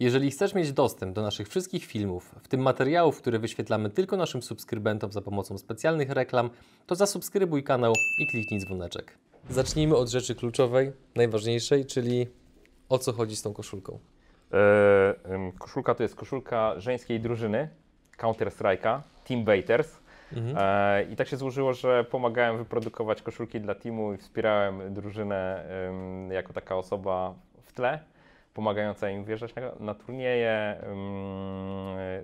Jeżeli chcesz mieć dostęp do naszych wszystkich filmów, w tym materiałów, które wyświetlamy tylko naszym subskrybentom za pomocą specjalnych reklam, to zasubskrybuj kanał i kliknij dzwoneczek. Zacznijmy od rzeczy kluczowej, najważniejszej, czyli o co chodzi z tą koszulką. E, koszulka to jest koszulka żeńskiej drużyny Counter-Strike'a, Team Baiters. Mhm. E, I tak się złożyło, że pomagałem wyprodukować koszulki dla teamu i wspierałem drużynę jako taka osoba w tle pomagająca im wjeżdżać na, na turnieje,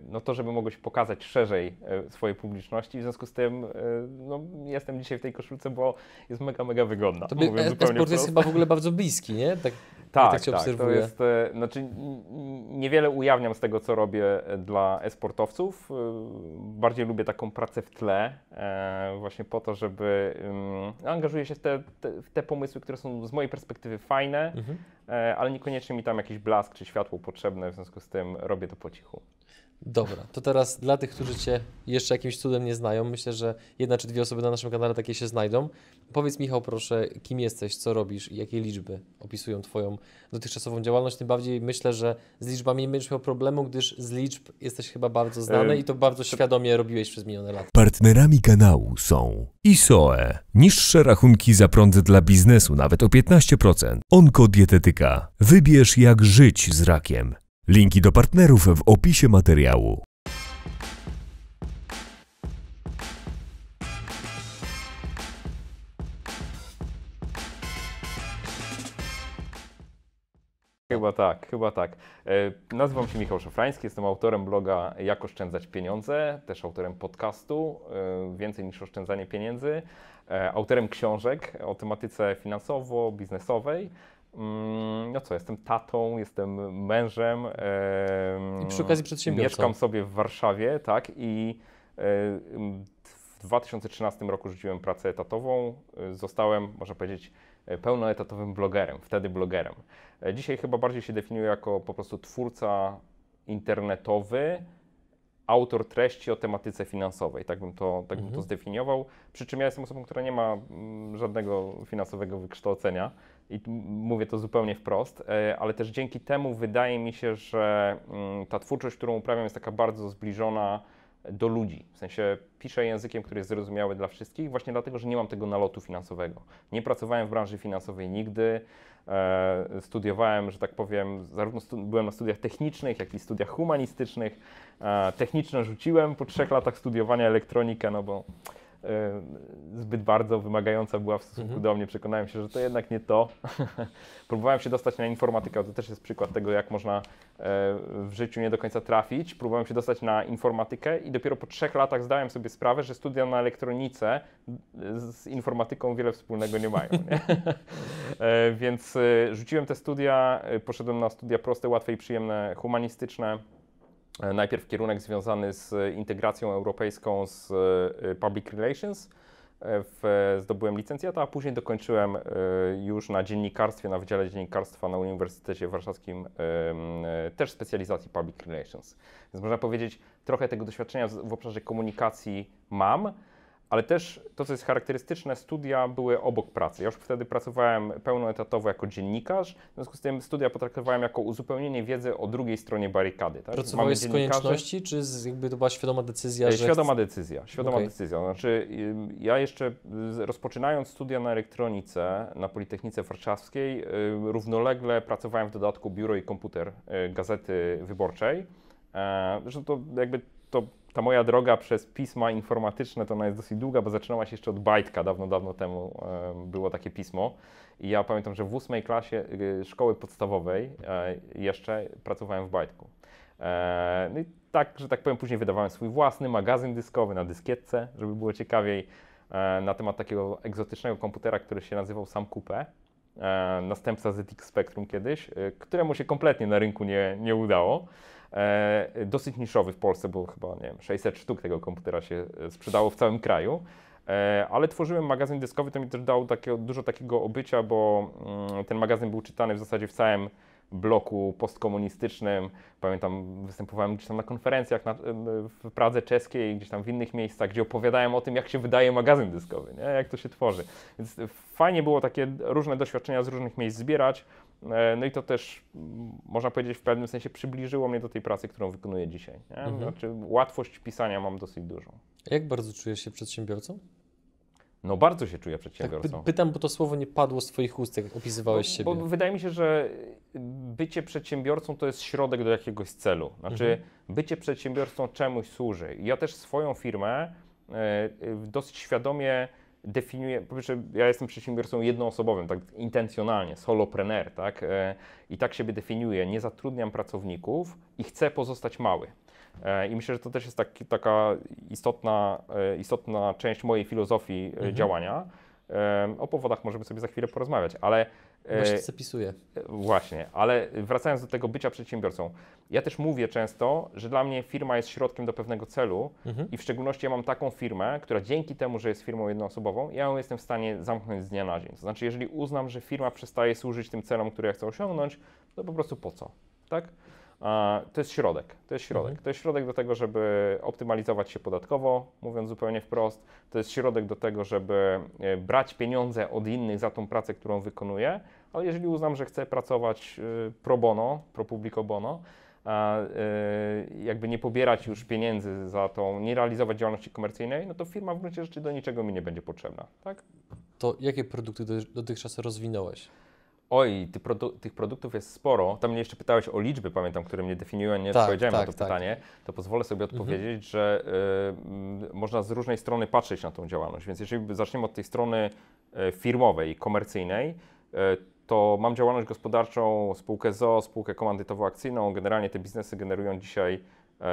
no to, żeby mogły się pokazać szerzej e, swojej publiczności. W związku z tym e, no, jestem dzisiaj w tej koszulce, bo jest mega, mega wygodna. To Mówię, e, e-sport jest chyba w ogóle bardzo bliski, nie? Tak, tak, tak, tak obserwuję. to jest, znaczy niewiele ujawniam z tego, co robię dla e-sportowców. Bardziej lubię taką pracę w tle, właśnie po to, żeby no, angażuję się w te, te, w te pomysły, które są z mojej perspektywy fajne, mhm. ale niekoniecznie mi tam jakiś blask czy światło potrzebne, w związku z tym robię to po cichu. Dobra, to teraz dla tych, którzy Cię jeszcze jakimś cudem nie znają, myślę, że jedna czy dwie osoby na naszym kanale takie się znajdą. Powiedz Michał proszę, kim jesteś, co robisz i jakie liczby opisują Twoją dotychczasową działalność. Tym bardziej myślę, że z liczbami nie będziesz miał problemu, gdyż z liczb jesteś chyba bardzo znany i to bardzo świadomie robiłeś przez minione lata. Partnerami kanału są ISOE, niższe rachunki za prąd dla biznesu nawet o 15%, Onko Dietetyka, Wybierz jak żyć z rakiem, Linki do partnerów w opisie materiału. Chyba tak, chyba tak. E, nazywam się Michał Szafrański, jestem autorem bloga Jak oszczędzać pieniądze, też autorem podcastu e, Więcej niż oszczędzanie pieniędzy, e, autorem książek o tematyce finansowo-biznesowej Mm, no co, jestem tatą, jestem mężem. I przy okazji przedsiębiorcą. Mieszkam sobie w Warszawie, tak, i e, w 2013 roku rzuciłem pracę etatową. E, zostałem, można powiedzieć, e, pełnoetatowym blogerem, wtedy blogerem. Dzisiaj chyba bardziej się definiuję jako po prostu twórca internetowy, autor treści o tematyce finansowej. Tak bym to, tak bym mhm. to zdefiniował. Przy czym ja jestem osobą, która nie ma mm, żadnego finansowego wykształcenia i mówię to zupełnie wprost, e, ale też dzięki temu wydaje mi się, że mm, ta twórczość, którą uprawiam, jest taka bardzo zbliżona do ludzi. W sensie piszę językiem, który jest zrozumiały dla wszystkich, właśnie dlatego, że nie mam tego nalotu finansowego. Nie pracowałem w branży finansowej nigdy. E, studiowałem, że tak powiem, zarówno byłem na studiach technicznych, jak i studiach humanistycznych. E, techniczne rzuciłem po trzech latach studiowania elektronikę, no bo zbyt bardzo wymagająca była w stosunku mhm. do mnie. Przekonałem się, że to jednak nie to. Próbowałem się dostać na informatykę, to też jest przykład tego, jak można e, w życiu nie do końca trafić. Próbowałem się dostać na informatykę i dopiero po trzech latach zdałem sobie sprawę, że studia na elektronice e, z informatyką wiele wspólnego nie mają. Nie? E, więc rzuciłem te studia, poszedłem na studia proste, łatwe i przyjemne, humanistyczne E, najpierw kierunek związany z integracją europejską z e, Public Relations. E, w, zdobyłem licencjata, a później dokończyłem już na dziennikarstwie, na Wydziale Dziennikarstwa na Uniwersytecie Warszawskim też specjalizacji Public Relations. Więc można powiedzieć, trochę tego doświadczenia w obszarze komunikacji mam, ale też to, co jest charakterystyczne, studia były obok pracy. Ja już wtedy pracowałem pełnoetatowo jako dziennikarz, w związku z tym studia potraktowałem jako uzupełnienie wiedzy o drugiej stronie barykady. Tak? Pracowałeś z konieczności, czy z, jakby to była świadoma decyzja? E, świadoma decyzja, świadoma okay. decyzja. Znaczy ja jeszcze rozpoczynając studia na elektronice na Politechnice Warszawskiej, równolegle pracowałem w dodatku biuro i komputer y, Gazety Wyborczej. E, zresztą to jakby to ta moja droga przez pisma informatyczne to ona jest dosyć długa, bo zaczynała się jeszcze od bajtka, dawno, dawno temu było takie pismo. I ja pamiętam, że w ósmej klasie y, szkoły podstawowej e, jeszcze pracowałem w bajtku. E, no i tak, że tak powiem, później wydawałem swój własny magazyn dyskowy na dyskietce, żeby było ciekawiej, e, na temat takiego egzotycznego komputera, który się nazywał Sam Coupe następca ZX Spectrum kiedyś, któremu się kompletnie na rynku nie, nie udało. E, dosyć niszowy w Polsce, bo chyba nie wiem, 600 sztuk tego komputera się e, sprzedało w całym kraju. E, ale tworzyłem magazyn dyskowy, to mi też dało dużo takiego obycia, bo mm, ten magazyn był czytany w zasadzie w całym bloku postkomunistycznym. Pamiętam, występowałem gdzieś tam na konferencjach na, w Pradze Czeskiej, gdzieś tam w innych miejscach, gdzie opowiadałem o tym, jak się wydaje magazyn dyskowy, nie? jak to się tworzy. Więc fajnie było takie różne doświadczenia z różnych miejsc zbierać. E, no i to też, można powiedzieć, w pewnym sensie przybliżyło mnie do tej pracy, którą wykonuję dzisiaj. Mhm. Znaczy, łatwość pisania mam dosyć dużą. A jak bardzo czujesz się przedsiębiorcą? No bardzo się czuję tak, przedsiębiorcą. Tak, pytam, bo to słowo nie padło z Twoich ust, jak opisywałeś no, siebie. Bo wydaje mi się, że y, bycie przedsiębiorcą to jest środek do jakiegoś celu. Znaczy, mhm. bycie przedsiębiorcą czemuś służy. Ja też swoją firmę e, y, dosyć świadomie definiuje, po pierwsze ja jestem przedsiębiorcą jednoosobowym, tak intencjonalnie, soloprener, tak, e, i tak siebie definiuję, nie zatrudniam pracowników i chcę pozostać mały. E, I myślę, że to też jest taki, taka istotna, e, istotna część mojej filozofii mhm. działania, o powodach możemy sobie za chwilę porozmawiać, ale. Właśnie zapisuję. E, właśnie, ale wracając do tego bycia przedsiębiorcą. Ja też mówię często, że dla mnie firma jest środkiem do pewnego celu mhm. i w szczególności ja mam taką firmę, która dzięki temu, że jest firmą jednoosobową, ja ją jestem w stanie zamknąć z dnia na dzień. To znaczy, jeżeli uznam, że firma przestaje służyć tym celom, które ja chcę osiągnąć, to po prostu po co? Tak? To jest środek, to jest środek. Mhm. To jest środek do tego, żeby optymalizować się podatkowo, mówiąc zupełnie wprost. To jest środek do tego, żeby e, brać pieniądze od innych za tą pracę, którą wykonuję, ale jeżeli uznam, że chcę pracować e, pro bono, pro publico bono, a e, jakby nie pobierać już pieniędzy za tą, nie realizować działalności komercyjnej, no to firma w gruncie rzeczy do niczego mi nie będzie potrzebna, tak? To jakie produkty dotychczas rozwinąłeś? Oj, ty produ tych produktów jest sporo. Tam mnie jeszcze pytałeś o liczby, pamiętam, które mnie definiują, nie tak, odpowiedziałem tak, na to tak. pytanie. To pozwolę sobie mhm. odpowiedzieć, mhm. że y, można z różnej strony patrzeć na tą działalność. Więc jeżeli zaczniemy od tej strony y, firmowej, komercyjnej, y, to mam działalność gospodarczą, spółkę ZO, spółkę komandytowo-akcyjną. Generalnie te biznesy generują dzisiaj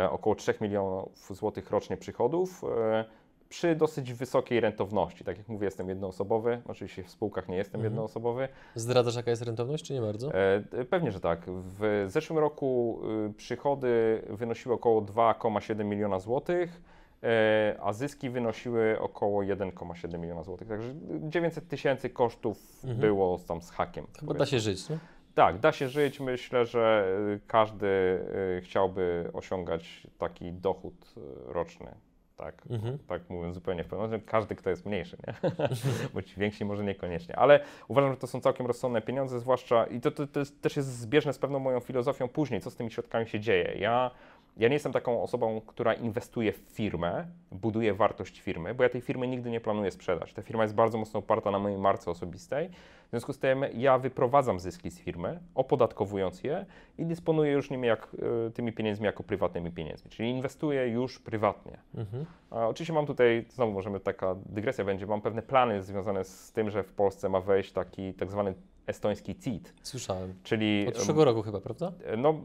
y, około 3 milionów złotych rocznie przychodów. Y, przy dosyć wysokiej rentowności. Tak jak mówię, jestem jednoosobowy, oczywiście w spółkach nie jestem mhm. jednoosobowy. Zdradzasz, jaka jest rentowność, czy nie bardzo? E, pewnie, że tak. W zeszłym roku y, przychody wynosiły około 2,7 miliona złotych, e, a zyski wynosiły około 1,7 miliona złotych. Także 900 tysięcy kosztów mhm. było tam z hakiem. Chyba powiedzmy. da się żyć, nie? Tak, da się żyć. Myślę, że y, każdy y, chciałby osiągać taki dochód y, roczny tak, mhm. tak mówiąc zupełnie w pełni. każdy, kto jest mniejszy, nie? bo ci więksi może niekoniecznie, ale uważam, że to są całkiem rozsądne pieniądze, zwłaszcza i to, to, to jest, też jest zbieżne z pewną moją filozofią później, co z tymi środkami się dzieje. Ja ja nie jestem taką osobą, która inwestuje w firmę, buduje wartość firmy, bo ja tej firmy nigdy nie planuję sprzedać. Ta firma jest bardzo mocno oparta na mojej marce osobistej. W związku z tym ja wyprowadzam zyski z firmy, opodatkowując je i dysponuję już nimi jak, e, tymi pieniędzmi jako prywatnymi pieniędzmi. Czyli inwestuję już prywatnie. Mhm. A oczywiście mam tutaj, znowu możemy taka dygresja będzie, mam pewne plany związane z tym, że w Polsce ma wejść taki tak zwany estoński CIT. Słyszałem. Czyli, Od przyszłego roku chyba, prawda? E, no,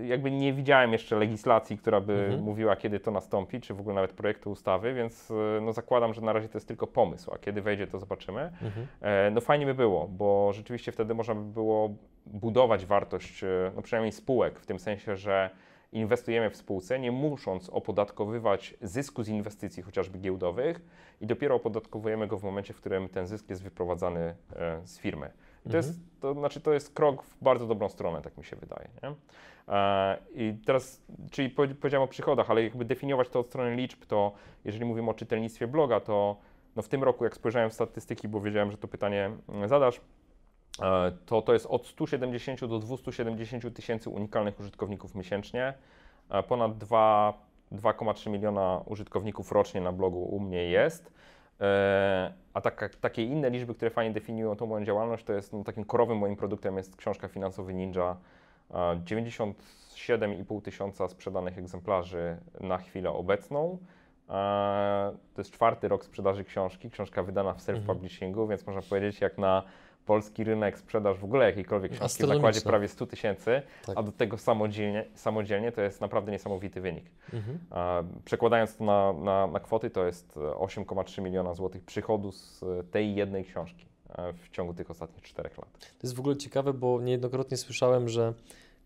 y, jakby nie widziałem jeszcze legislacji, która by mhm. mówiła, kiedy to nastąpi, czy w ogóle nawet projektu ustawy, więc y, no, zakładam, że na razie to jest tylko pomysł, a kiedy wejdzie, to zobaczymy. Mhm. E, no fajnie by było, bo rzeczywiście wtedy można by było budować wartość, y, no przynajmniej spółek, w tym sensie, że inwestujemy w spółce, nie musząc opodatkowywać zysku z inwestycji chociażby giełdowych i dopiero opodatkowujemy go w momencie, w którym ten zysk jest wyprowadzany e, z firmy. I to, jest, mhm. to, znaczy, to jest krok w bardzo dobrą stronę, tak mi się wydaje. Nie? E, I teraz, czyli powiedziałem o przychodach, ale jakby definiować to od strony liczb, to jeżeli mówimy o czytelnictwie bloga, to no w tym roku, jak spojrzałem w statystyki, bo wiedziałem, że to pytanie mm, zadasz, e, to to jest od 170 do 270 tysięcy unikalnych użytkowników miesięcznie, ponad 2,3 miliona użytkowników rocznie na blogu u mnie jest. E, a tak, takie inne liczby, które fajnie definiują tą moją działalność, to jest no, takim korowym moim produktem jest książka Finansowy Ninja. 97,5 e, tysiąca sprzedanych egzemplarzy na chwilę obecną. E, to jest czwarty rok sprzedaży książki. Książka wydana w self-publishingu, mhm. więc można powiedzieć, jak na polski rynek, sprzedaż w ogóle jakiejkolwiek książki w zakładzie prawie 100 tysięcy, tak. a do tego samodzielnie, samodzielnie to jest naprawdę niesamowity wynik. Mhm. Przekładając to na, na, na kwoty, to jest 8,3 e, miliona złotych przychodu z e, tej jednej książki e, w ciągu tych ostatnich czterech lat. To jest w ogóle ciekawe, bo niejednokrotnie słyszałem, że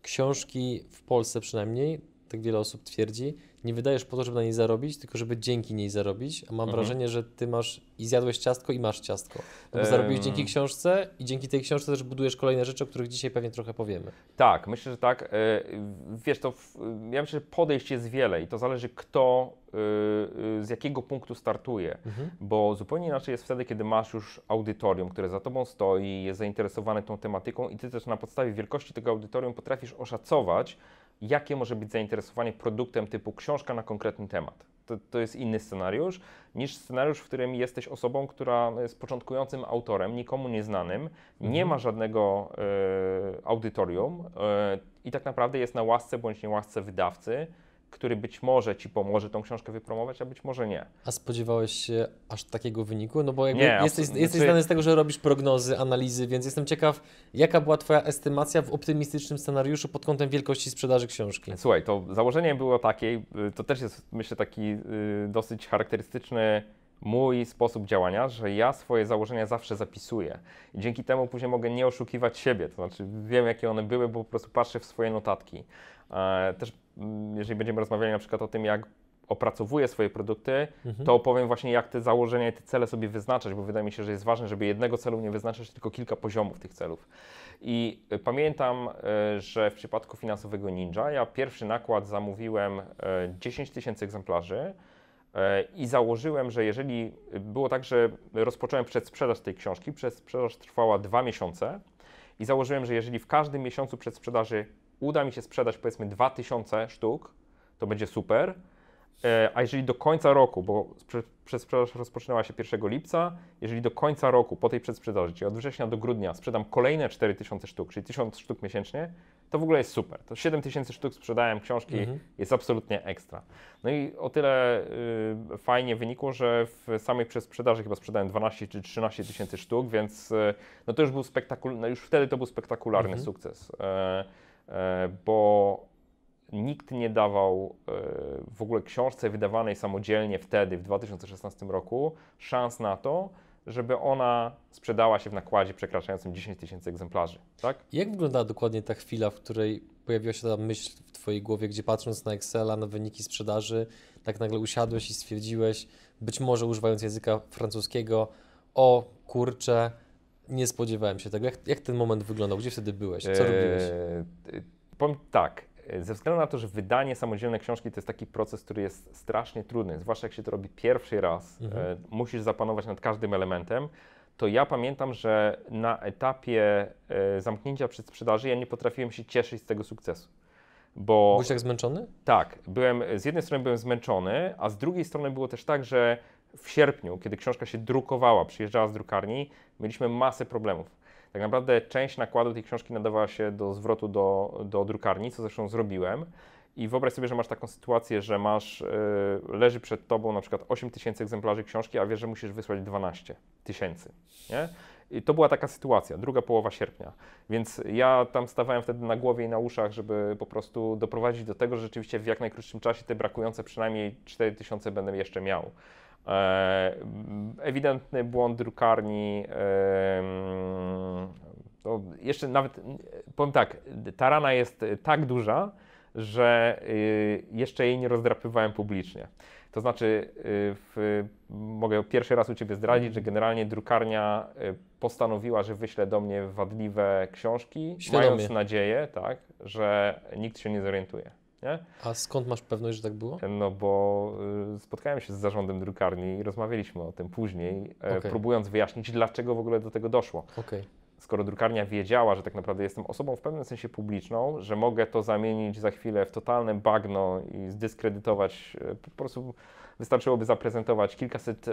książki w Polsce przynajmniej, tak wiele osób twierdzi, nie wydajesz po to, żeby na niej zarobić, tylko żeby dzięki niej zarobić, a mam mhm. wrażenie, że ty masz i zjadłeś ciastko i masz ciastko. No bo zarobiłeś ehm. dzięki książce i dzięki tej książce też budujesz kolejne rzeczy, o których dzisiaj pewnie trochę powiemy. Tak, myślę, że tak. E, wiesz, to ja myślę, że podejść jest wiele i to zależy kto e, e, z jakiego punktu startuje, mhm. bo zupełnie inaczej jest wtedy, kiedy masz już audytorium, które za tobą stoi, jest zainteresowane tą tematyką i ty też na podstawie wielkości tego audytorium potrafisz oszacować, jakie może być zainteresowanie produktem typu książka, książka na konkretny temat. To, to jest inny scenariusz niż scenariusz, w którym jesteś osobą, która jest początkującym autorem, nikomu nieznanym, mhm. nie ma żadnego e, audytorium e, i tak naprawdę jest na łasce bądź nie łasce wydawcy który być może ci pomoże tą książkę wypromować, a być może nie. A spodziewałeś się aż takiego wyniku? No bo jakby nie, jesteś, jesteś znaczy- znany z tego, że robisz prognozy, analizy, więc jestem ciekaw, jaka była Twoja estymacja w optymistycznym scenariuszu pod kątem wielkości sprzedaży książki? Słuchaj, to założenie było takie, y, to też jest myślę taki y, dosyć charakterystyczny mój sposób działania, że ja swoje założenia zawsze zapisuję. I dzięki temu później mogę nie oszukiwać siebie, to znaczy wiem, jakie one były, bo po prostu patrzę w swoje notatki. E, też Mm, jeżeli będziemy rozmawiali na przykład o tym, jak opracowuję swoje produkty, mhm. to opowiem właśnie, jak te założenia i te cele sobie wyznaczać, bo wydaje mi się, że jest ważne, żeby jednego celu nie wyznaczać, tylko kilka poziomów tych celów. I y, pamiętam, y, że w przypadku finansowego ninja, ja pierwszy nakład zamówiłem 10 y, tysięcy egzemplarzy i założyłem, że jeżeli było tak, że rozpocząłem przedsprzedaż tej książki, przedsprzedaż trwała dwa miesiące i założyłem, że jeżeli w każdym miesiącu przedsprzedaży uda mi się sprzedać powiedzmy 2000 sztuk, to będzie super. E, a jeżeli do końca roku, bo przedsprzedaż rozpoczynała się 1 lipca, jeżeli do końca roku, po tej przedsprzedaży, czyli od września do grudnia, sprzedam kolejne 4000 sztuk, czyli 1000 sztuk miesięcznie, to w ogóle jest super. To 7000 sztuk sprzedałem książki, mhm. jest absolutnie ekstra. No i o tyle y, fajnie wynikło, że w samej przedsprzedaży chyba sprzedałem 12 czy 13 tysięcy sztuk, więc y, no to już był spektakularny, no już wtedy to był spektakularny mhm. sukces. Y, E, bo nikt nie dawał e, w ogóle książce wydawanej samodzielnie wtedy, w 2016 roku, szans na to, żeby ona sprzedała się w nakładzie przekraczającym 10 tysięcy egzemplarzy. Tak? Jak wyglądała dokładnie ta chwila, w której pojawiła się ta myśl w Twojej głowie, gdzie patrząc na Excela, na wyniki sprzedaży, tak nagle usiadłeś i stwierdziłeś, być może używając języka francuskiego, o kurczę, nie spodziewałem się tego. Jak, jak ten moment wyglądał? Gdzie wtedy byłeś? Co eee, robiłeś? E, powiem tak, e, ze względu na to, że wydanie samodzielnej książki to jest taki proces, który jest strasznie trudny, zwłaszcza jak się to robi pierwszy raz, e, mhm. e, musisz zapanować nad każdym elementem, to ja pamiętam, że na etapie e, zamknięcia przedsprzedaży ja nie potrafiłem się cieszyć z tego sukcesu. Bo, Byłeś tak zmęczony? Tak, byłem, z jednej strony byłem zmęczony, a z drugiej strony było też tak, że w sierpniu, kiedy książka się drukowała, przyjeżdżała z drukarni, mieliśmy masę problemów. Tak naprawdę część nakładu tej książki nadawała się do zwrotu do, do drukarni, co zresztą zrobiłem. I wyobraź sobie, że masz taką sytuację, że masz, yy, leży przed tobą na przykład 8 tysięcy egzemplarzy książki, a wiesz, że musisz wysłać 12 tysięcy. I to była taka sytuacja, druga połowa sierpnia. Więc ja tam stawałem wtedy na głowie i na uszach, żeby po prostu doprowadzić do tego, że rzeczywiście w jak najkrótszym czasie te brakujące przynajmniej 4 tysiące będę jeszcze miał. E, ewidentny błąd drukarni. To jeszcze nawet powiem tak, ta rana jest tak duża, że y, jeszcze jej nie rozdrapywałem publicznie. To znaczy, y, w, mogę pierwszy raz u Ciebie zdradzić, że generalnie drukarnia y, postanowiła, że wyśle do mnie wadliwe książki, Świadomie. mając nadzieję, tak, że nikt się nie zorientuje. Nie? A skąd masz pewność, że tak było? No bo y, spotkałem się z zarządem drukarni i rozmawialiśmy o tym później, y, okay. próbując wyjaśnić, dlaczego w ogóle do tego doszło. Okay skoro drukarnia wiedziała, że tak naprawdę jestem osobą w pewnym sensie publiczną, że mogę to zamienić za chwilę w totalne bagno i zdyskredytować, y, po prostu wystarczyłoby zaprezentować kilkaset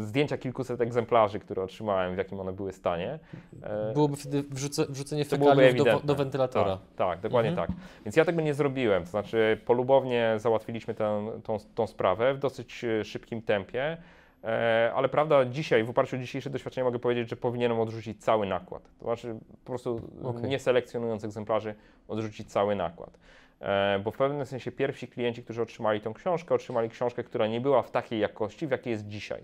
zdjęcia kilkuset egzemplarzy, które otrzymałem, w jakim one były stanie. E, byłoby wtedy wrzuce, wrzucenie fekaliów do, do wentylatora. Tak, tak dokładnie mhm. tak. Więc ja tego nie zrobiłem, to znaczy polubownie załatwiliśmy tę tą, tą sprawę w dosyć e, szybkim tempie. E, ale prawda, dzisiaj, w oparciu o dzisiejsze doświadczenie mogę powiedzieć, że powinienem odrzucić cały nakład. To znaczy po prostu okay. nie selekcjonując egzemplarzy, odrzucić cały nakład. bo w pewnym sensie pierwsi klienci, którzy otrzymali tą książkę, otrzymali książkę, która nie była w takiej jakości, w jakiej jest dzisiaj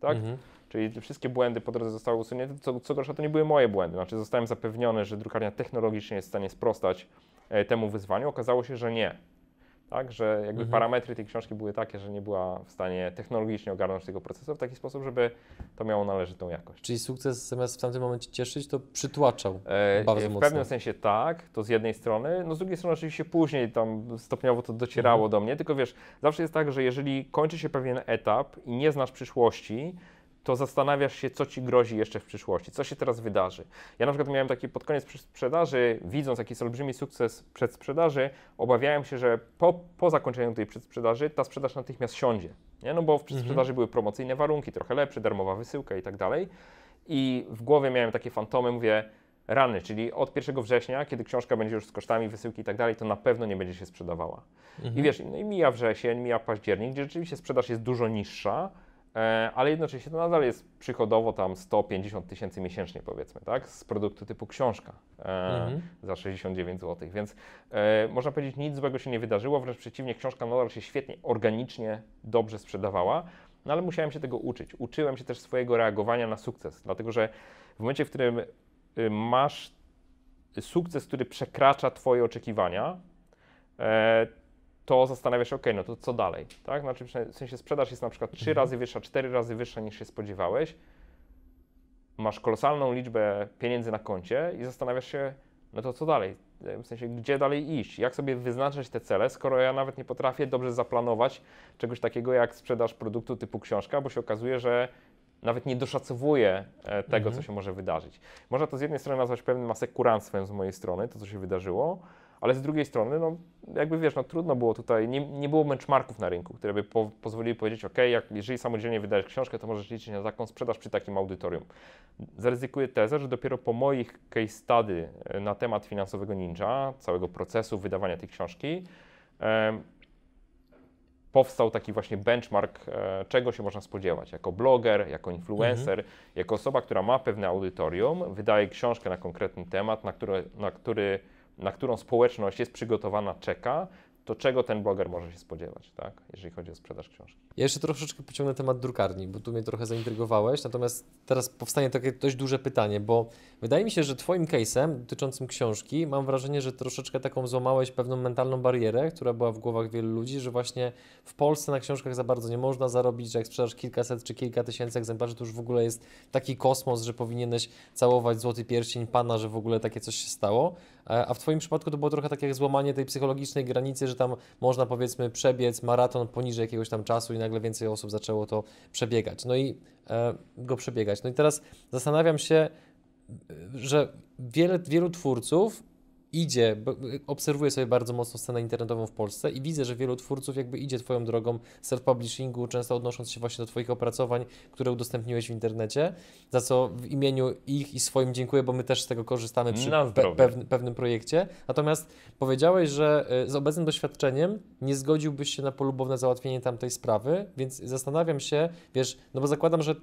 tak? Mhm. Czyli wszystkie błędy po drodze zostały usunięte. Co, co gorsza, to nie były moje błędy. Znaczy, zostałem zapewniony, że drukarnia technologicznie jest w stanie sprostać e, temu wyzwaniu. Okazało się, że nie tak, że jakby mhm. parametry tej książki były takie, że nie była w stanie technologicznie ogarnąć tego procesu w taki sposób, żeby to miało należytą jakość. Czyli sukces zamiast w tamtym momencie cieszyć, to przytłaczał e, bardzo w mocno. W pewnym sensie tak, to z jednej strony, no z drugiej strony oczywiście później tam stopniowo to docierało mhm. do mnie, tylko wiesz, zawsze jest tak, że jeżeli kończy się pewien etap i nie znasz przyszłości, to zastanawiasz się, co ci grozi jeszcze w przyszłości, co się teraz wydarzy. Ja na przykład miałem taki pod koniec sprzedaży, widząc jakiś olbrzymi sukces przedsprzedaży, obawiałem się, że po, po zakończeniu tej przedsprzedaży ta sprzedaż natychmiast siądzie. Nie? No bo w mhm. przedsprzedaży mhm. były promocyjne warunki, trochę lepsze, darmowa wysyłka i tak dalej. I w głowie miałem takie fantomy, mówię, rany, czyli od 1 września, kiedy książka będzie już z kosztami wysyłki i tak dalej, to na pewno nie będzie się sprzedawała. Mhm. I wiesz, no i mija wrzesień, mija październik, gdzie rzeczywiście sprzedaż jest dużo niższa, E, ale jednocześnie to nadal jest przychodowo tam 150 tysięcy miesięcznie powiedzmy, tak? Z produktu typu książka e, mhm. za 69 zł, więc e, można powiedzieć nic złego się nie wydarzyło, wręcz przeciwnie, książka nadal się świetnie, organicznie, dobrze sprzedawała, no ale musiałem się tego uczyć. Uczyłem się też swojego reagowania na sukces, dlatego że w momencie, w którym y, masz sukces, który przekracza Twoje oczekiwania, to zastanawiasz się, ok, no to co dalej, tak? Znaczy w sensie sprzedaż jest na przykład 3 mhm. razy wyższa, cztery razy wyższa niż się spodziewałeś, masz kolosalną liczbę pieniędzy na koncie i zastanawiasz się, no to co dalej, w sensie gdzie dalej iść, jak sobie wyznaczać te cele, skoro ja nawet nie potrafię dobrze zaplanować czegoś takiego jak sprzedaż produktu typu książka, bo się okazuje, że nawet nie doszacowuje tego, mhm. co się może wydarzyć. Można to z jednej strony nazwać pewnym asekuranstwem z mojej strony, to co się wydarzyło, ale z drugiej strony, no jakby wiesz, no trudno było tutaj, nie, nie było benchmarków na rynku, które by po, pozwoliły powiedzieć, ok, jak, jeżeli samodzielnie wydajesz książkę, to możesz liczyć na taką sprzedaż przy takim audytorium. Zaryzykuję tezę, że dopiero po moich case study e, na temat finansowego ninja, całego procesu wydawania tej książki, e, powstał taki właśnie benchmark, e, czego się można spodziewać. Jako bloger, jako influencer, mhm. jako osoba, która ma pewne audytorium, wydaje książkę na konkretny temat, na który, na który na którą społeczność jest przygotowana, czeka, to czego ten bloger może się spodziewać, tak, jeżeli chodzi o sprzedaż książki. Ja jeszcze troszeczkę pociągnę temat drukarni, bo tu mnie trochę zaintrygowałeś, natomiast teraz powstanie takie dość duże pytanie, bo wydaje mi się, że Twoim case'em dotyczącym książki mam wrażenie, że troszeczkę taką złamałeś pewną mentalną barierę, która była w głowach wielu ludzi, że właśnie w Polsce na książkach za bardzo nie można zarobić, że jak sprzedasz kilkaset czy kilka tysięcy egzemplarzy, to już w ogóle jest taki kosmos, że powinieneś całować złoty pierścień Pana, że w ogóle takie coś się stało, E, a w Twoim przypadku to było trochę tak jak złamanie tej psychologicznej granicy, że tam można powiedzmy przebiec maraton poniżej jakiegoś tam czasu i nagle więcej osób zaczęło to przebiegać. No i e, go przebiegać. No i teraz zastanawiam się, e, że wiele, wielu twórców idzie, y, obserwuję sobie bardzo mocno scenę internetową w Polsce i widzę, że wielu twórców jakby idzie Twoją drogą self-publishingu, często odnosząc się właśnie do Twoich opracowań, które udostępniłeś w internecie, za co w imieniu ich i swoim dziękuję, bo my też z tego korzystamy przy pe pewnym projekcie. Natomiast powiedziałeś, że y, z obecnym doświadczeniem nie zgodziłbyś się na polubowne załatwienie tamtej sprawy, więc zastanawiam się, wiesz, no bo zakładam, że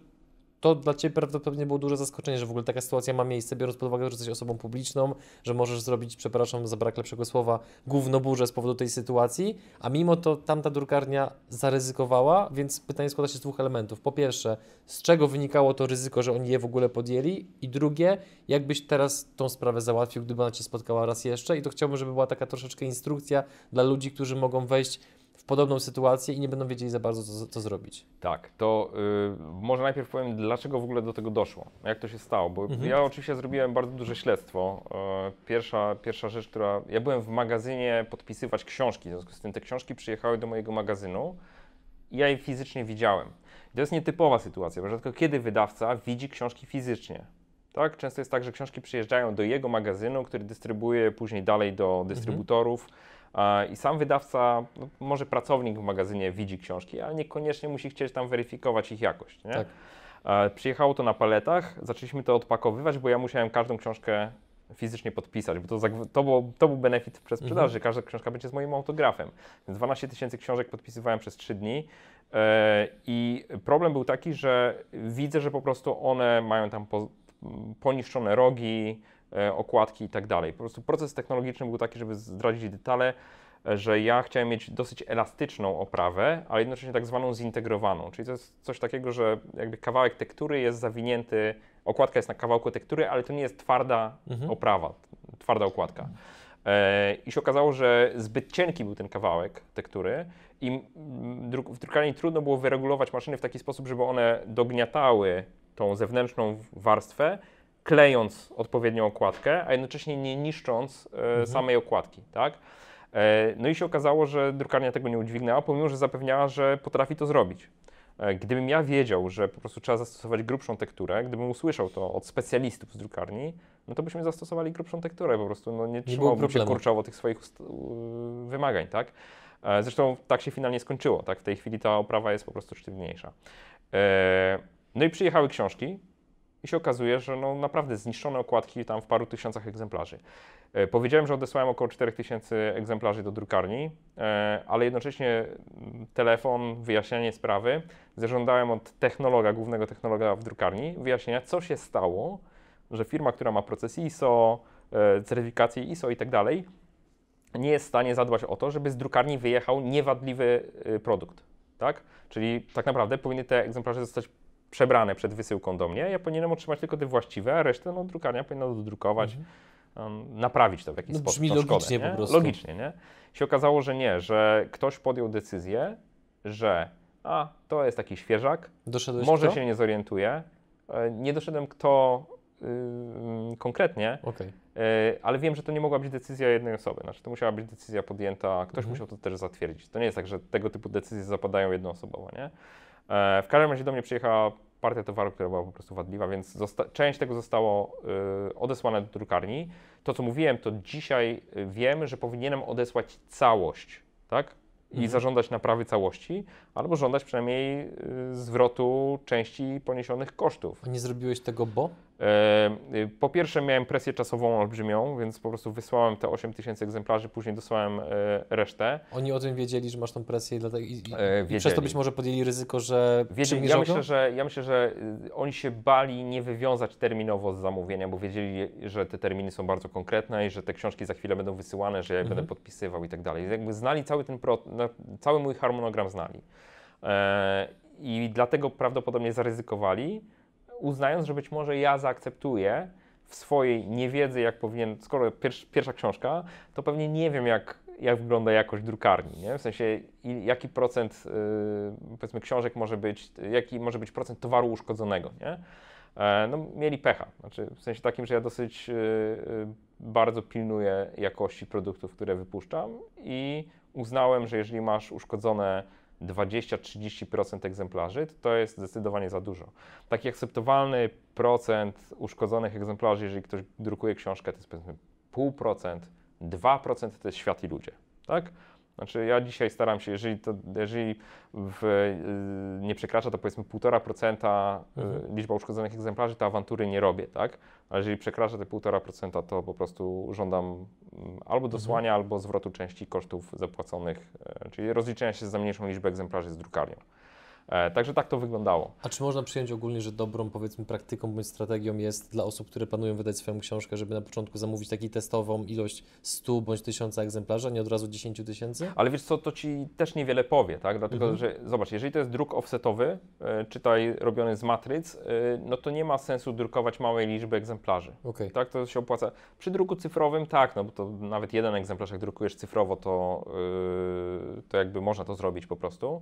to dla Ciebie prawdopodobnie było duże zaskoczenie, że w ogóle taka sytuacja ma miejsce, biorąc pod uwagę, że jesteś osobą publiczną, że możesz zrobić, przepraszam za brak lepszego słowa, gównoburze z powodu tej sytuacji, a mimo to tamta drukarnia zaryzykowała, więc pytanie składa się z dwóch elementów. Po pierwsze, z czego wynikało to ryzyko, że oni je w ogóle podjęli i drugie, jakbyś teraz tą sprawę załatwił, gdyby ona Cię spotkała raz jeszcze i to chciałbym, żeby była taka troszeczkę instrukcja dla ludzi, którzy mogą wejść podobną sytuację i nie będą wiedzieli za bardzo, co, co zrobić. Tak, to y, może najpierw powiem, dlaczego w ogóle do tego doszło, jak to się stało, bo mhm. ja oczywiście zrobiłem bardzo duże śledztwo. Y, pierwsza, pierwsza rzecz, która... Ja byłem w magazynie podpisywać książki, w związku z tym te książki przyjechały do mojego magazynu i ja je fizycznie widziałem. I to jest nietypowa sytuacja, bo rzadko kiedy wydawca widzi książki fizycznie. Tak, często jest tak, że książki przyjeżdżają do jego magazynu, który dystrybuuje później dalej do mhm. dystrybutorów. Mhm i sam wydawca, no, może pracownik w magazynie widzi książki, ale niekoniecznie musi chcieć tam weryfikować ich jakość. Nie? Tak. Przyjechało to na paletach, zaczęliśmy to odpakowywać, bo ja musiałem każdą książkę fizycznie podpisać, bo to, to, było, to był benefit przez sprzedaż, mhm. że każda książka będzie z moim autografem. Więc 12 tysięcy książek podpisywałem przez 3 dni e, i problem był taki, że widzę, że po prostu one mają tam po, poniszczone rogi, E, okładki i tak dalej. Po prostu proces technologiczny był taki, żeby zdradzić detale, e, że ja chciałem mieć dosyć elastyczną oprawę, ale jednocześnie tak zwaną zintegrowaną. Czyli to jest coś takiego, że jakby kawałek tektury jest zawinięty, okładka jest na kawałku tektury, ale to nie jest twarda mhm. oprawa, twarda okładka. E, I się okazało, że zbyt cienki był ten kawałek tektury i w drukarni trudno było wyregulować maszyny w taki sposób, żeby one dogniatały tą zewnętrzną warstwę klejąc odpowiednią okładkę, a jednocześnie nie niszcząc e, mhm. samej okładki, tak? E, no i się okazało, że drukarnia tego nie udźwignęła, pomimo że zapewniała, że potrafi to zrobić. E, gdybym ja wiedział, że po prostu trzeba zastosować grubszą tekturę, gdybym usłyszał to od specjalistów z drukarni, no to byśmy zastosowali grubszą tekturę, po prostu no nie trzymałbym się kurczowo tych swoich wymagań, tak? Zresztą tak się finalnie skończyło, tak? W tej chwili ta oprawa jest po prostu sztywniejsza. No i przyjechały książki, i się okazuje, że no naprawdę zniszczone okładki tam w paru tysiącach egzemplarzy. E, powiedziałem, że odesłałem około 4000 egzemplarzy do drukarni, e, ale jednocześnie mm, telefon, wyjaśnianie sprawy. Zażądałem od technologa, głównego technologa w drukarni, wyjaśnienia, co się stało, że firma, która ma proces ISO, e, certyfikację ISO i tak dalej, nie jest w stanie zadbać o to, żeby z drukarni wyjechał niewadliwy e, produkt. Tak? Czyli tak naprawdę powinny te egzemplarze zostać przebrane przed wysyłką do mnie, ja powinienem otrzymać tylko te właściwe, a resztę no, drukarnia powinna dodrukować, mhm. naprawić to w jakiś no, sposób. Brzmi logicznie szkodę, po prostu. Logicznie, nie? Się okazało, że nie, że ktoś podjął decyzję, że a, to jest taki świeżak, Doszedłeś może kto? się nie zorientuje. E, nie doszedłem kto yy, konkretnie, okay. yy, e, ale wiem, że to nie mogła być decyzja jednej osoby. Znaczy, to musiała być decyzja podjęta, ktoś mhm. musiał to też zatwierdzić. To nie jest tak, że tego typu decyzje zapadają jednoosobowo, nie? E, w każdym razie do mnie przyjechała partia towaru, która była po prostu wadliwa, więc część tego zostało y, odesłane do drukarni. To, co mówiłem, to dzisiaj y, wiem, że powinienem odesłać całość, tak? I mhm. zażądać naprawy całości, albo żądać przynajmniej y, zwrotu części poniesionych kosztów. A nie zrobiłeś tego, bo? Y, po pierwsze miałem presję czasową olbrzymią, więc po prostu wysłałem te 8000 egzemplarzy, później dosłałem e, resztę. Oni o tym wiedzieli, że masz tą presję i, i, i e, przez to być może podjęli ryzyko, że wiedzieli. Ja myślę, że, ja myślę, że y, oni się bali nie wywiązać terminowo z zamówienia, bo wiedzieli, że te terminy są bardzo konkretne i że te książki za chwilę będą wysyłane, że ja mhm. będę podpisywał i tak dalej. Jakby znali cały ten, pro, cały mój harmonogram znali. E, I dlatego prawdopodobnie zaryzykowali, uznając, że być może ja zaakceptuję w swojej niewiedzy, jak powinien, skoro pierwsza książka, to pewnie nie wiem, jak, jak wygląda jakość drukarni, nie? w sensie jaki procent, yy, powiedzmy, książek może być, jaki może być procent towaru uszkodzonego, nie? E, no, mieli pecha. Znaczy, w sensie takim, że ja dosyć yy, bardzo pilnuję jakości produktów, które wypuszczam i uznałem, że jeżeli masz uszkodzone 20-30% egzemplarzy, to jest zdecydowanie za dużo. Taki akceptowalny procent uszkodzonych egzemplarzy, jeżeli ktoś drukuje książkę, to jest powiedzmy 0,5%, 2% to jest świat i ludzie. Tak? Znaczy ja dzisiaj staram się, jeżeli, to, jeżeli w, y, nie przekracza to powiedzmy 1,5% y, mhm. liczba uszkodzonych egzemplarzy, to awantury nie robię, tak? Ale jeżeli przekracza te 1,5% to po prostu żądam mm, albo mhm. dosłania, mhm. albo zwrotu części kosztów zapłaconych, y, czyli rozliczenia się za mniejszą liczbę egzemplarzy z drukarią. E, także tak to wyglądało. A czy można przyjąć ogólnie, że dobrą powiedzmy praktyką bądź strategią jest dla osób, które planują wydać swoją książkę, żeby na początku zamówić taką testową ilość 100 bądź 1000 egzemplarzy, a nie od razu 10 tysięcy? Ale wiesz co, to Ci też niewiele powie, tak? Dlatego, mhm. że zobacz, jeżeli to jest druk offsetowy, e, czytaj robiony z matryc, e, no to nie ma sensu drukować małej liczby egzemplarzy. Okay. Tak, to się opłaca. Przy druku cyfrowym tak, no bo to nawet jeden egzemplarz, jak drukujesz cyfrowo, to, to jakby można to zrobić po prostu.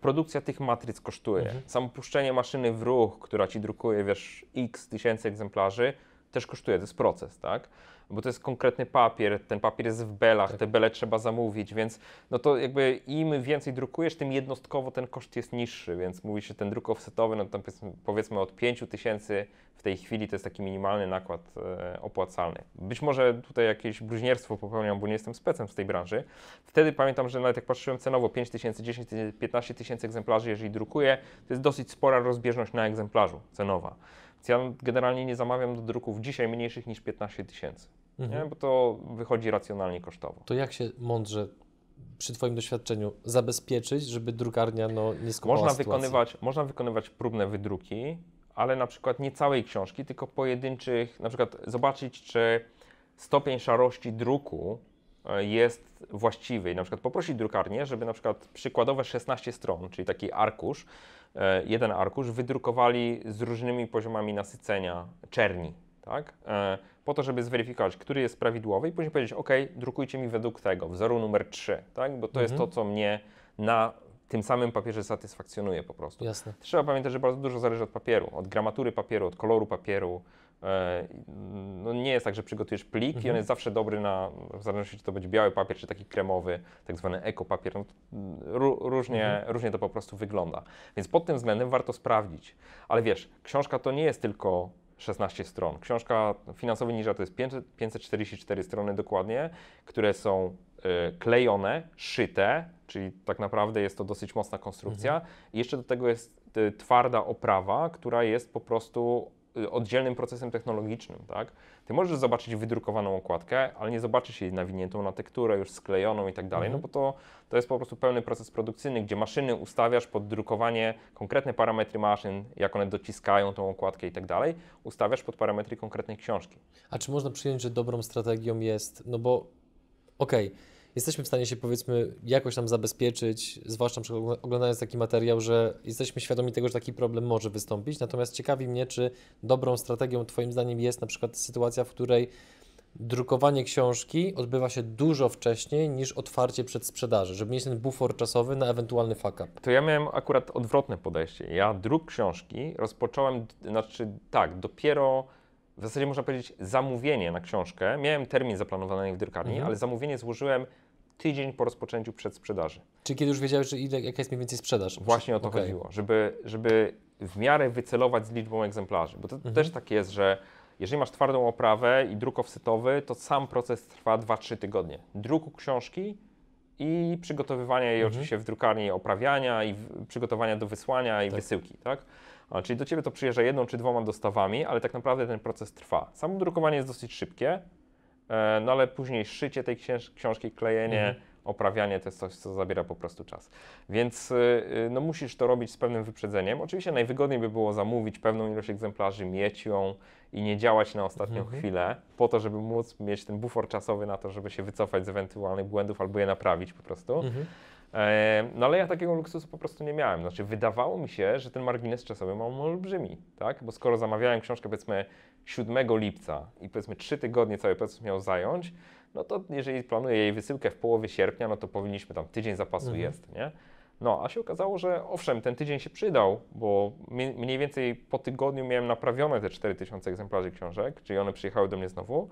Produkcja tych tych matryc kosztuje. Mhm. Samo puszczenie maszyny w ruch, która ci drukuje, wiesz, x tysięcy egzemplarzy, też kosztuje, to jest proces, tak? bo to jest konkretny papier, ten papier jest w belach, tak. te bele trzeba zamówić, więc no to jakby im więcej drukujesz, tym jednostkowo ten koszt jest niższy, więc mówi się ten druk offsetowy, no tam powiedzmy od 5 tysięcy w tej chwili to jest taki minimalny nakład e, opłacalny. Być może tutaj jakieś bluźnierstwo popełniam, bo nie jestem specem z tej branży. Wtedy pamiętam, że nawet jak patrzyłem cenowo 5 tysięcy, 10 tysięcy, 15 tysięcy egzemplarzy, jeżeli drukuję, to jest dosyć spora rozbieżność na egzemplarzu cenowa. Ja generalnie nie zamawiam do druków dzisiaj mniejszych niż 15 tysięcy, mhm. bo to wychodzi racjonalnie kosztowo. To jak się mądrze przy Twoim doświadczeniu zabezpieczyć, żeby drukarnia no, nie skupała można wykonywać, można wykonywać próbne wydruki, ale na przykład nie całej książki, tylko pojedynczych, na przykład zobaczyć, czy stopień szarości druku jest właściwy. na przykład poprosić drukarnię, żeby na przykład przykładowe 16 stron, czyli taki arkusz, e, jeden arkusz, wydrukowali z różnymi poziomami nasycenia czerni, tak? E, po to, żeby zweryfikować, który jest prawidłowy i później powiedzieć, ok, drukujcie mi według tego, wzoru numer 3, tak? Bo to mhm. jest to, mhm. co mnie na tym samym papierze satysfakcjonuje po prostu. Jasne. Trzeba pamiętać, że bardzo dużo zależy od papieru, od gramatury papieru, od koloru papieru, E, no nie jest tak, że przygotujesz plik mhm. i on jest zawsze dobry na, w zależności czy to będzie biały papier, czy taki kremowy, tak zwany ekopapier. No, różnie, mhm. różnie to po prostu wygląda. Więc pod tym względem warto sprawdzić. Ale wiesz, książka to nie jest tylko 16 stron. Książka Finansowy niża to jest 544 strony dokładnie, które są e, klejone, szyte, czyli tak naprawdę jest to dosyć mocna konstrukcja. Mhm. I jeszcze do tego jest e, twarda oprawa, która jest po prostu Y, oddzielnym procesem technologicznym, tak? Ty możesz zobaczyć wydrukowaną okładkę, ale nie zobaczysz jej nawiniętą na tekturę, już sklejoną i tak dalej, no mhm. bo to, to jest po prostu pełny proces produkcyjny, gdzie maszyny ustawiasz pod drukowanie, konkretne parametry maszyn, jak one dociskają tą okładkę i tak dalej, ustawiasz pod parametry konkretnej książki. A czy można przyjąć, że dobrą strategią jest, no bo okej, okay jesteśmy w stanie się powiedzmy jakoś tam zabezpieczyć, zwłaszcza oglądając taki materiał, że jesteśmy świadomi tego, że taki problem może wystąpić. Natomiast ciekawi mnie, czy dobrą strategią Twoim zdaniem jest na przykład sytuacja, w której drukowanie książki odbywa się dużo wcześniej niż otwarcie przed sprzedaży, żeby mieć ten bufor czasowy na ewentualny fuck up. To ja miałem akurat odwrotne podejście. Ja druk książki rozpocząłem, znaczy tak, dopiero w zasadzie można powiedzieć zamówienie na książkę. Miałem termin zaplanowany w drukarni, mhm. ale zamówienie złożyłem tydzień po rozpoczęciu przedsprzedaży. Czy kiedy już wiedziałeś, że ile, jaka jest mniej więcej sprzedaż? Właśnie o to okay. chodziło, żeby, żeby w miarę wycelować z liczbą egzemplarzy, bo to mhm. też tak jest, że jeżeli masz twardą oprawę i druk offsetowy, to sam proces trwa 2-3 tygodnie. Druku książki i przygotowywania jej mhm. oczywiście w drukarni, oprawiania i przygotowania do wysłania i tak. wysyłki, tak? A, czyli do Ciebie to przyjeżdża jedną czy dwoma dostawami, ale tak naprawdę ten proces trwa. Samo drukowanie jest dosyć szybkie, E, no ale później szycie tej książki, klejenie, mhm. oprawianie to jest coś, co zabiera po prostu czas. Więc y, y, no musisz to robić z pewnym wyprzedzeniem. Oczywiście najwygodniej by było zamówić pewną ilość egzemplarzy, mieć ją i nie działać na ostatnią mhm. chwilę, po to, żeby móc mieć ten bufor czasowy na to, żeby się wycofać z ewentualnych błędów albo je naprawić po prostu. Mhm. E, no ale ja takiego luksusu po prostu nie miałem. Znaczy, wydawało mi się, że ten margines czasowy mam olbrzymi, tak? Bo skoro zamawiałem książkę, powiedzmy, 7 lipca i powiedzmy 3 tygodnie cały proces miał zająć, no to jeżeli planuję jej wysyłkę w połowie sierpnia, no to powinniśmy tam tydzień zapasu mhm. jest, nie? No, a się okazało, że owszem, ten tydzień się przydał, bo mniej więcej po tygodniu miałem naprawione te 4000 egzemplarzy książek, czyli one przyjechały do mnie znowu,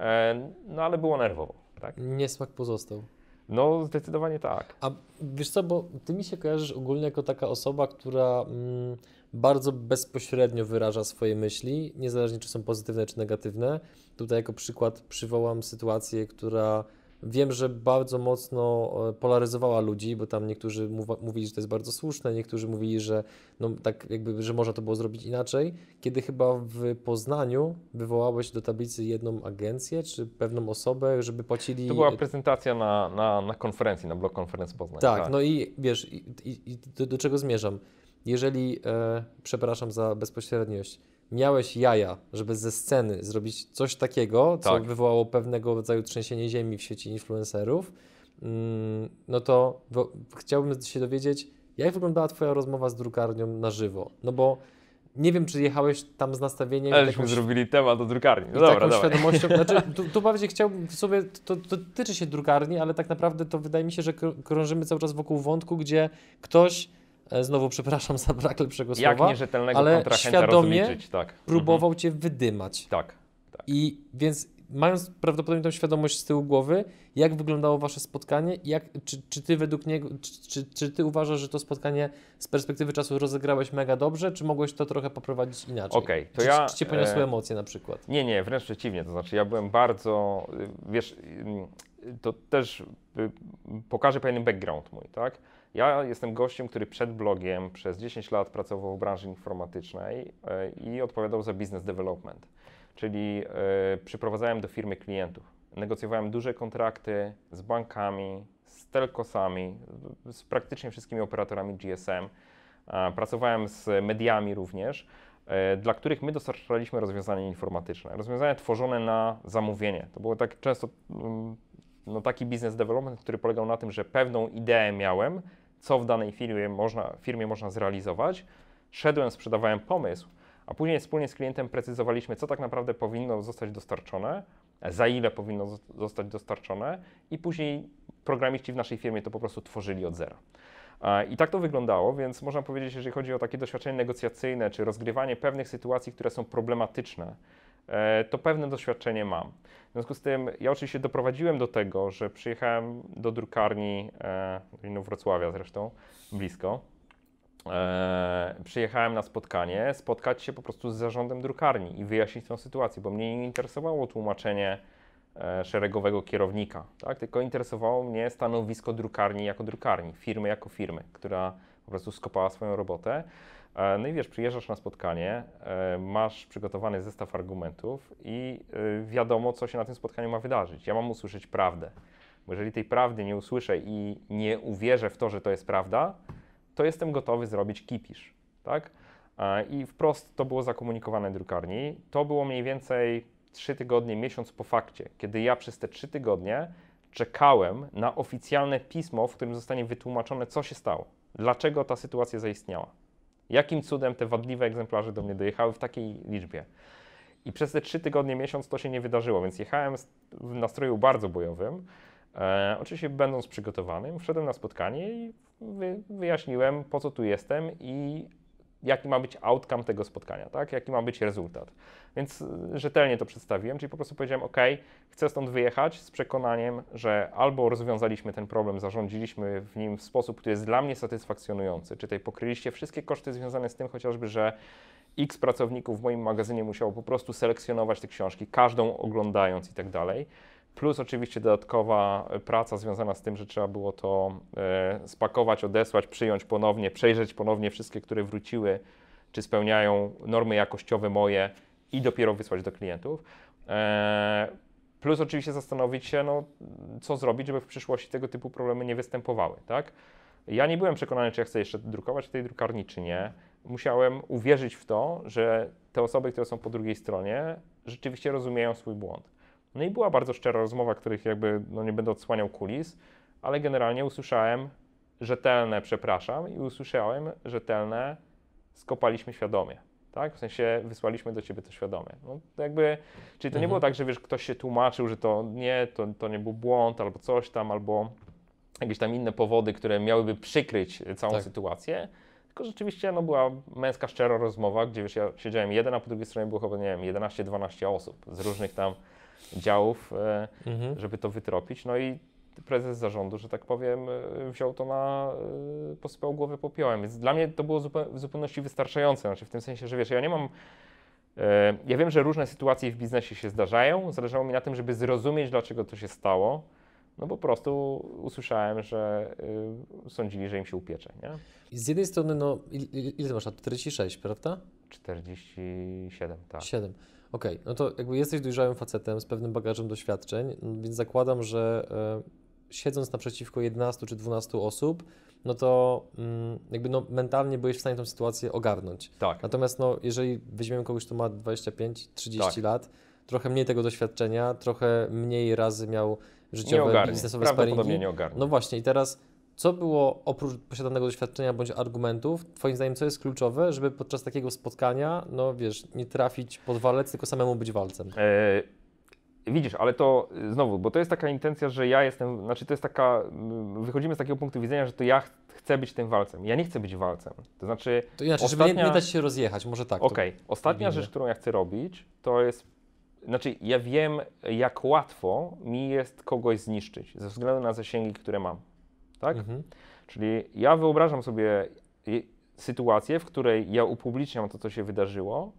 e, no ale było nerwowo, tak? Niesmak pozostał. No, zdecydowanie tak. A wiesz co, bo ty mi się kojarzysz ogólnie jako taka osoba, która... Mm, bardzo bezpośrednio wyraża swoje myśli, niezależnie czy są pozytywne czy negatywne. Tutaj jako przykład przywołam sytuację, która wiem, że bardzo mocno e, polaryzowała ludzi, bo tam niektórzy mówili, że to jest bardzo słuszne, niektórzy mówili, że no, tak jakby, że można to było zrobić inaczej. Kiedy chyba w Poznaniu wywołałeś do tablicy jedną agencję czy pewną osobę, żeby płacili... To była prezentacja na, na, na konferencji, na blog konferencji Poznań. Tak, tak, no i wiesz, i, i, i do, do czego zmierzam? jeżeli, e, przepraszam za bezpośredniość, miałeś jaja, żeby ze sceny zrobić coś takiego, co tak. wywołało pewnego rodzaju trzęsienie ziemi w sieci influencerów, mm, no to chciałbym się dowiedzieć, jak wyglądała Twoja rozmowa z drukarnią na żywo? No bo nie wiem, czy jechałeś tam z nastawieniem. Ale zrobili temat do drukarni. No dobra, taką świadomością. Znaczy, tu, tu bardziej chciałbym w sobie, to, to dotyczy się drukarni, ale tak naprawdę to wydaje mi się, że krążymy cały czas wokół wątku, gdzie ktoś E, znowu przepraszam za brak lepszego słowa. Jak nierzetelnego ale kontrahenta świadomie tak. Mhm. próbował mhm. cię wydymać. Tak, tak. I więc mając prawdopodobnie tą świadomość z tyłu głowy, jak wyglądało wasze spotkanie, jak, czy, czy ty według niego, czy, czy, ty uważasz, że to spotkanie z perspektywy czasu rozegrałeś mega dobrze, czy mogłeś to trochę poprowadzić inaczej? Okej, okay, to czy, ja... Czy, cię poniosły e... emocje na przykład? Nie, nie, wręcz przeciwnie, to znaczy ja byłem bardzo, y, wiesz, y, to też y, pokażę pewien background mój, tak? Ja jestem gościem, który przed blogiem przez 10 lat pracował w branży informatycznej e, i odpowiadał za business development, czyli e, przyprowadzałem do firmy klientów. Negocjowałem duże kontrakty z bankami, z telkosami, z praktycznie wszystkimi operatorami GSM. Pracowałem z mediami również, e, dla których my dostarczaliśmy rozwiązania informatyczne. Rozwiązania tworzone na zamówienie. To było tak często mm, no, taki biznes development, który polegał na tym, że pewną ideę miałem, co w danej firmie można, firmie można zrealizować. Szedłem, sprzedawałem pomysł, a później wspólnie z klientem precyzowaliśmy, co tak naprawdę powinno zostać dostarczone, za ile powinno zostać dostarczone, i później programiści w naszej firmie to po prostu tworzyli od zera. I tak to wyglądało, więc można powiedzieć, jeżeli chodzi o takie doświadczenie negocjacyjne czy rozgrywanie pewnych sytuacji, które są problematyczne, E, to pewne doświadczenie mam. W związku z tym ja oczywiście doprowadziłem do tego, że przyjechałem do drukarni w e, Wrocławia zresztą, blisko. E, przyjechałem na spotkanie, spotkać się po prostu z zarządem drukarni i wyjaśnić tę sytuację, bo mnie nie interesowało tłumaczenie szeregowego kierownika, tak? tylko interesowało mnie stanowisko drukarni jako drukarni, firmy jako firmy, która po prostu skopała swoją robotę. E, no i wiesz, przyjeżdżasz na spotkanie, e, masz przygotowany zestaw argumentów i e, wiadomo, co się na tym spotkaniu ma wydarzyć. Ja mam usłyszeć prawdę. Bo jeżeli tej prawdy nie usłyszę i nie uwierzę w to, że to jest prawda, to jestem gotowy zrobić kipisz, tak? I wprost to było zakomunikowane drukarni. To było mniej więcej 3 tygodnie, miesiąc po fakcie, kiedy ja przez te 3 tygodnie czekałem na oficjalne pismo, w którym zostanie wytłumaczone, co się stało, dlaczego ta sytuacja zaistniała. Jakim cudem te wadliwe egzemplarze do mnie dojechały w takiej liczbie? I przez te trzy tygodnie, miesiąc to się nie wydarzyło, więc jechałem w nastroju bardzo bojowym. E, oczywiście będąc przygotowanym, wszedłem na spotkanie i wyjaśniłem, po co tu jestem i jaki ma być outcome tego spotkania, tak? jaki ma być rezultat. Więc y, rzetelnie to przedstawiłem, czyli po prostu powiedziałem, OK, chcę stąd wyjechać z przekonaniem, że albo rozwiązaliśmy ten problem, zarządziliśmy w nim w sposób, który jest dla mnie satysfakcjonujący, czy tutaj pokryliście wszystkie koszty związane z tym chociażby, że X pracowników w moim magazynie musiało po prostu selekcjonować te książki, każdą oglądając i tak dalej Plus oczywiście dodatkowa praca związana z tym, że trzeba było to e, spakować, odesłać, przyjąć ponownie, przejrzeć ponownie wszystkie, które wróciły, czy spełniają normy jakościowe moje i dopiero wysłać do klientów. E, plus oczywiście zastanowić się, no, co zrobić, żeby w przyszłości tego typu problemy nie występowały. Tak? Ja nie byłem przekonany, czy ja chcę jeszcze drukować w tej drukarni, czy nie. Musiałem uwierzyć w to, że te osoby, które są po drugiej stronie, rzeczywiście rozumieją swój błąd. No i była bardzo szczera rozmowa, których jakby no nie będę odsłaniał kulis, ale generalnie usłyszałem rzetelne, przepraszam, i usłyszałem rzetelne, skopaliśmy świadomie. Tak? W sensie wysłaliśmy do ciebie to świadomie. No, to jakby, czyli to nie było mhm. tak, że wiesz, ktoś się tłumaczył, że to nie, to, to nie był błąd, albo coś tam, albo jakieś tam inne powody, które miałyby przykryć całą tak. sytuację. Tylko rzeczywiście no, była męska, szczera rozmowa, gdzie wiesz, ja siedziałem jeden, a po drugiej stronie było chyba, nie wiem, 11-12 osób z różnych tam działów, e, mhm. żeby to wytropić. No i prezes zarządu, że tak powiem, e, wziął to na, e, posypał głowę popiołem. Więc dla mnie to było w zupełności wystarczające. Znaczy w tym sensie, że wiesz, ja nie mam. Ja wiem, że różne sytuacje w biznesie się zdarzają. Zależało mi na tym, żeby zrozumieć, dlaczego to się stało. No po prostu usłyszałem, że y, sądzili, że im się upiecze. Nie? Z jednej strony, no, ile, ile masz lat? 46, prawda? 47, tak. 7. Okej, okay, no to jakby jesteś dojrzałym facetem z pewnym bagażem doświadczeń, więc zakładam, że e, siedząc naprzeciwko 11 czy 12 osób, no to mm, jakby no, mentalnie byłeś w stanie tą sytuację ogarnąć. Tak. Natomiast no, jeżeli weźmiemy kogoś, kto ma 25-30 tak. lat, trochę mniej tego doświadczenia, trochę mniej razy miał życiowe, biznesowe sparingi. nie ogarnie. No właśnie i teraz co było oprócz posiadanego doświadczenia bądź argumentów, Twoim zdaniem, co jest kluczowe, żeby podczas takiego spotkania, no wiesz, nie trafić pod walec, tylko samemu być walcem? E, widzisz, ale to y, znowu, bo to jest taka intencja, że ja jestem, znaczy to jest taka, mm, wychodzimy z takiego punktu widzenia, że to ja chcę być tym walcem. Ja nie chcę być walcem. To znaczy. To inaczej, ostatnia... żeby nie, nie dać się rozjechać, może tak. Okej, okay. ostatnia robimy. rzecz, którą ja chcę robić, to jest znaczy, ja wiem, jak łatwo mi jest kogoś zniszczyć ze względu na zasięgi, które mam tak? Mhm. Czyli ja wyobrażam sobie sytuację, w której ja upubliczniam to, co się wydarzyło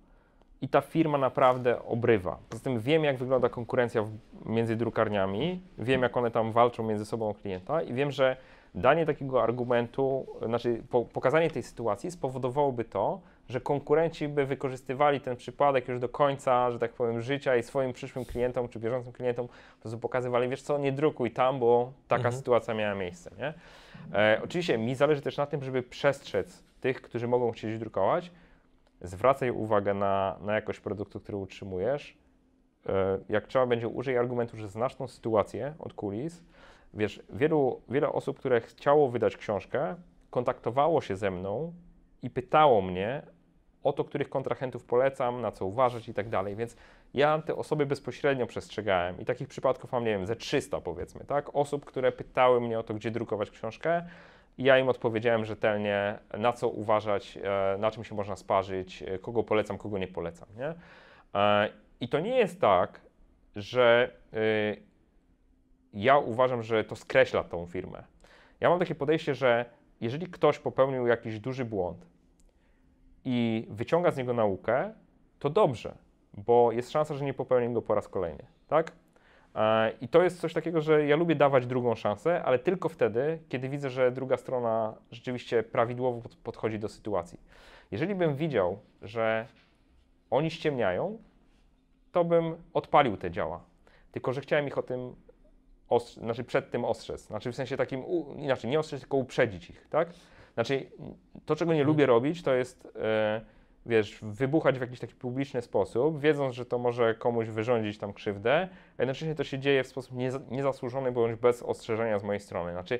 i ta firma naprawdę obrywa. Poza tym wiem, jak wygląda konkurencja między drukarniami, wiem, jak one tam walczą między sobą o klienta i wiem, że danie takiego argumentu, znaczy pokazanie tej sytuacji spowodowałoby to, że konkurenci by wykorzystywali ten przypadek już do końca, że tak powiem, życia i swoim przyszłym klientom czy bieżącym klientom po prostu pokazywali, wiesz co, nie drukuj tam, bo taka mhm. sytuacja miała miejsce. Nie? E, oczywiście mi zależy też na tym, żeby przestrzec tych, którzy mogą chcieć drukować. Zwracaj uwagę na, na jakość produktu, który utrzymujesz. E, jak trzeba będzie, użyj argumentu, że znaczną sytuację od kulis. Wiesz, wielu, wiele osób, które chciało wydać książkę, kontaktowało się ze mną i pytało mnie oto których kontrahentów polecam, na co uważać i tak dalej. Więc ja te osoby bezpośrednio przestrzegałem i takich przypadków mam, nie wiem, ze 300 powiedzmy, tak? Osób, które pytały mnie o to, gdzie drukować książkę. I ja im odpowiedziałem rzetelnie, na co uważać, e, na czym się można sparzyć, e, kogo polecam, kogo nie polecam. Nie? E, I to nie jest tak, że ja uważam, że to skreśla tą firmę. Ja mam takie podejście, że jeżeli ktoś popełnił jakiś duży błąd, i wyciąga z niego naukę, to dobrze, bo jest szansa, że nie popełnię go po raz kolejny, tak? E, I to jest coś takiego, że ja lubię dawać drugą szansę, ale tylko wtedy, kiedy widzę, że druga strona rzeczywiście prawidłowo podchodzi do sytuacji. Jeżeli bym widział, że oni ściemniają, to bym odpalił te działa. Tylko, że chciałem ich o tym, ostrze- znaczy przed tym ostrzec. Znaczy w sensie takim, u- inaczej, nie ostrzec, tylko uprzedzić ich, tak? Znaczy, to czego nie mhm. lubię robić, to jest, e, wiesz, wybuchać w jakiś taki publiczny sposób, wiedząc, że to może komuś wyrządzić tam krzywdę, a jednocześnie to się dzieje w sposób niezasłużony bądź bez ostrzeżenia z mojej strony. Znaczy,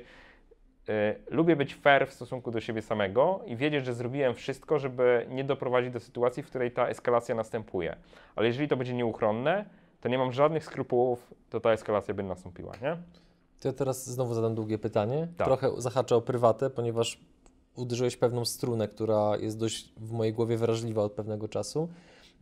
e, lubię być fair w stosunku do siebie samego i wiedzieć, że zrobiłem wszystko, żeby nie doprowadzić do sytuacji, w której ta eskalacja następuje. Ale jeżeli to będzie nieuchronne, to nie mam żadnych skrupułów, to ta eskalacja by nastąpiła, nie? To ja teraz znowu zadam długie pytanie. Tak. Trochę zahaczę o prywatę, ponieważ uderzyłeś pewną strunę, która jest dość w mojej głowie wrażliwa od pewnego czasu.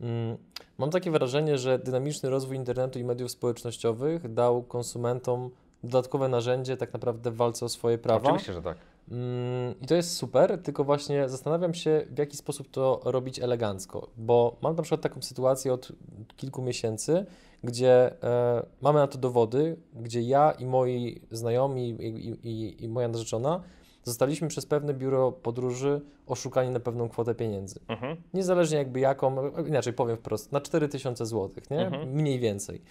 Mm, mam takie wrażenie, że dynamiczny rozwój internetu i mediów społecznościowych dał konsumentom dodatkowe narzędzie tak naprawdę w walce o swoje prawa. Oczywiście, że tak. Mm, I to jest super, tylko właśnie zastanawiam się, w jaki sposób to robić elegancko, bo mam na przykład taką sytuację od kilku miesięcy, gdzie e, mamy na to dowody, gdzie ja i moi znajomi i, i, i moja narzeczona zostaliśmy przez pewne biuro podróży oszukani na pewną kwotę pieniędzy. Mhm. Niezależnie jakby jaką, inaczej powiem wprost, na 4000 zł, nie? Mhm. Mniej więcej.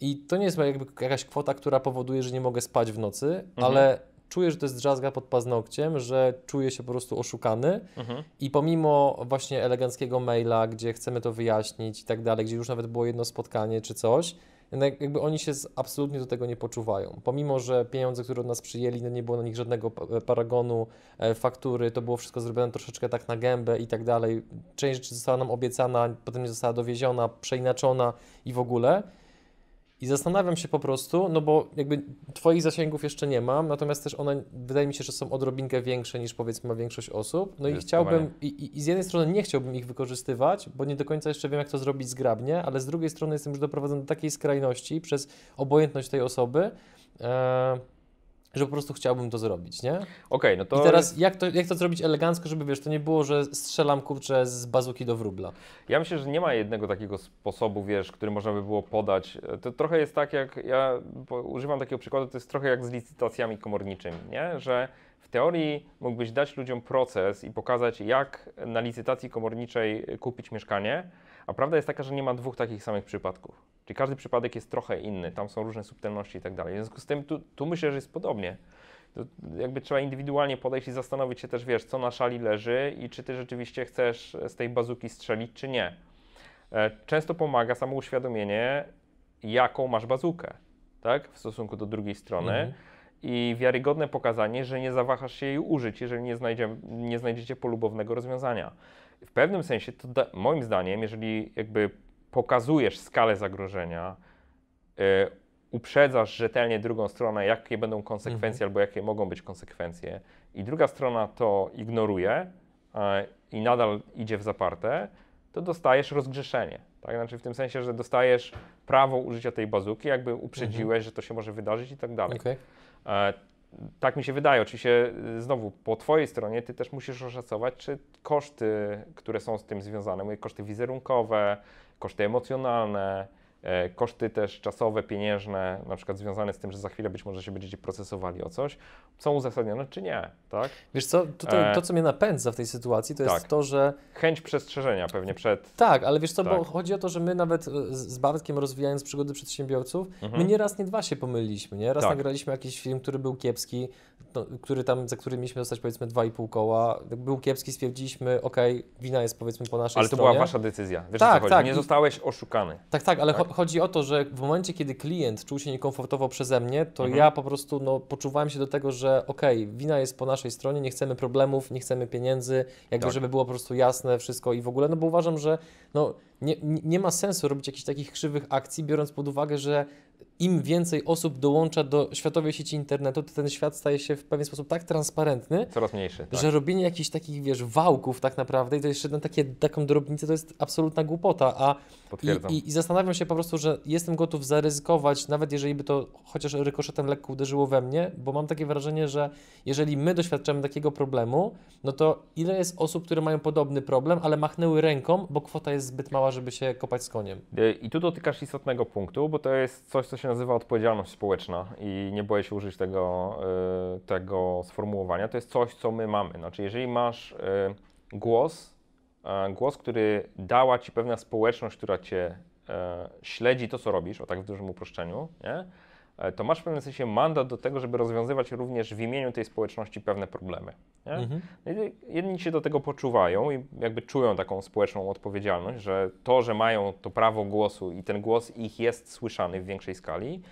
I to nie jest jakby jakaś kwota, która powoduje, że nie mogę spać w nocy, mhm. ale czuję, że to jest drzazga pod paznokciem, że czuję się po prostu oszukany mhm. i pomimo właśnie eleganckiego maila, gdzie chcemy to wyjaśnić i tak dalej, gdzie już nawet było jedno spotkanie czy coś, jednak jakby oni się absolutnie do tego nie poczuwają. Pomimo, że pieniądze, które od nas przyjęli, no nie było na nich żadnego paragonu, e, faktury, to było wszystko zrobione troszeczkę tak na gębę i tak dalej. Część rzeczy została nam obiecana, potem nie została dowieziona, przeinaczona i w ogóle. I zastanawiam się po prostu, no bo jakby Twoich zasięgów jeszcze nie mam, natomiast też one wydaje mi się, że są odrobinkę większe niż powiedzmy ma większość osób. No i chciałbym, i, i, z jednej strony nie chciałbym ich wykorzystywać, bo nie do końca jeszcze wiem, jak to zrobić zgrabnie, ale z drugiej strony jestem już doprowadzony do takiej skrajności przez obojętność tej osoby. Yy, że po prostu chciałbym to zrobić, nie? Okej, okay, no to... I teraz jak to, jak to zrobić elegancko, żeby wiesz, to nie było, że strzelam kurczę z bazuki do wróbla. Ja myślę, że nie ma jednego takiego sposobu, wiesz, który można by było podać. To trochę jest tak jak, ja używam takiego przykładu, to jest trochę jak z licytacjami komorniczymi, nie? Że w teorii mógłbyś dać ludziom proces i pokazać, jak na licytacji komorniczej kupić mieszkanie, a prawda jest taka, że nie ma dwóch takich samych przypadków. Czyli każdy przypadek jest trochę inny, tam są różne subtelności i tak dalej. W związku z tym tu, tu myślę, że jest podobnie. To jakby trzeba indywidualnie podejść i zastanowić się też, wiesz, co na szali leży i czy ty rzeczywiście chcesz z tej bazuki strzelić, czy nie. E, często pomaga samo uświadomienie, jaką masz bazukę, tak, w stosunku do drugiej strony. Mhm. I wiarygodne pokazanie, że nie zawahasz się jej użyć, jeżeli nie, znajdzie, nie znajdziecie polubownego rozwiązania. W pewnym sensie, da, moim zdaniem, jeżeli jakby pokazujesz skalę zagrożenia, y, uprzedzasz rzetelnie drugą stronę, jakie będą konsekwencje mhm. albo jakie mogą być konsekwencje, i druga strona to ignoruje y, i nadal idzie w zaparte, to dostajesz rozgrzeszenie. Tak? Znaczy w tym sensie, że dostajesz prawo użycia tej bazuki, jakby uprzedziłeś, mhm. że to się może wydarzyć i tak dalej. Okay. E, tak mi się wydaje. Oczywiście y, znowu po twojej stronie ty też musisz oszacować, czy koszty, które są z tym związane, moje koszty wizerunkowe, akože emocionálne E, koszty też czasowe, pieniężne, na przykład związane z tym, że za chwilę być może się będziecie procesowali o coś, są uzasadnione czy nie, tak? Wiesz co, tutaj e, to, co mnie napędza w tej sytuacji, to tak. jest to, że... Chęć przestrzeżenia pewnie przed... Tak, ale wiesz co, tak. bo chodzi o to, że my nawet e, z Bartkiem rozwijając przygody przedsiębiorców, mhm. my nie raz, nie dwa się pomyliliśmy, nie? Raz tak. nagraliśmy jakiś film, który był kiepski, no, który tam, za który mieliśmy dostać powiedzmy dwa i pół koła, był kiepski, stwierdziliśmy, ok, wina jest powiedzmy po naszej ale stronie. Ale to była wasza decyzja, wiesz tak, co chodzi, tak. nie zostałeś oszukany. Tak, tak, ale tak? chodzi o to, że w momencie, kiedy klient czuł się niekomfortowo przeze mnie, to mhm. ja po prostu no, poczuwałem się do tego, że okej, okay, wina jest po naszej stronie, nie chcemy problemów, nie chcemy pieniędzy, jakby tak. żeby było po prostu jasne wszystko i w ogóle, no bo uważam, że no, nie, nie ma sensu robić jakichś takich krzywych akcji, biorąc pod uwagę, że im więcej osób dołącza do światowej sieci internetu, to ten świat staje się w pewien sposób tak transparentny, coraz mniejszy, tak. że robienie jakichś takich, wiesz, wałków tak naprawdę i to jeszcze na takie, taką drobnicę to jest absolutna głupota, a i, i, i, zastanawiam się po prostu, że jestem gotów zaryzykować, nawet jeżeli by to chociaż rykoszetem lekko uderzyło we mnie, bo mam takie wrażenie, że jeżeli my doświadczamy takiego problemu, no to ile jest osób, które mają podobny problem, ale machnęły ręką, bo kwota jest zbyt mała dała, żeby się kopać z koniem. E, I tu dotykasz istotnego punktu, bo to jest coś, co się nazywa odpowiedzialność społeczna i nie boję się użyć tego, e, tego sformułowania. To jest coś, co my mamy. Znaczy, jeżeli masz e, głos, głos, który dała ci pewna społeczność, która cię śledzi to, co robisz, o tak w dużym uproszczeniu, nie? E, to masz w pewnym sensie mandat do tego, żeby rozwiązywać również w imieniu tej społeczności pewne problemy. Mhm. No jedni się do tego poczuwają i jakby czują taką społeczną odpowiedzialność, że to, że mają to prawo głosu i ten głos ich jest słyszany w większej skali,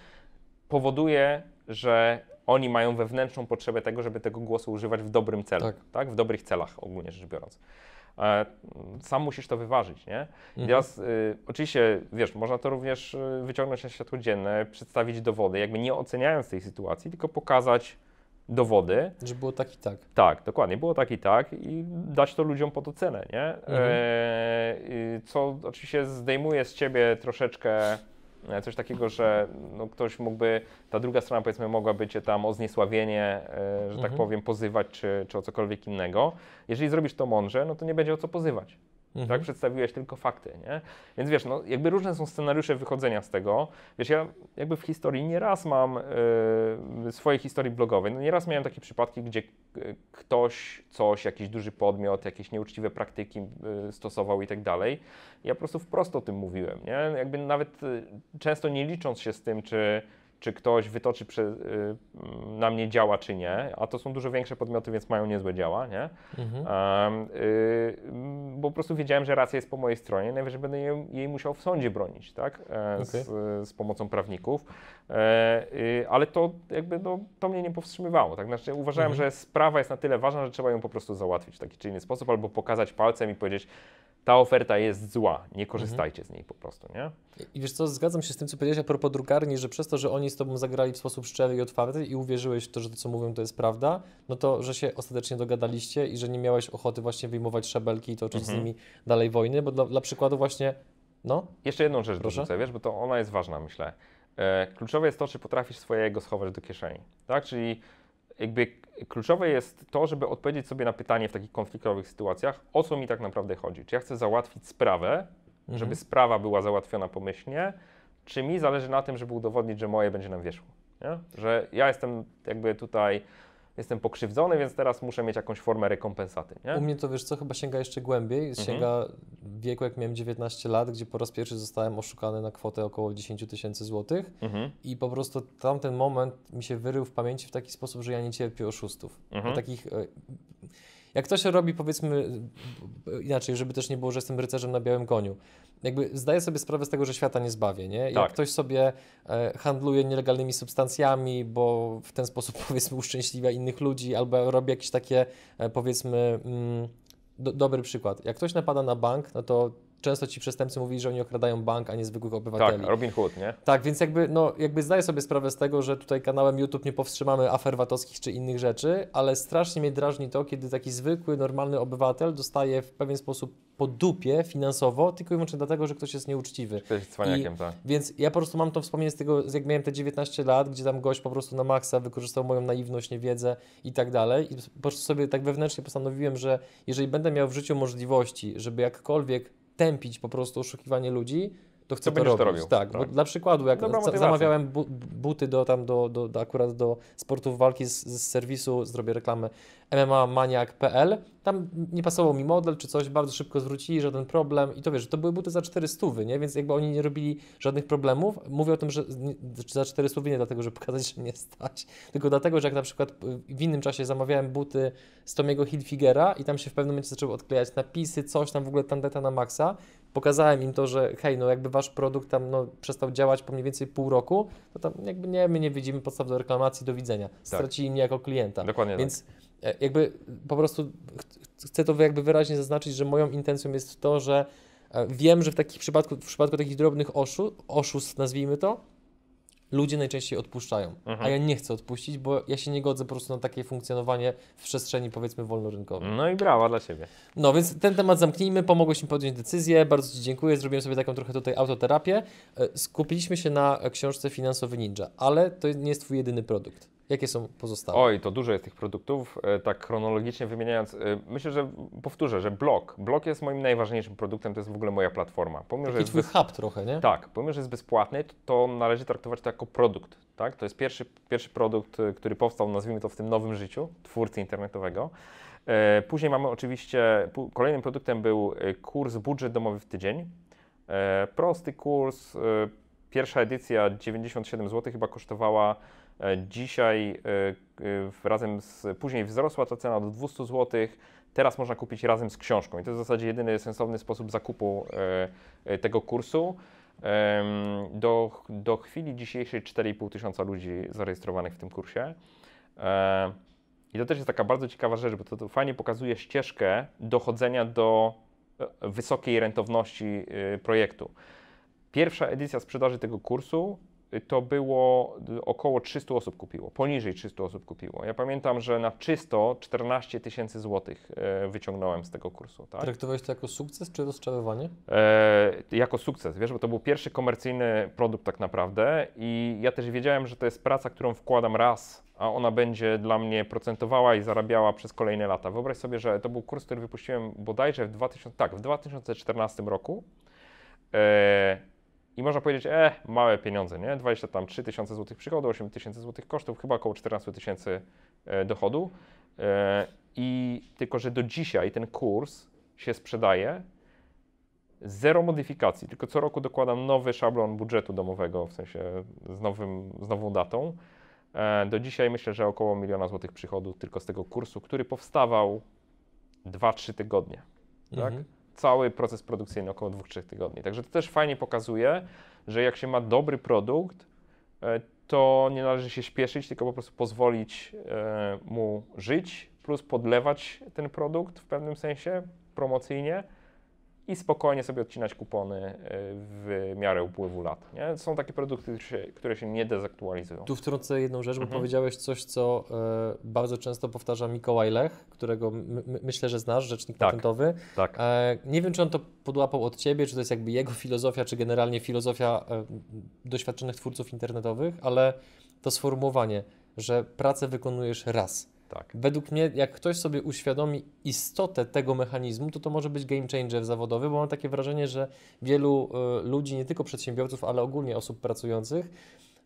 powoduje, że oni mają wewnętrzną potrzebę tego, żeby tego głosu używać w dobrym celu, tak? tak? W dobrych celach ogólnie rzecz biorąc. E, sam musisz to wyważyć, nie? Mhm. Teraz y, oczywiście, wiesz, można to również y, wyciągnąć na światło dzienne, przedstawić dowody, jakby nie oceniając tej sytuacji, tylko pokazać dowody. Że było tak i tak. Tak, dokładnie, było tak i tak i dać to ludziom pod ocenę, nie? Mhm. E, co oczywiście zdejmuje z ciebie troszeczkę E, coś takiego, że no, ktoś mógłby, ta druga strona powiedzmy mogłaby cię tam o zniesławienie, e, że tak mhm. powiem, pozywać czy, czy o cokolwiek innego. Jeżeli zrobisz to mądrze, no to nie będzie o co pozywać mhm. tak? Przedstawiłeś tylko fakty, nie? Więc wiesz, no, jakby różne są scenariusze wychodzenia z tego. Wiesz, ja jakby w historii nieraz mam yy, swojej historii blogowej, no nieraz miałem takie przypadki, gdzie y, ktoś, coś, jakiś duży podmiot, jakieś nieuczciwe praktyki yy, stosował i tak dalej. Ja po prostu wprost o tym mówiłem, nie? Jakby nawet yy, często nie licząc się z tym, czy czy ktoś wytoczy prze, y, mm, na mnie działa, czy nie, a to są dużo większe podmioty, więc mają niezłe działa, nie? Mhm. Um, y, bo mm, po prostu wiedziałem, że racja jest po mojej stronie, najwyżej będę jej, jej musiał w sądzie bronić, tak? E, okay. z, z, pomocą prawników, e, y, ale to jakby, no, to mnie nie powstrzymywało, tak? Znaczy uważałem, mhm. że sprawa jest na tyle ważna, że trzeba ją po prostu załatwić w taki czy inny sposób, albo pokazać palcem i powiedzieć, ta oferta jest zła, nie mhm. korzystajcie mhm. z niej po prostu, nie? I wiesz co, zgadzam się z tym, co powiedziałeś a propos drukarni, że przez to, że oni z Tobą zagrali w sposób szczery i otwarty i uwierzyłeś w to, że to, co mówią, to jest prawda, no to, że się ostatecznie dogadaliście i że nie miałeś ochoty właśnie wyjmować szabelki i toczyć mhm. z nimi dalej wojny, bo dla, dla przykładu właśnie, no... Jeszcze jedną rzecz Proszę? dorzucę, wiesz, bo to ona jest ważna, myślę. E, kluczowe jest to, czy potrafisz swojego schować do kieszeni, tak? Czyli jakby kluczowe jest to, żeby odpowiedzieć sobie na pytanie w takich konfliktowych sytuacjach, o co mi tak naprawdę chodzi. Czy ja chcę załatwić sprawę, mhm. żeby sprawa była załatwiona pomyślnie, czy mi zależy na tym, żeby udowodnić, że moje będzie nam wierzło. Nie? Że ja jestem jakby tutaj jestem pokrzywdzony, więc teraz muszę mieć jakąś formę rekompensaty. Nie? U mnie to wiesz co, chyba sięga jeszcze głębiej. Mhm. Sięga mhm. wieku, jak miałem 19 lat, gdzie po raz pierwszy zostałem oszukany na kwotę około 10 tysięcy złotych mhm. i po prostu tamten moment mi się wyrył w pamięci w taki sposób, że ja nie cierpię oszustów. Mhm. Takich... Y jak ktoś robi, powiedzmy inaczej, żeby też nie było, że jestem rycerzem na białym koniu, jakby zdaję sobie sprawę z tego, że świata nie zbawię, nie? Tak. Jak ktoś sobie e, handluje nielegalnymi substancjami, bo w ten sposób, powiedzmy, uszczęśliwia innych ludzi, albo robi jakieś takie, e, powiedzmy, mm, do, dobry przykład. Jak ktoś napada na bank, no to często ci przestępcy mówili, że oni okradają bank, a nie zwykłych obywateli. Tak, Robin Hood, nie? Tak, więc jakby, no, jakby zdaję sobie sprawę z tego, że tutaj kanałem YouTube nie powstrzymamy afer vat czy innych rzeczy, ale strasznie mnie drażni to, kiedy taki zwykły, normalny obywatel dostaje w pewien sposób po dupie finansowo, tylko i wyłącznie dlatego, że ktoś jest nieuczciwy. Ktoś jest cwaniakiem, I, tak. Więc ja po prostu mam to wspomnienie z tego, jak miałem te 19 lat, gdzie tam gość po prostu na maksa wykorzystał moją naiwność, niewiedzę i tak dalej. I po prostu sobie tak wewnętrznie postanowiłem, że jeżeli będę miał w życiu możliwości, żeby jakkolwiek tępić po prostu oszukiwanie ludzi, to chcę to, to robić. To robił. Tak, tak. dla przykładu, jak zamawiałem bu, buty do, tam do, do, do, akurat do sportów walki z, z serwisu, zrobię reklamę mmamaniak.pl, tam nie pasował mi model czy coś, bardzo szybko zwrócili, żaden problem i to wiesz, to były buty za 400, nie? więc jakby oni nie robili żadnych problemów. Mówię o tym, że znaczy za 400 nie dlatego, żeby pokazać, że nie stać, tylko dlatego, że jak na przykład y, w innym czasie zamawiałem buty z Tomiego Hilfigera i tam się w pewnym momencie zaczęły odklejać napisy, coś tam w ogóle tandeta na maksa, pokazałem im to, że hej, no jakby wasz produkt tam no, przestał działać po mniej więcej pół roku, to tam jakby nie, my nie widzimy podstaw do reklamacji, do widzenia. Tak. Stracili tak. mnie jako klienta. Dokładnie tak. Więc tak. jakby po prostu chcę to jakby wyraźnie zaznaczyć, że moją intencją jest to, że e, wiem, że w takich przypadku, w przypadku takich drobnych oszu, oszustw, nazwijmy to, ludzie najczęściej odpuszczają. Mhm. A ja nie chcę odpuścić, bo ja się nie godzę po prostu na takie funkcjonowanie w przestrzeni powiedzmy wolnorynkowej. No i brawa dla siebie. No więc ten temat zamknijmy, pomogłeś mi podjąć decyzję, bardzo Ci dziękuję, zrobiłem sobie taką trochę tutaj autoterapię. E, skupiliśmy się na książce Finansowy Ninja, ale to nie jest Twój jedyny produkt. Jakie są pozostałe? Oj, to dużo jest tych produktów, e, tak chronologicznie wymieniając. E, myślę, że powtórzę, że blog. Blog jest moim najważniejszym produktem, to jest w ogóle moja platforma. Pomimo, Taki że twój bez... hub trochę, nie? Tak, pomimo, że jest bezpłatny, to, to należy traktować to jako produkt, tak? To jest pierwszy, pierwszy produkt, e, który powstał, nazwijmy to w tym nowym życiu, twórcy internetowego. Później mamy oczywiście, kolejnym produktem był kurs budżet domowy w tydzień. Prosty kurs, pierwsza edycja 97 zł chyba kosztowała E, dzisiaj e, e, razem z, później wzrosła ta cena do 200 zł. Teraz można kupić razem z książką i to jest w zasadzie jedyny sensowny sposób zakupu tego kursu. Do, do chwili dzisiejszej 4,5 tysiąca ludzi zarejestrowanych w tym kursie. I to też jest taka bardzo ciekawa rzecz, bo to, to fajnie pokazuje ścieżkę dochodzenia do wysokiej rentowności projektu. Pierwsza edycja sprzedaży tego kursu Y, to było y, około 300 osób kupiło, poniżej 300 osób kupiło. Ja pamiętam, że na czysto 14 tysięcy złotych y, wyciągnąłem z tego kursu. Tak? Traktowałeś to jako sukces czy rozczarowanie? E, jako sukces, wiesz, bo to był pierwszy komercyjny produkt tak naprawdę i ja też wiedziałem, że to jest praca, którą wkładam raz, a ona będzie dla mnie procentowała i zarabiała przez kolejne lata. Wyobraź sobie, że to był kurs, który wypuściłem bodajże w, 2000, tak, w 2014 roku. E, i można powiedzieć, e, małe pieniądze, nie? 20 tam 3 tysiące złotych przychodu, 8 tysięcy złotych kosztów, chyba około 14 tysięcy e, dochodu. E, I tylko, że do dzisiaj ten kurs się sprzedaje zero modyfikacji, tylko co roku dokładam nowy szablon budżetu domowego, w sensie z, nowym, z nową datą. E, do dzisiaj myślę, że około miliona złotych przychodu tylko z tego kursu, który powstawał 2-3 tygodnie. Tak? Mhm. Tak? cały proces produkcyjny około 2-3 tygodni. Także to też fajnie pokazuje, że jak się ma dobry produkt, e, to nie należy się śpieszyć, tylko po prostu pozwolić e, mu żyć, plus podlewać ten produkt w pewnym sensie promocyjnie i spokojnie sobie odcinać kupony e, w miarę upływu lat. Nie? Są takie produkty, które się, które się nie dezaktualizują. Tu wtrącę jedną rzecz, bo mhm. powiedziałeś coś, co e, bardzo często powtarza Mikołaj Lech, którego my, myślę, że znasz, rzecznik tak, patentowy. Tak. E, nie wiem, czy on to podłapał od ciebie, czy to jest jakby jego filozofia, czy generalnie filozofia e, doświadczonych twórców internetowych, ale to sformułowanie, że pracę wykonujesz raz tak. Według mnie, jak ktoś sobie uświadomi istotę tego mechanizmu, to to może być game changer zawodowy, bo mam takie wrażenie, że wielu y, ludzi, nie tylko przedsiębiorców, ale ogólnie osób pracujących,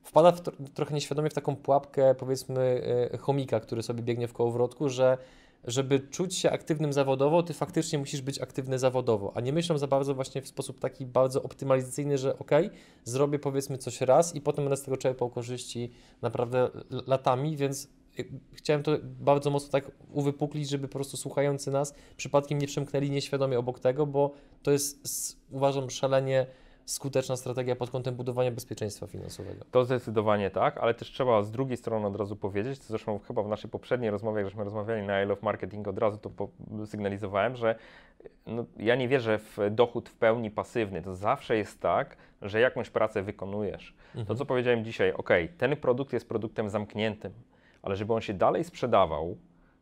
wpada w to, trochę nieświadomie w taką pułapkę, powiedzmy, y, chomika, który sobie biegnie w kołowrotku, że żeby czuć się aktywnym zawodowo, ty faktycznie musisz być aktywny zawodowo, a nie myślą za bardzo właśnie w sposób taki bardzo optymalizacyjny, że ok, zrobię powiedzmy coś raz i potem będę z tego czerpał korzyści naprawdę latami, więc chciałem to bardzo mocno tak uwypuklić, żeby po prostu słuchający nas przypadkiem nie przemknęli nieświadomie obok tego, bo to jest, uważam, szalenie skuteczna strategia pod kątem budowania bezpieczeństwa finansowego. To zdecydowanie tak, ale też trzeba z drugiej strony od razu powiedzieć, to zresztą chyba w naszej poprzedniej rozmowie, jak żeśmy rozmawiali na Isle of Marketing, od razu to sygnalizowałem, że no, ja nie wierzę w dochód w pełni pasywny. To zawsze jest tak, że jakąś pracę wykonujesz. Mhm. To, co powiedziałem dzisiaj, ok, ten produkt jest produktem zamkniętym ale żeby on się dalej sprzedawał,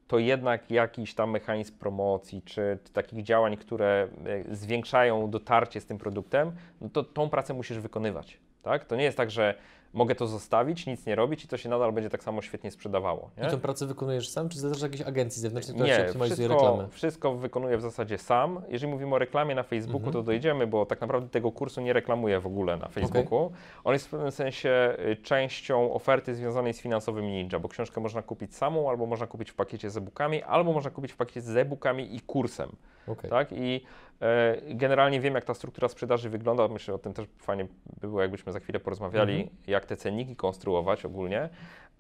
to jednak jakiś tam mechanizm promocji czy, czy takich działań, które e, zwiększają dotarcie z tym produktem, no to tą pracę musisz wykonywać. Tak? To nie jest tak, że mogę to zostawić, nic nie robić i to się nadal będzie tak samo świetnie sprzedawało. Nie? I tę pracę wykonujesz sam, czy zależy jakiejś agencji zewnętrznej, która nie, się optymalizuje wszystko, reklamę? wszystko wykonuję w zasadzie sam. Jeżeli mówimy o reklamie na Facebooku, mhm. to dojdziemy, bo tak naprawdę tego kursu nie reklamuję w ogóle na Facebooku. Okay. On jest w pewnym sensie y, częścią oferty związanej z finansowym Ninja, bo książkę można kupić samą, albo można kupić w pakiecie z e-bookami, albo można kupić w pakiecie z e-bookami i kursem. Okay. Tak? I e, Generalnie wiem, jak ta struktura sprzedaży wygląda. Myślę, że o tym też fajnie by było, jakbyśmy za chwilę porozmawiali, mm -hmm. jak te cenniki konstruować ogólnie.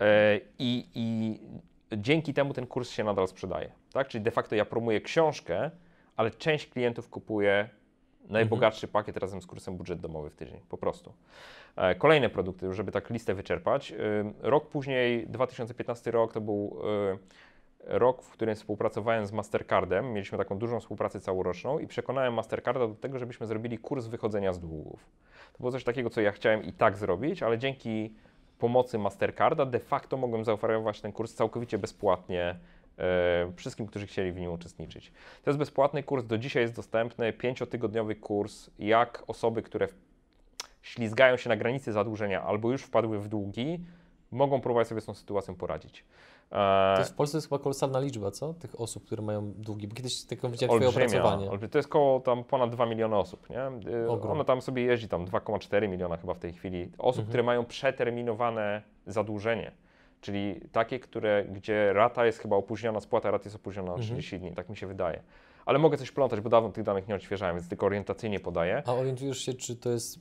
E, I, I, dzięki temu ten kurs się nadal sprzedaje. Tak? Czyli de facto ja promuję książkę, ale część klientów kupuje najbogatszy mm -hmm. pakiet razem z kursem budżet domowy w tydzień. Po prostu. E, kolejne produkty, żeby tak listę wyczerpać. Rok później, 2015 rok, to był rok, w którym współpracowałem z Mastercardem, mieliśmy taką dużą współpracę całoroczną i przekonałem Mastercarda do tego, żebyśmy zrobili kurs wychodzenia z długów. To było coś takiego, co ja chciałem i tak zrobić, ale dzięki pomocy Mastercarda de facto mogłem zaoferować ten kurs całkowicie bezpłatnie e, wszystkim, którzy chcieli w nim uczestniczyć. To jest bezpłatny kurs, do dzisiaj jest dostępny, pięciotygodniowy kurs, jak osoby, które ślizgają się na granicy zadłużenia albo już wpadły w długi, mogą próbować sobie z tą sytuacją poradzić. E, to jest w Polsce jest chyba kolosalna liczba, co? Tych osób, które mają długi, bo kiedyś tylko widziałem Olbrzymia, Twoje opracowanie. To jest koło tam ponad 2 miliony osób, nie? E, Ogrom. Ono tam sobie jeździ, tam 2,4 miliona chyba w tej chwili osób, mhm. które mają przeterminowane zadłużenie. Czyli takie, które, gdzie rata jest chyba opóźniona, spłata rat jest opóźniona na 30 mhm. dni, tak mi się wydaje. Ale mogę coś plątać, bo dawno tych danych nie odświeżałem, więc tylko orientacyjnie podaję. A orientujesz się, czy to jest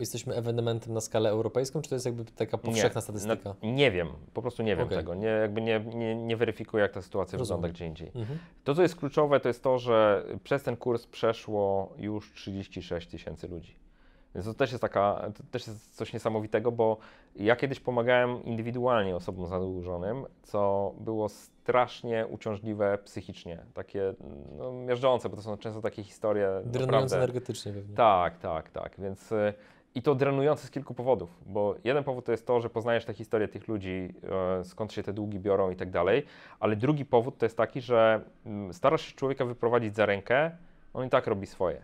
jesteśmy ewenementem na skalę europejską, czy to jest jakby taka powszechna nie, no, statystyka? No, nie wiem, po prostu nie wiem okay. tego. Nie, jakby nie, nie, nie weryfikuję, jak ta sytuacja Rozumiem. wygląda gdzie indziej. Mhm. To, co jest kluczowe, to jest to, że przez ten kurs przeszło już 36 tysięcy ludzi. Więc to też jest taka, też jest coś niesamowitego, bo ja kiedyś pomagałem indywidualnie osobom zadłużonym, co było strasznie uciążliwe psychicznie, takie no, miażdżące, bo to są często takie historie. Drenujące naprawdę... energetycznie pewnie. Tak, tak, tak, więc y, i to drenujące z kilku powodów, bo jeden powód to jest to, że poznajesz tę historię tych ludzi, e, skąd się te długi biorą i tak dalej, ale drugi powód to jest taki, że mm, starasz się człowieka wyprowadzić za rękę, on i tak robi swoje.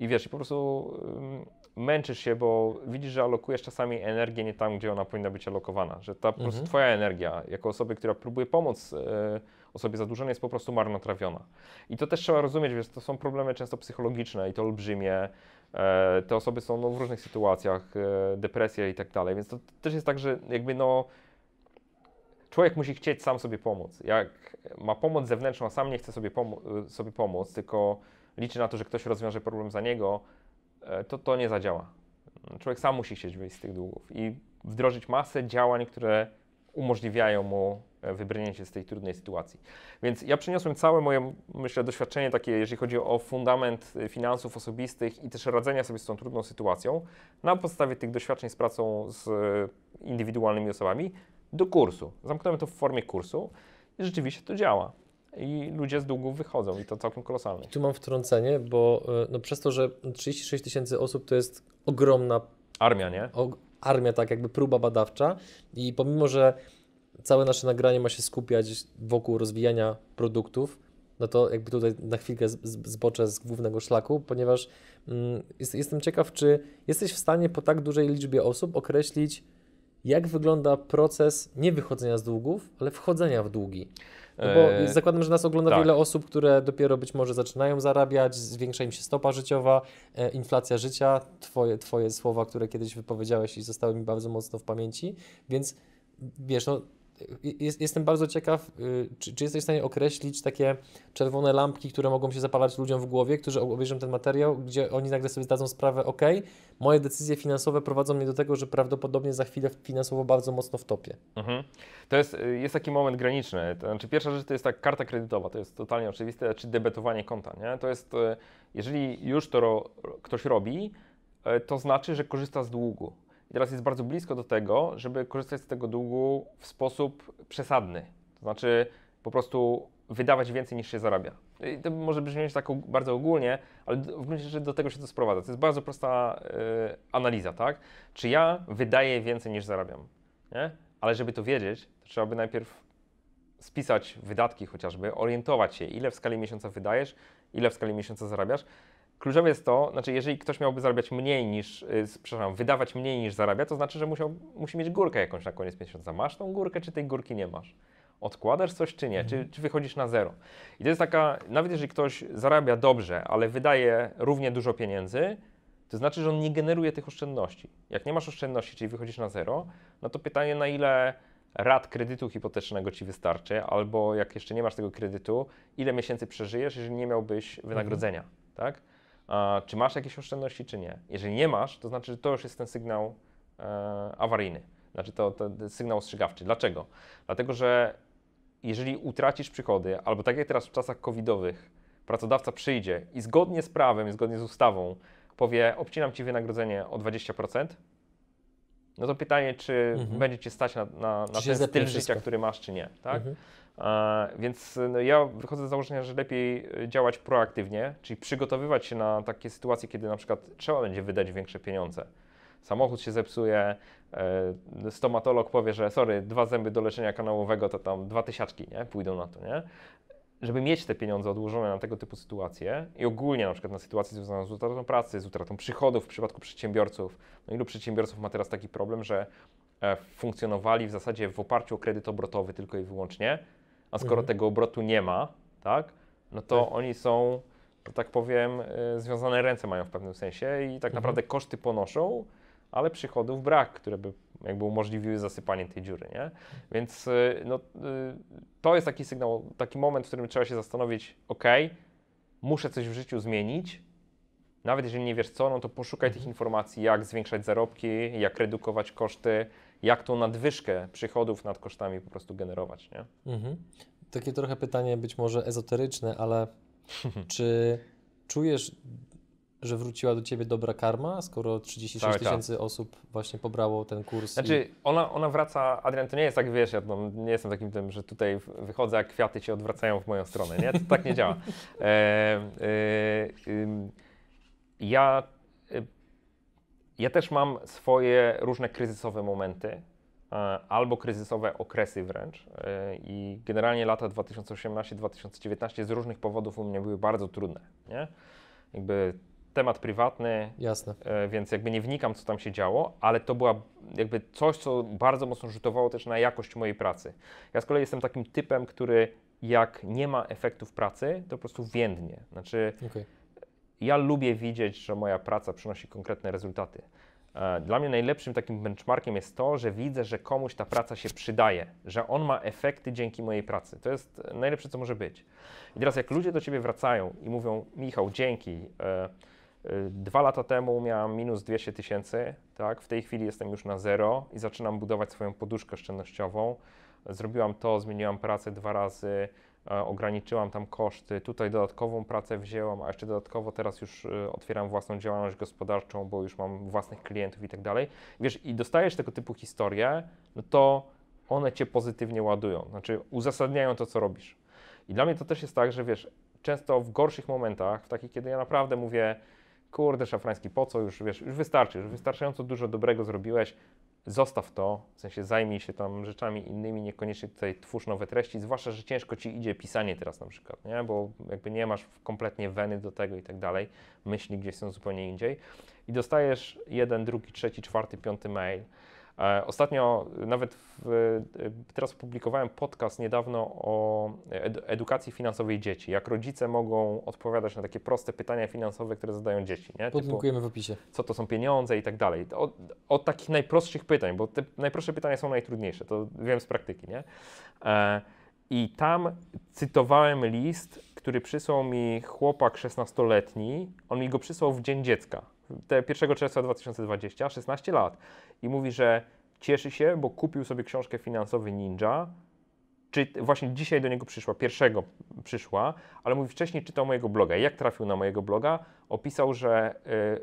I wiesz, i po prostu mm, męczysz się, bo widzisz, że alokujesz czasami energię nie tam, gdzie ona powinna być alokowana, że ta po prostu mhm. twoja energia, jako osoby, która próbuje pomóc e, osobie zadłużonej jest po prostu marnotrawiona. I to też trzeba rozumieć, że to są problemy często psychologiczne i to olbrzymie. E, te osoby są no, w różnych sytuacjach, e, depresja i tak dalej, więc to też jest tak, że jakby no człowiek musi chcieć sam sobie pomóc. Jak ma pomoc zewnętrzną, a sam nie chce sobie, e, sobie pomóc, tylko liczy na to, że ktoś rozwiąże problem za niego, to to nie zadziała. Człowiek sam musi chcieć wyjść z tych długów i wdrożyć masę działań, które umożliwiają mu E, wybrnięcie z tej trudnej sytuacji. Więc ja przyniosłem całe moje, myślę, doświadczenie takie, jeżeli chodzi o fundament e, finansów osobistych i też radzenia sobie z tą trudną sytuacją, na podstawie tych doświadczeń z pracą z e, indywidualnymi osobami do kursu. Zamknąłem to w formie kursu i rzeczywiście to działa i ludzie z długów wychodzą i to całkiem I Tu mam wtrącenie, bo no, przez to, że 36 tysięcy osób to jest ogromna armia, nie? O, armia, tak jakby próba badawcza i pomimo, że całe nasze nagranie ma się skupiać wokół rozwijania produktów, no to jakby tutaj na chwilkę zboczę z głównego szlaku, ponieważ mm, jest, jestem ciekaw, czy jesteś w stanie po tak dużej liczbie osób określić, jak wygląda proces nie wychodzenia z długów, ale wchodzenia w długi. No bo eee, zakładam, że nas ogląda tak. wiele osób, które dopiero być może zaczynają zarabiać, zwiększa im się stopa życiowa, e, inflacja życia, twoje, twoje słowa, które kiedyś wypowiedziałeś i zostały mi bardzo mocno w pamięci, więc wiesz, no, jest, jestem bardzo ciekaw, y, czy, czy, jesteś w stanie określić takie czerwone lampki, które mogą się zapalać ludziom w głowie, którzy obejrzą ten materiał, gdzie oni nagle sobie zdadzą sprawę, ok, moje decyzje finansowe prowadzą mnie do tego, że prawdopodobnie za chwilę finansowo bardzo mocno wtopię. Mhm. To jest, y, jest taki moment graniczny. To znaczy, pierwsza rzecz to jest ta karta kredytowa, to jest totalnie oczywiste, czy debetowanie konta. Nie? To jest, y, jeżeli już to ro, ktoś robi, to znaczy, że korzysta z długu. I teraz jest bardzo blisko do tego, żeby korzystać z tego długu w sposób przesadny. To znaczy po prostu wydawać więcej niż się zarabia. I to może brzmieć tak bardzo ogólnie, ale w gruncie rzeczy do tego się to sprowadza. To jest bardzo prosta yy, analiza, tak? Czy ja wydaję więcej niż zarabiam? Nie? Ale żeby to wiedzieć, to trzeba by najpierw spisać wydatki chociażby, orientować się, ile w skali miesiąca wydajesz, ile w skali miesiąca zarabiasz Kluczowe jest to, znaczy jeżeli ktoś miałby zarabiać mniej niż, yy, przepraszam, wydawać mniej niż zarabia, to znaczy, że musiał, musi mieć górkę jakąś na koniec miesiąca. Masz tą górkę, czy tej górki nie masz? Odkładasz coś, czy nie? Mhm. Czy, czy wychodzisz na zero? I to jest taka, nawet jeżeli ktoś zarabia dobrze, ale wydaje równie dużo pieniędzy, to znaczy, że on nie generuje tych oszczędności. Jak nie masz oszczędności, czyli wychodzisz na zero, no to pytanie, na ile rat kredytu hipotecznego ci wystarczy, albo jak jeszcze nie masz tego kredytu, ile miesięcy przeżyjesz, jeżeli nie miałbyś mhm. wynagrodzenia, mhm. tak? czy masz jakieś oszczędności, czy nie. Jeżeli nie masz, to znaczy, że to już jest ten sygnał e, awaryjny. Znaczy to, to, to sygnał ostrzegawczy. Dlaczego? Dlatego, że jeżeli utracisz przychody, albo tak jak teraz w czasach covidowych, pracodawca przyjdzie i zgodnie z prawem, zgodnie z ustawą powie, obcinam ci wynagrodzenie o 20%, no to pytanie, czy mhm. będzie cię stać na, na, na ten styl życia, który masz, czy nie, tak? Mhm. Więc no, ja wychodzę z założenia, że lepiej e, działać proaktywnie, czyli przygotowywać się na takie sytuacje, kiedy na przykład trzeba będzie wydać większe pieniądze. Samochód się zepsuje, e, stomatolog powie, że sorry, dwa zęby do leczenia kanałowego to tam dwa tysiaczki nie? pójdą na to, nie? Żeby mieć te pieniądze odłożone na tego typu sytuacje i ogólnie na przykład na sytuacje związane z utratą pracy, z utratą przychodów w przypadku przedsiębiorców. No ilu przedsiębiorców ma teraz taki problem, że e, funkcjonowali w zasadzie w oparciu o kredyt obrotowy tylko i wyłącznie, a skoro mhm. tego obrotu nie ma, tak, no to tak. oni są, że tak powiem, e, związane ręce mają w pewnym sensie i tak mhm. naprawdę koszty ponoszą, ale przychodów brak, które by jakby umożliwiły zasypanie tej dziury, nie? Więc e, no, e, to jest taki sygnał, taki moment, w którym trzeba się zastanowić, ok, muszę coś w życiu zmienić, nawet jeżeli nie wiesz co, no to poszukaj tych mhm. informacji, jak zwiększać zarobki, jak redukować koszty, jak tą nadwyżkę przychodów nad kosztami po prostu generować. Nie? Mhm. Takie trochę pytanie być może ezoteryczne, ale czy czujesz, że wróciła do ciebie dobra karma, skoro 36 tak, tak. tysięcy osób właśnie pobrało ten kurs? Znaczy, i... ona, ona wraca, Adrian, to nie jest tak, wiesz, ja no, nie jestem takim tym, że tutaj wychodzę, a kwiaty się odwracają w moją stronę, nie? To tak nie działa. E, e, e, ja ja też mam swoje różne kryzysowe momenty, e, albo kryzysowe okresy wręcz. E, I generalnie lata 2018-2019 z różnych powodów u mnie były bardzo trudne. Nie? Jakby temat prywatny, Jasne. E, więc jakby nie wnikam, co tam się działo, ale to była jakby coś, co bardzo mocno rzutowało też na jakość mojej pracy. Ja z kolei jestem takim typem, który jak nie ma efektów pracy, to po prostu więdnie. Znaczy, okay. Ja lubię widzieć, że moja praca przynosi konkretne rezultaty. E, dla mnie najlepszym takim benchmarkiem jest to, że widzę, że komuś ta praca się przydaje, że on ma efekty dzięki mojej pracy. To jest e, najlepsze, co może być. I teraz, jak ludzie do ciebie wracają i mówią: Michał, dzięki. E, dwa lata temu miałam minus 200 tysięcy, tak? W tej chwili jestem już na zero i zaczynam budować swoją poduszkę oszczędnościową. Zrobiłam to, zmieniłam pracę dwa razy, E, ograniczyłam tam koszty, tutaj dodatkową pracę wzięłam, a jeszcze dodatkowo teraz już e, otwieram własną działalność gospodarczą, bo już mam własnych klientów i tak dalej. Wiesz, i dostajesz tego typu historie, no to one cię pozytywnie ładują, znaczy uzasadniają to, co robisz. I dla mnie to też jest tak, że wiesz, często w gorszych momentach, w takich, kiedy ja naprawdę mówię, kurde, szafrański, po co już, wiesz, już wystarczy, już wystarczająco dużo dobrego zrobiłeś, zostaw to, w sensie zajmij się tam rzeczami innymi, niekoniecznie tutaj twórz nowe treści, zwłaszcza, że ciężko ci idzie pisanie teraz na przykład, nie? bo jakby nie masz kompletnie weny do tego i tak dalej, myśli gdzieś są zupełnie indziej i dostajesz jeden, drugi, trzeci, czwarty, piąty mail, E, ostatnio nawet w, e, teraz opublikowałem podcast niedawno o edukacji finansowej dzieci. Jak rodzice mogą odpowiadać na takie proste pytania finansowe, które zadają dzieci. Nie? Podlinkujemy w opisie. Co to są pieniądze i tak dalej. Od, od takich najprostszych pytań, bo te najprostsze pytania są najtrudniejsze, to wiem z praktyki. Nie? E, I tam cytowałem list, który przysłał mi chłopak 16-letni. On mi go przysłał w Dzień Dziecka te 1 czerwca 2020, 16 lat i mówi, że cieszy się, bo kupił sobie książkę Finansowy Ninja, czy właśnie dzisiaj do niego przyszła, pierwszego przyszła, ale mówi wcześniej czytał mojego bloga. Jak trafił na mojego bloga? Opisał, że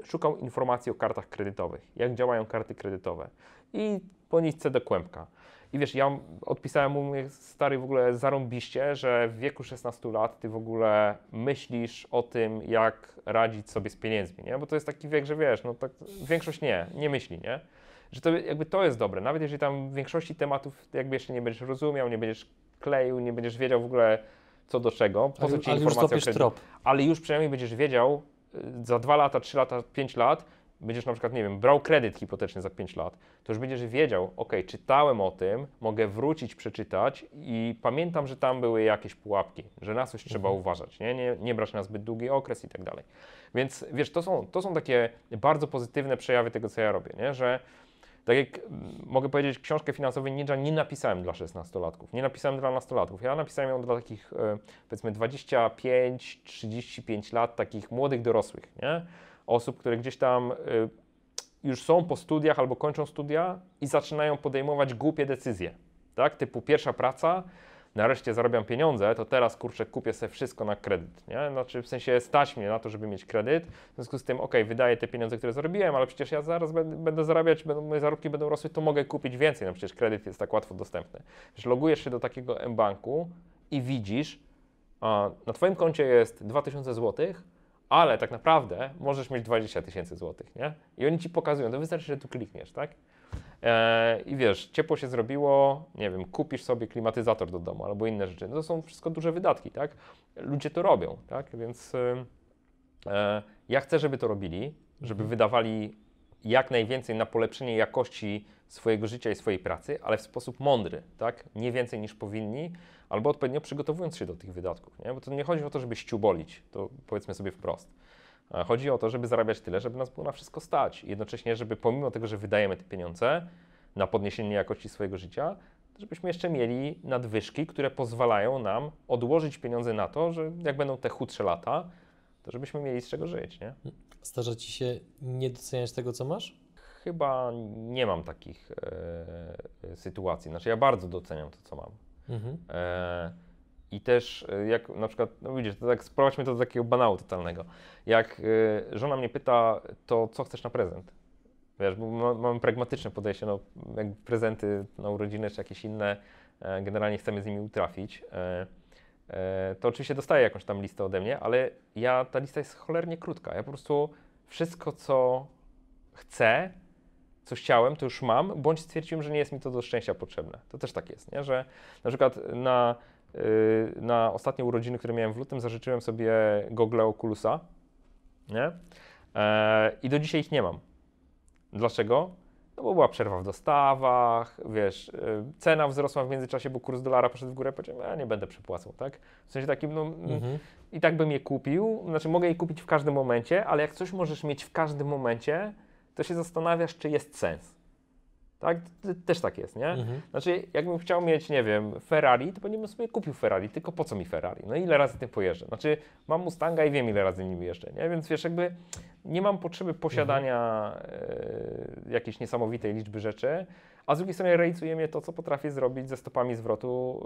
y, szukał informacji o kartach kredytowych, jak działają karty kredytowe i po nitce do kłębka. I wiesz, ja odpisałem mu, mówię, stary, w ogóle zarąbiście, że w wieku 16 lat ty w ogóle myślisz o tym, jak radzić sobie z pieniędzmi, nie? Bo to jest taki wiek, że wiesz, no tak większość nie, nie myśli, nie? Że to jakby to jest dobre, nawet jeżeli tam w większości tematów jakby jeszcze nie będziesz rozumiał, nie będziesz kleił, nie będziesz wiedział w ogóle co do czego, po co ci ale informacja. Już trop. Ale już przynajmniej będziesz wiedział y, za 2 lata, 3 lata, 5 lat, będziesz na przykład, nie wiem, brał kredyt hipoteczny za 5 lat, to już będziesz wiedział, ok, czytałem o tym, mogę wrócić, przeczytać i pamiętam, że tam były jakieś pułapki, że na coś mhm. trzeba uważać, nie? Nie, nie brać na zbyt długi okres i tak dalej. Więc wiesz, to są, to są takie bardzo pozytywne przejawy tego, co ja robię, nie? Że tak jak mm, mogę powiedzieć, książkę finansową Ninja nie napisałem dla 16-latków, nie napisałem dla nastolatków. Ja napisałem ją dla takich, e, powiedzmy, 25-35 lat, takich młodych dorosłych, nie? osób, które gdzieś tam y, już są po studiach albo kończą studia i zaczynają podejmować głupie decyzje, tak? Typu pierwsza praca, nareszcie zarabiam pieniądze, to teraz kurczę kupię sobie wszystko na kredyt, nie? Znaczy w sensie stać mnie na to, żeby mieć kredyt, w związku z tym ok, wydaję te pieniądze, które zarobiłem, ale przecież ja zaraz będę, zarabiać, moje zarobki będą rosły, to mogę kupić więcej, no przecież kredyt jest tak łatwo dostępny. Przecież logujesz się do takiego m-banku i widzisz, a, na Twoim koncie jest 2000 złotych, ale tak naprawdę możesz mieć 20 tysięcy złotych, nie? I oni ci pokazują, to wystarczy, że tu klikniesz, tak? Eee, I wiesz, ciepło się zrobiło, nie wiem, kupisz sobie klimatyzator do domu albo inne rzeczy. No to są wszystko duże wydatki, tak? Ludzie to robią, tak? Więc y, e, ja chcę, żeby to robili, żeby wydawali jak najwięcej na polepszenie jakości swojego życia i swojej pracy, ale w sposób mądry, tak? Nie więcej niż powinni, albo odpowiednio przygotowując się do tych wydatków, nie? Bo to nie chodzi o to, żeby ściubolić, to powiedzmy sobie wprost. E, chodzi o to, żeby zarabiać tyle, żeby nas było na wszystko stać. I jednocześnie, żeby pomimo tego, że wydajemy te pieniądze na podniesienie jakości swojego życia, żebyśmy jeszcze mieli nadwyżki, które pozwalają nam odłożyć pieniądze na to, że jak będą te chudsze lata, to żebyśmy mieli z czego żyć, nie? Starza ci się nie doceniać tego, co masz? chyba nie mam takich e, e, sytuacji. Znaczy, ja bardzo doceniam to, co mam. Mhm. E, I też, e, jak na przykład, no widzisz, to tak, sprowadźmy to do takiego banału totalnego. Jak e, żona mnie pyta, to co chcesz na prezent? Wiesz, bo mam pragmatyczne podejście, no, jak prezenty na urodziny czy jakieś inne, e, generalnie chcemy z nimi utrafić to oczywiście dostaję jakąś tam listę ode mnie, ale ja ta lista jest cholernie krótka. Ja po prostu wszystko, co chcę, co chciałem, to już mam, bądź stwierdziłem, że nie jest mi to do szczęścia potrzebne. To też tak jest, nie? że na przykład na, yy, na ostatnie urodziny, które miałem w lutym, zażyczyłem sobie gogle Oculusa nie? E, i do dzisiaj ich nie mam. Dlaczego? No bo była przerwa w dostawach, wiesz, y, cena wzrosła w międzyczasie, bo kurs dolara poszedł w górę, powiedziałem, ja nie będę przepłacał, tak? W sensie takim, no mm, mhm. i tak bym je kupił, znaczy mogę je kupić w każdym momencie, ale jak coś możesz mieć w każdym momencie, to się zastanawiasz, czy jest sens. Tak? Też tak jest, nie? Mhm. Znaczy, jakbym chciał mieć, nie wiem, Ferrari, to bym sobie kupił Ferrari, tylko po co mi Ferrari? No ile razy tym pojeżdżę? Znaczy, mam Mustanga i wiem, ile razy nim jeżdżę, nie? Więc wiesz, jakby nie mam potrzeby posiadania mhm. jakiejś niesamowitej liczby rzeczy, a z drugiej strony realizuje mnie to, co potrafię zrobić ze stopami zwrotu,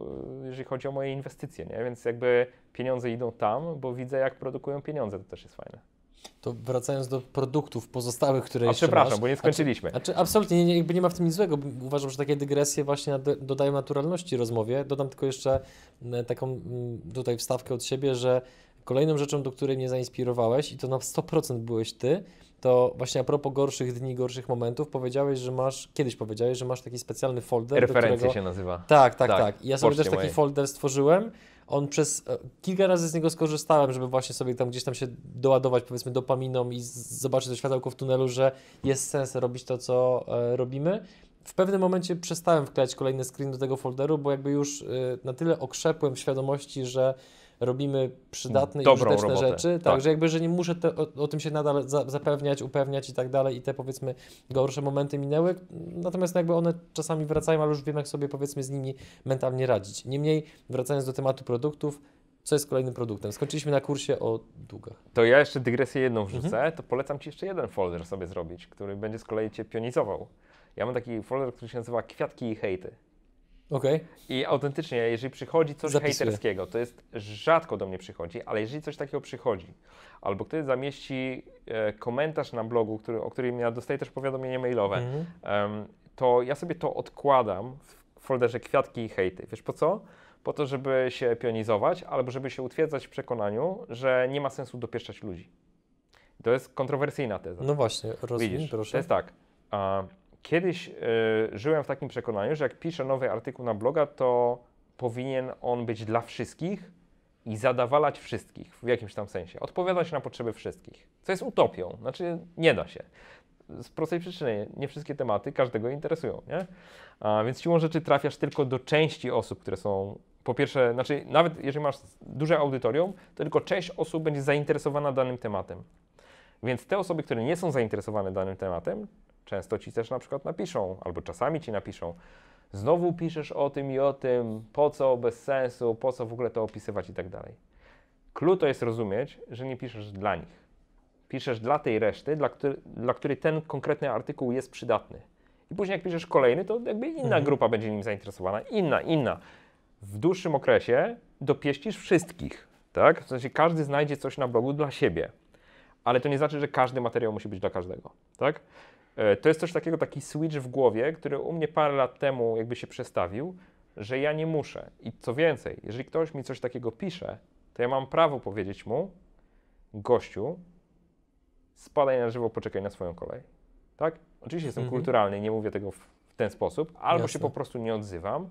e, jeżeli chodzi o moje inwestycje, nie? Więc jakby pieniądze idą tam, bo widzę, jak produkują pieniądze, to też jest fajne. To wracając do produktów pozostałych, które A jeszcze przepraszam, masz, bo nie skończyliśmy. Znaczy, absolutnie, nie, jakby nie ma w tym nic złego. Uważam, że takie dygresje właśnie dodają naturalności rozmowie. Dodam tylko jeszcze taką tutaj wstawkę od siebie, że kolejną rzeczą, do której mnie zainspirowałeś i to na 100% byłeś Ty, to właśnie a propos gorszych dni, gorszych momentów, powiedziałeś, że masz, kiedyś powiedziałeś, że masz taki specjalny folder. Referencje którego... się nazywa. Tak, tak, tak. tak. I ja sobie też taki folder stworzyłem on przez e, kilka razy z niego skorzystałem, żeby właśnie sobie tam gdzieś tam się doładować powiedzmy dopaminą i zobaczyć to światełko w tunelu, że jest sens robić to, co e, robimy. W pewnym momencie przestałem wklejać kolejny screen do tego folderu, bo jakby już e, na tyle okrzepłem w świadomości, że robimy przydatne Dobrą i użyteczne robotę. rzeczy. Tak. także tak, że jakby, że nie muszę te, o, o, tym się nadal za, zapewniać, upewniać i tak dalej i te powiedzmy gorsze momenty minęły, natomiast jakby one czasami wracają, ale już wiem jak sobie powiedzmy z nimi mentalnie radzić. Niemniej wracając do tematu produktów, co jest kolejnym produktem. Skończyliśmy na kursie o długach. To ja jeszcze dygresję jedną wrzucę, mhm. to polecam Ci jeszcze jeden folder sobie zrobić, który będzie z kolei Cię pionizował. Ja mam taki folder, który się nazywa Kwiatki i Hejty. Okay. I autentycznie, jeżeli przychodzi coś Zapisuję. hejterskiego, to jest rzadko do mnie przychodzi, ale jeżeli coś takiego przychodzi, albo ktoś zamieści e, komentarz na blogu, który, o którym ja dostaję też powiadomienie mailowe, mm -hmm. um, to ja sobie to odkładam w folderze kwiatki i hejty. Wiesz po co? Po to, żeby się pionizować, albo żeby się utwierdzać w przekonaniu, że nie ma sensu dopieszczać ludzi. To jest kontrowersyjna teza. No właśnie, rozumiem, Widzisz, proszę. To jest tak. Kiedyś y, żyłem w takim przekonaniu, że jak piszę nowy artykuł na bloga, to powinien on być dla wszystkich i zadawalać wszystkich w jakimś tam sensie, odpowiadać na potrzeby wszystkich, co jest utopią, znaczy nie da się. Z prostej przyczyny, nie wszystkie tematy każdego interesują, nie? A, więc siłą rzeczy trafiasz tylko do części osób, które są po pierwsze, znaczy nawet jeżeli masz duże audytorium, to tylko część osób będzie zainteresowana danym tematem. Więc te osoby, które nie są zainteresowane danym tematem, Często ci też na przykład napiszą, albo czasami ci napiszą, znowu piszesz o tym i o tym, po co, bez sensu, po co w ogóle to opisywać i tak dalej. Klucz to jest rozumieć, że nie piszesz dla nich. Piszesz dla tej reszty, dla, który, dla której ten konkretny artykuł jest przydatny. I później jak piszesz kolejny, to jakby inna mhm. grupa będzie nim zainteresowana, inna, inna. W dłuższym okresie dopieścisz wszystkich, tak? W sensie każdy znajdzie coś na blogu dla siebie. Ale to nie znaczy, że każdy materiał musi być dla każdego, tak? E, to jest coś takiego, taki switch w głowie, który u mnie parę lat temu jakby się przestawił, że ja nie muszę. I co więcej, jeżeli ktoś mi coś takiego pisze, to ja mam prawo powiedzieć mu, gościu, spadaj na żywo, poczekaj na swoją kolej. Tak? Oczywiście jestem mhm. kulturalny nie mówię tego w, w ten sposób, albo Jasne. się po prostu nie odzywam,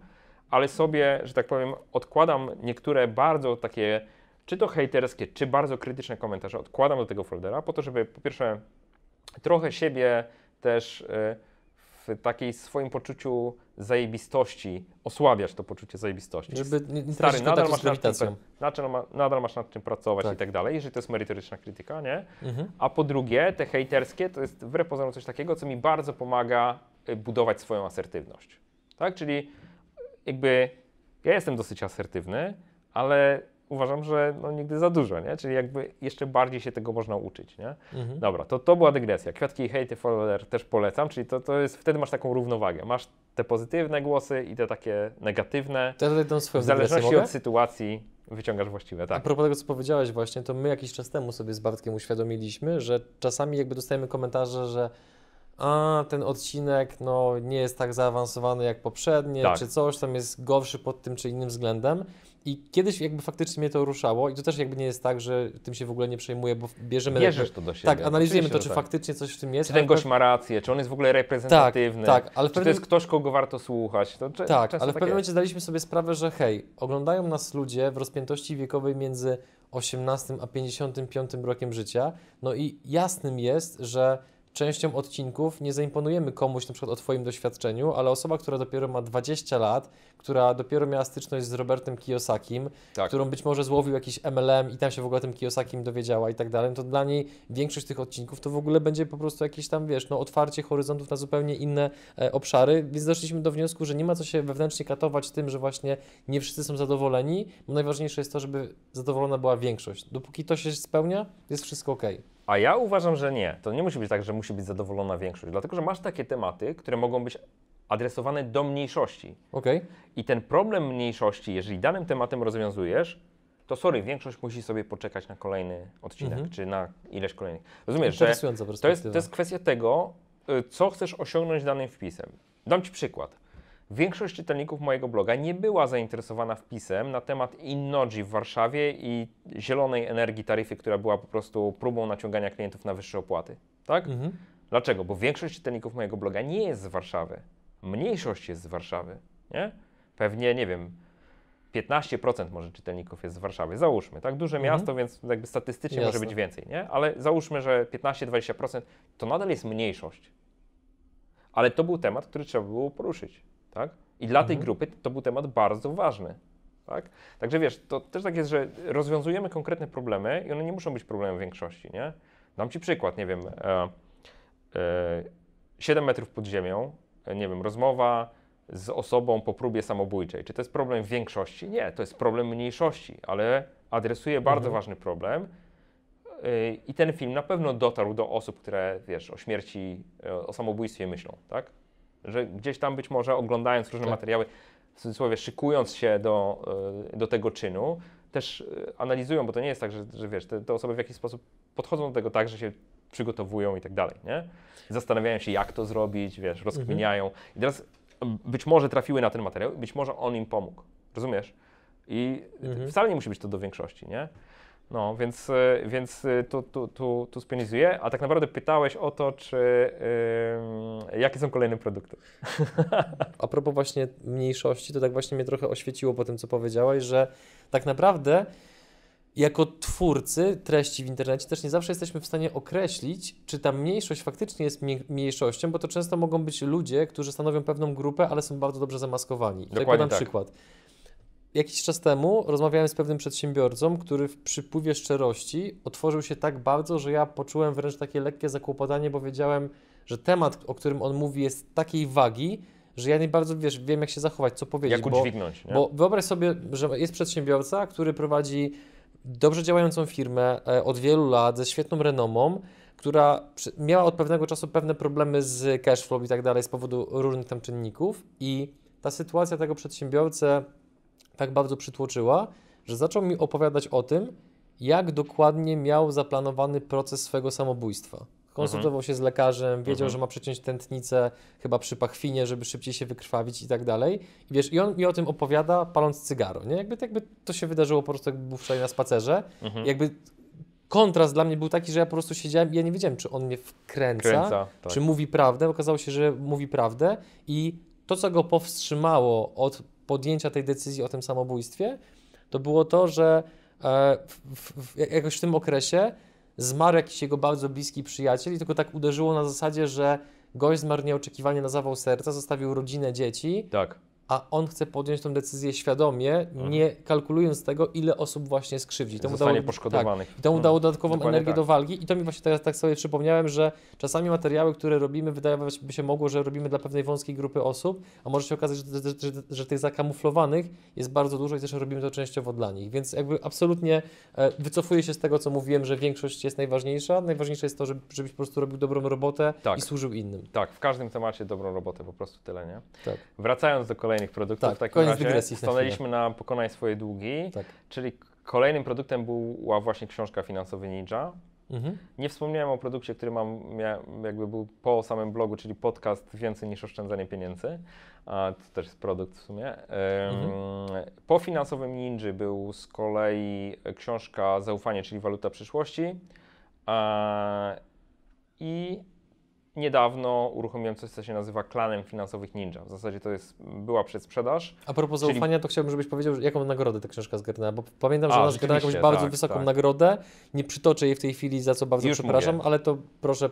ale sobie, że tak powiem, odkładam niektóre bardzo takie, czy to hejterskie, czy bardzo krytyczne komentarze, odkładam do tego foldera po to, żeby po pierwsze trochę siebie też e, w takiej swoim poczuciu zajebistości osłabiasz to poczucie zajebistości. Żeby nie, nie Stary, nadal masz, nad czym, znaczy, no, nadal masz nad czym pracować tak. i tak dalej, jeżeli to jest merytoryczna krytyka, nie? Mhm. A po drugie, te hejterskie to jest w pozorom coś takiego, co mi bardzo pomaga e, budować swoją asertywność. Tak? Czyli e, jakby ja jestem dosyć asertywny, ale uważam, że no nigdy za dużo, nie? Czyli jakby jeszcze bardziej się tego można uczyć, nie? Mhm. Dobra, to, to była dygresja. Kwiatki i hejty follower też polecam, czyli to, to jest, wtedy masz taką równowagę. Masz te pozytywne głosy i te takie negatywne. Te tą swoją w zależności od sytuacji wyciągasz właściwe, tak. A propos tego, co powiedziałeś właśnie, to my jakiś czas temu sobie z Bartkiem uświadomiliśmy, że czasami jakby dostajemy komentarze, że a ten odcinek no, nie jest tak zaawansowany jak poprzednie, tak. czy coś tam jest gorszy pod tym czy innym względem. I kiedyś jakby faktycznie mnie to ruszało i to też jakby nie jest tak, że tym się w ogóle nie przejmuję, bo bierzemy... Bierzesz to do siebie. Tak, analizujemy to, czy tak. faktycznie coś w tym jest. Czy ten gość ma rację, czy on jest w ogóle reprezentatywny, tak, tak, ale czy pewnym... to jest ktoś, kogo warto słuchać. To, tak, ale w tak pewnym momencie zdaliśmy sobie sprawę, że hej, oglądają nas ludzie w rozpiętości wiekowej między 18 a 55 rokiem życia, no i jasnym jest, że częścią odcinków nie zaimponujemy komuś na przykład o Twoim doświadczeniu, ale osoba, która dopiero ma 20 lat, która dopiero miała styczność z Robertem Kiyosakim, tak. którą być może złowił jakiś MLM i tam się w ogóle tym Kiyosakim dowiedziała i tak dalej, no to dla niej większość tych odcinków to w ogóle będzie po prostu jakieś tam, wiesz, no otwarcie horyzontów na zupełnie inne e, obszary, więc doszliśmy do wniosku, że nie ma co się wewnętrznie katować tym, że właśnie nie wszyscy są zadowoleni, bo najważniejsze jest to, żeby zadowolona była większość. Dopóki to się spełnia, jest wszystko ok. A ja uważam, że nie. To nie musi być tak, że musi być zadowolona większość, dlatego że masz takie tematy, które mogą być adresowane do mniejszości. Okay. I ten problem mniejszości, jeżeli danym tematem rozwiązujesz, to sorry, większość musi sobie poczekać na kolejny odcinek, mhm. czy na ileś kolejnych. Rozumiesz, że to jest, to jest kwestia tego, y, co chcesz osiągnąć danym wpisem. Dam Ci przykład. Większość czytelników mojego bloga nie była zainteresowana wpisem na temat Innoji w Warszawie i zielonej energii taryfy, która była po prostu próbą naciągania klientów na wyższe opłaty. Tak? Mhm. Dlaczego? Bo większość czytelników mojego bloga nie jest z Warszawy. Mniejszość jest z Warszawy. Nie? Pewnie, nie wiem, 15% może czytelników jest z Warszawy, załóżmy, tak? Duże mhm. miasto, więc jakby statystycznie Jasne. może być więcej, nie? Ale załóżmy, że 15-20% to nadal jest mniejszość. Ale to był temat, który trzeba było poruszyć tak? I dla mhm. tej grupy to był temat bardzo ważny. Tak? Także wiesz, to też tak jest, że rozwiązujemy konkretne problemy i one nie muszą być problemem większości, nie? Dam Ci przykład, nie wiem, e, e, 7 metrów pod ziemią, e, nie wiem, rozmowa z osobą po próbie samobójczej. Czy to jest problem większości? Nie, to jest problem mniejszości, ale adresuje bardzo mhm. ważny problem. E, I ten film na pewno dotarł do osób, które, wiesz, o śmierci, e, o samobójstwie myślą, tak? że gdzieś tam być może oglądając różne tak. materiały, w cudzysłowie szykując się do, e, do tego czynu, też e, analizują, bo to nie jest tak, że, że wiesz, te, te osoby w jakiś sposób podchodzą do tego tak, że się przygotowują i tak dalej, nie? Zastanawiają się, jak to zrobić, wiesz, mhm. rozkminiają. I teraz być może trafiły na ten materiał, być może on im pomógł, rozumiesz? I mhm. wcale nie musi być to do większości, nie? No, więc, e, więc e, tu, tu, tu, tu spionizuję, a tak naprawdę pytałeś o to, czy jakie są kolejne produkty. A propos właśnie mniejszości, to tak właśnie mnie trochę oświeciło po tym, co powiedziałeś, że tak naprawdę jako twórcy treści w internecie też nie zawsze jesteśmy w stanie określić, czy ta mniejszość faktycznie jest mniejszością, bo to często mogą być ludzie, którzy stanowią pewną grupę, ale są bardzo dobrze zamaskowani. Dokładnie tak podam przykład jakiś czas temu rozmawiałem z pewnym przedsiębiorcą, który w przypływie szczerości otworzył się tak bardzo, że ja poczułem wręcz takie lekkie zakłopotanie, bo wiedziałem, że temat, o którym on mówi, jest takiej wagi, że ja nie bardzo wiesz, wiem, jak się zachować, co powiedzieć. Jak udźwignąć. Bo, nie? bo wyobraź sobie, że jest przedsiębiorca, który prowadzi dobrze działającą firmę e, od wielu lat, ze świetną renomą, która miała od pewnego czasu pewne problemy z cash flow i tak dalej z powodu różnych tam czynników i ta sytuacja tego przedsiębiorcy tak bardzo przytłoczyła, że zaczął mi opowiadać o tym, jak dokładnie miał zaplanowany proces swojego samobójstwa. Konsultował mhm. się z lekarzem, wiedział, mhm. że ma przeciąć tętnicę, chyba przy pachwinie, żeby szybciej się wykrwawić i tak dalej. I wiesz, i on mi o tym opowiada paląc cygaro, nie? Jakby, jakby to się wydarzyło po prostu, jakby był wczoraj na spacerze. Mhm. Jakby kontrast dla mnie był taki, że ja po prostu siedziałem i ja nie wiedziałem, czy on mnie wkręca, Kręca, tak. czy mówi prawdę. Okazało się, że mówi prawdę i to, co go powstrzymało od podjęcia tej decyzji o tym samobójstwie, to było to, że e, w, w, jakoś w tym okresie zmarł jakiś jego bardzo bliski przyjaciel i tylko tak uderzyło na zasadzie, że gość zmarł nieoczekiwanie na zawał serca, zostawił rodzinę, dzieci. Tak a on chce podjąć tę decyzję świadomie, mhm. nie kalkulując tego, ile osób właśnie skrzywdzi. To Zostanie dało, poszkodowanych. Tak, I to mu mhm. dało dodatkową Dokładnie energię tak. do walki i to mi właśnie teraz tak sobie przypomniałem, że czasami materiały, które robimy, wydawać by się mogło, że robimy dla pewnej wąskiej grupy osób, a może się okazać, że, że, że, że tych zakamuflowanych jest bardzo dużo i też robimy to częściowo dla nich. Więc jakby absolutnie e, wycofuję się z tego, co mówiłem, że większość jest najważniejsza. Najważniejsze jest to, żeby, żebyś po prostu robił dobrą robotę tak. i służył innym. Tak, w każdym temacie dobrą robotę po prostu tyle, nie? Tak. Wracając do kolejnego kolejnych produktów. Tak, w takim razie stanęliśmy na, na pokonaj swoje długi, tak. czyli kolejnym produktem była właśnie książka Finansowy Ninja. Mhm. Nie wspomniałem o produkcie, który mam, jakby był po samym blogu, czyli podcast Więcej niż oszczędzanie pieniędzy. A to też jest produkt w sumie. Mhm. Po finansowym ninja był z kolei książka Zaufanie, czyli Waluta przyszłości. I niedawno uruchomiłem coś, co się nazywa klanem finansowych ninja. W zasadzie to jest, była przedsprzedaż. A propos czyli... zaufania, to chciałbym, żebyś powiedział, jaką nagrodę ta książka zgarnęła, bo pamiętam, że A, ona zgarnęła jakąś bardzo tak, wysoką tak. nagrodę. Nie przytoczę jej w tej chwili, za co bardzo Już przepraszam, mówię. ale to proszę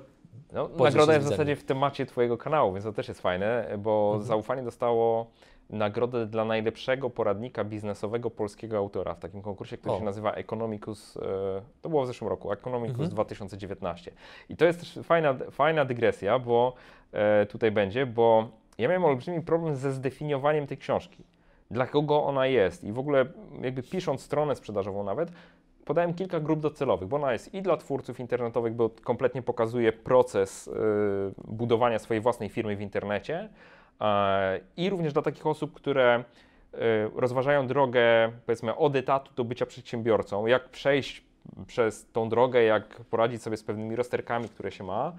no, nagroda jest w zasadzie w temacie Twojego kanału, więc to też jest fajne, bo mhm. zaufanie dostało nagrodę dla najlepszego poradnika biznesowego polskiego autora w takim konkursie, który o. się nazywa Economicus, e, to było w zeszłym roku, Economicus mhm. 2019. I to jest też fajna, fajna dygresja, bo e, tutaj będzie, bo ja miałem olbrzymi problem ze zdefiniowaniem tej książki. Dla kogo ona jest i w ogóle jakby pisząc stronę sprzedażową nawet, podałem kilka grup docelowych, bo ona jest i dla twórców internetowych, bo kompletnie pokazuje proces yy, budowania swojej własnej firmy w internecie, E, I również dla takich osób, które e, rozważają drogę, powiedzmy, od etatu do bycia przedsiębiorcą, jak przejść przez tą drogę, jak poradzić sobie z pewnymi rozterkami, które się ma.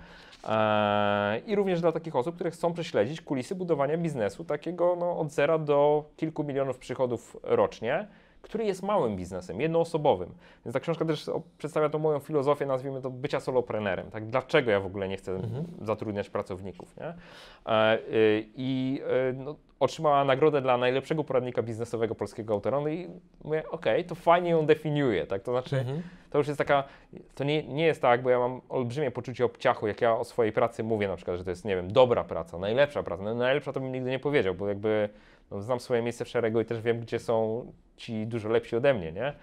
E, I również dla takich osób, które chcą prześledzić kulisy budowania biznesu takiego no, od zera do kilku milionów przychodów rocznie który jest małym biznesem, jednoosobowym. Więc ta książka też przedstawia tą moją filozofię, nazwijmy to bycia soloprenerem. Tak? Dlaczego ja w ogóle nie chcę mhm. zatrudniać pracowników? Nie? E, y, I y, no, otrzymała nagrodę dla najlepszego poradnika biznesowego polskiego autora. No i mówię, okej, okay, to fajnie ją definiuje, tak? To znaczy, mhm. to już jest taka, to nie, nie jest tak, bo ja mam olbrzymie poczucie obciachu, jak ja o swojej pracy mówię na przykład, że to jest, nie wiem, dobra praca, najlepsza praca. No, najlepsza to bym nigdy nie powiedział, bo jakby no, znam swoje miejsce w szeregu i też wiem, gdzie są ci dużo lepsi ode mnie, nie?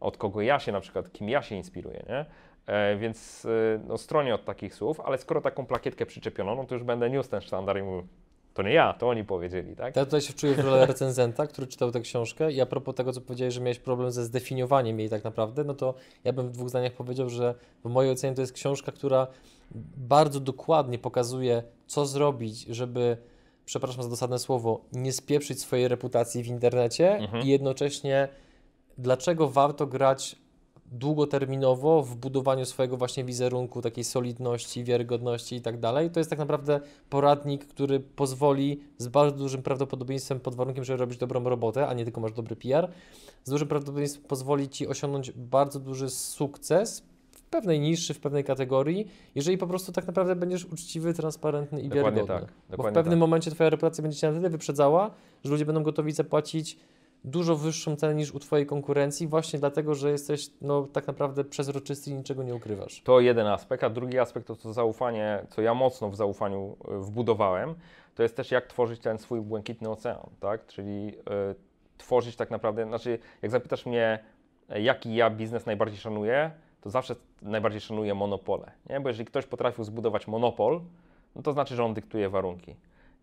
Od kogo ja się na przykład, kim ja się inspiruję, nie? E, więc e, no, stronie od takich słów, ale skoro taką plakietkę przyczepiono, no to już będę niósł ten sztandar i mówił, to nie ja, to oni powiedzieli, tak? Ja tutaj się czuję w rolę recenzenta, który czytał tę książkę i a propos tego, co powiedziałeś, że miałeś problem ze zdefiniowaniem jej tak naprawdę, no to ja bym w dwóch zdaniach powiedział, że w mojej ocenie to jest książka, która bardzo dokładnie pokazuje, co zrobić, żeby przepraszam za dosadne słowo, nie spieprzyć swojej reputacji w internecie mhm. i jednocześnie dlaczego warto grać długoterminowo w budowaniu swojego właśnie wizerunku, takiej solidności, wiarygodności i tak dalej. To jest tak naprawdę poradnik, który pozwoli z bardzo dużym prawdopodobieństwem, pod warunkiem, że robisz dobrą robotę, a nie tylko masz dobry PR, z dużym prawdopodobieństwem pozwoli Ci osiągnąć bardzo duży sukces pewnej niszy, w pewnej kategorii, jeżeli po prostu tak naprawdę będziesz uczciwy, transparentny i dokładnie wiarygodny. Tak, dokładnie Bo w pewnym tak. momencie Twoja reputacja będzie się na tyle wyprzedzała, że ludzie będą gotowi zapłacić dużo wyższą cenę niż u Twojej konkurencji, właśnie dlatego, że jesteś no, tak naprawdę przezroczysty i niczego nie ukrywasz. To jeden aspekt, a drugi aspekt to to zaufanie, co ja mocno w zaufaniu e, wbudowałem, to jest też jak tworzyć ten swój błękitny ocean, tak? Czyli y, tworzyć tak naprawdę, znaczy jak zapytasz mnie, e, jaki ja biznes najbardziej szanuję, to zawsze najbardziej szanuję monopole. Nie? Bo jeżeli ktoś potrafił zbudować monopol, no to znaczy, że on dyktuje warunki.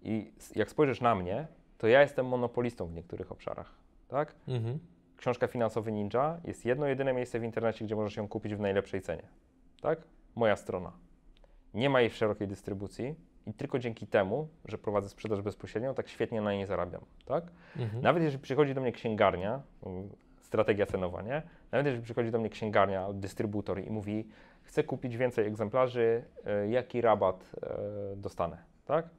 I jak spojrzysz na mnie, to ja jestem monopolistą w niektórych obszarach. Tak? Mhm. Książka Finansowy Ninja jest jedno jedyne miejsce w internecie, gdzie możesz ją kupić w najlepszej cenie. Tak? Moja strona. Nie ma jej w szerokiej dystrybucji i tylko dzięki temu, że prowadzę sprzedaż bezpośrednią, tak świetnie na niej zarabiam. Tak? Mhm. Nawet jeżeli przychodzi do mnie księgarnia, strategia cenowa, nie? Nawet jeżeli przychodzi do mnie księgarnia, dystrybutor i mówi, chcę kupić więcej egzemplarzy, e, jaki rabat e, dostanę, tak?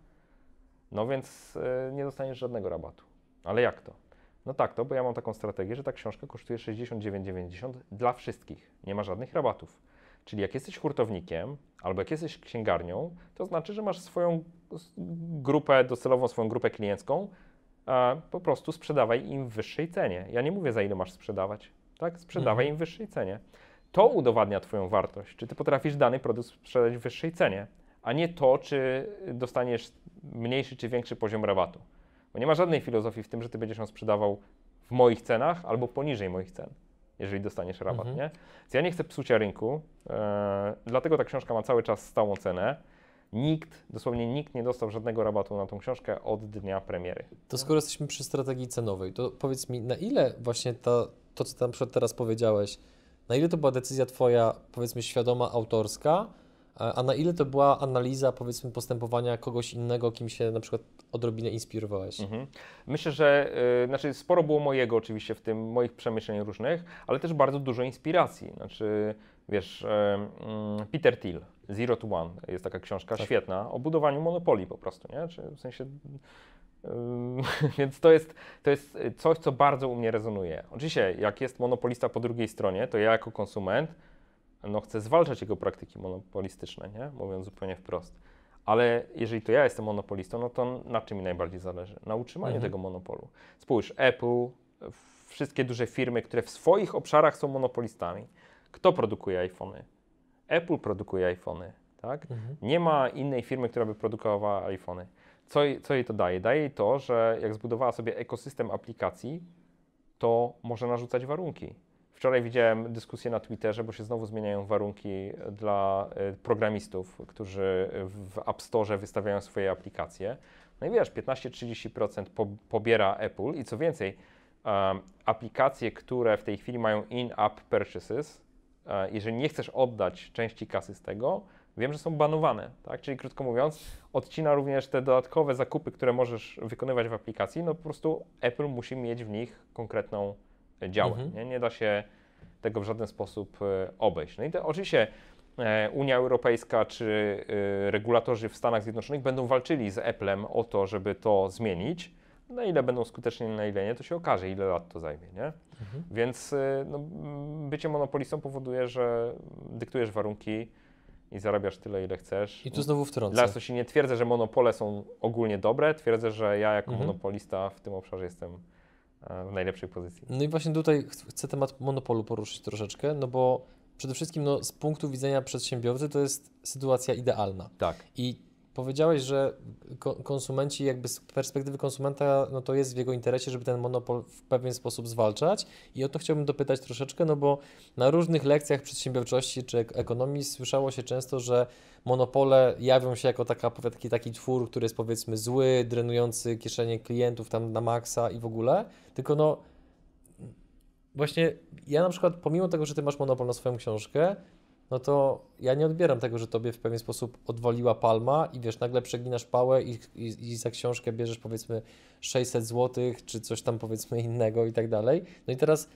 No więc e, nie dostaniesz żadnego rabatu. Ale jak to? No tak to, bo ja mam taką strategię, że ta książka kosztuje 69,90 dla wszystkich. Nie ma żadnych rabatów. Czyli jak jesteś hurtownikiem albo jak jesteś księgarnią, to znaczy, że masz swoją grupę, docelową swoją grupę kliencką, po prostu sprzedawaj im w wyższej cenie. Ja nie mówię, za ile masz sprzedawać, tak? Sprzedawaj mhm. im w wyższej cenie. To udowadnia Twoją wartość. Czy Ty potrafisz dany produkt sprzedać w wyższej cenie, a nie to, czy dostaniesz mniejszy czy większy poziom rabatu. Bo nie ma żadnej filozofii w tym, że Ty będziesz ją sprzedawał w moich cenach albo poniżej moich cen, jeżeli dostaniesz rabat, mhm. nie? Więc ja nie chcę psucia rynku, e, dlatego ta książka ma cały czas stałą cenę Nikt, dosłownie nikt nie dostał żadnego rabatu na tą książkę od dnia premiery. To skoro jesteśmy przy strategii cenowej, to powiedz mi, na ile właśnie to, co tam przed teraz powiedziałeś, na ile to była decyzja Twoja, powiedzmy, świadoma, autorska, a na ile to była analiza, powiedzmy, postępowania kogoś innego, kim się na przykład odrobinę inspirowałeś? Mhm. Myślę, że y, znaczy sporo było mojego oczywiście w tym, moich przemyśleń różnych, ale też bardzo dużo inspiracji. Znaczy, Wiesz, mm, Peter Thiel, Zero to One, jest taka książka tak. świetna o budowaniu monopolii po prostu, nie? Czy w sensie Więc to jest, to jest coś, co bardzo u mnie rezonuje. Oczywiście, jak jest monopolista po drugiej stronie, to ja jako konsument no, chcę zwalczać jego praktyki monopolistyczne, nie? mówiąc zupełnie wprost. Ale jeżeli to ja jestem monopolistą, no to na czym mi najbardziej zależy? Na utrzymaniu mhm. tego monopolu. Spójrz, Apple, wszystkie duże firmy, które w swoich obszarach są monopolistami. Kto produkuje iPhony? Apple produkuje iPhony, tak? Mhm. Nie ma innej firmy, która by produkowała iPhony. Co, co jej to daje? Daje jej to, że jak zbudowała sobie ekosystem aplikacji, to może narzucać warunki. Wczoraj widziałem dyskusję na Twitterze, bo się znowu zmieniają warunki dla e, programistów, którzy w App Store wystawiają swoje aplikacje. No i wiesz, 15-30% po, pobiera Apple i co więcej, um, aplikacje, które w tej chwili mają in-app purchases, E, jeżeli nie chcesz oddać części kasy z tego, wiem, że są banowane, tak? Czyli krótko mówiąc, odcina również te dodatkowe zakupy, które możesz wykonywać w aplikacji, no po prostu Apple musi mieć w nich konkretną działę. Mhm. Nie? nie da się tego w żaden sposób e, obejść. No i to oczywiście e, Unia Europejska czy regulatorzy w Stanach Zjednoczonych będą walczyli z Applem o to, żeby to zmienić na no, ile będą skutecznie na ile nie, to się okaże, ile lat to zajmie, nie? Mhm. Więc y, no, bycie monopolistą powoduje, że dyktujesz warunki i zarabiasz tyle, ile chcesz. I tu znowu wtrącę. Dla się nie twierdzę, że monopole są ogólnie dobre, twierdzę, że ja jako mhm. monopolista w tym obszarze jestem e, w najlepszej pozycji. No i właśnie tutaj chcę temat monopolu poruszyć troszeczkę, no bo przede wszystkim no, z punktu widzenia przedsiębiorcy to jest sytuacja idealna. Tak. I Powiedziałeś, że konsumenci, jakby z perspektywy konsumenta, no to jest w jego interesie, żeby ten monopol w pewien sposób zwalczać. I o to chciałbym dopytać troszeczkę, no bo na różnych lekcjach przedsiębiorczości czy ekonomii słyszało się często, że monopole jawią się jako taka, taki, taki twór, który jest powiedzmy zły, drenujący kieszenie klientów tam na maksa i w ogóle. Tylko no, właśnie ja na przykład, pomimo tego, że ty masz monopol na swoją książkę, no to ja nie odbieram tego, że tobie w pewien sposób odwaliła palma i wiesz, nagle przeginasz pałę i, i, i za książkę bierzesz powiedzmy 600 zł, czy coś tam powiedzmy innego i tak dalej. No i teraz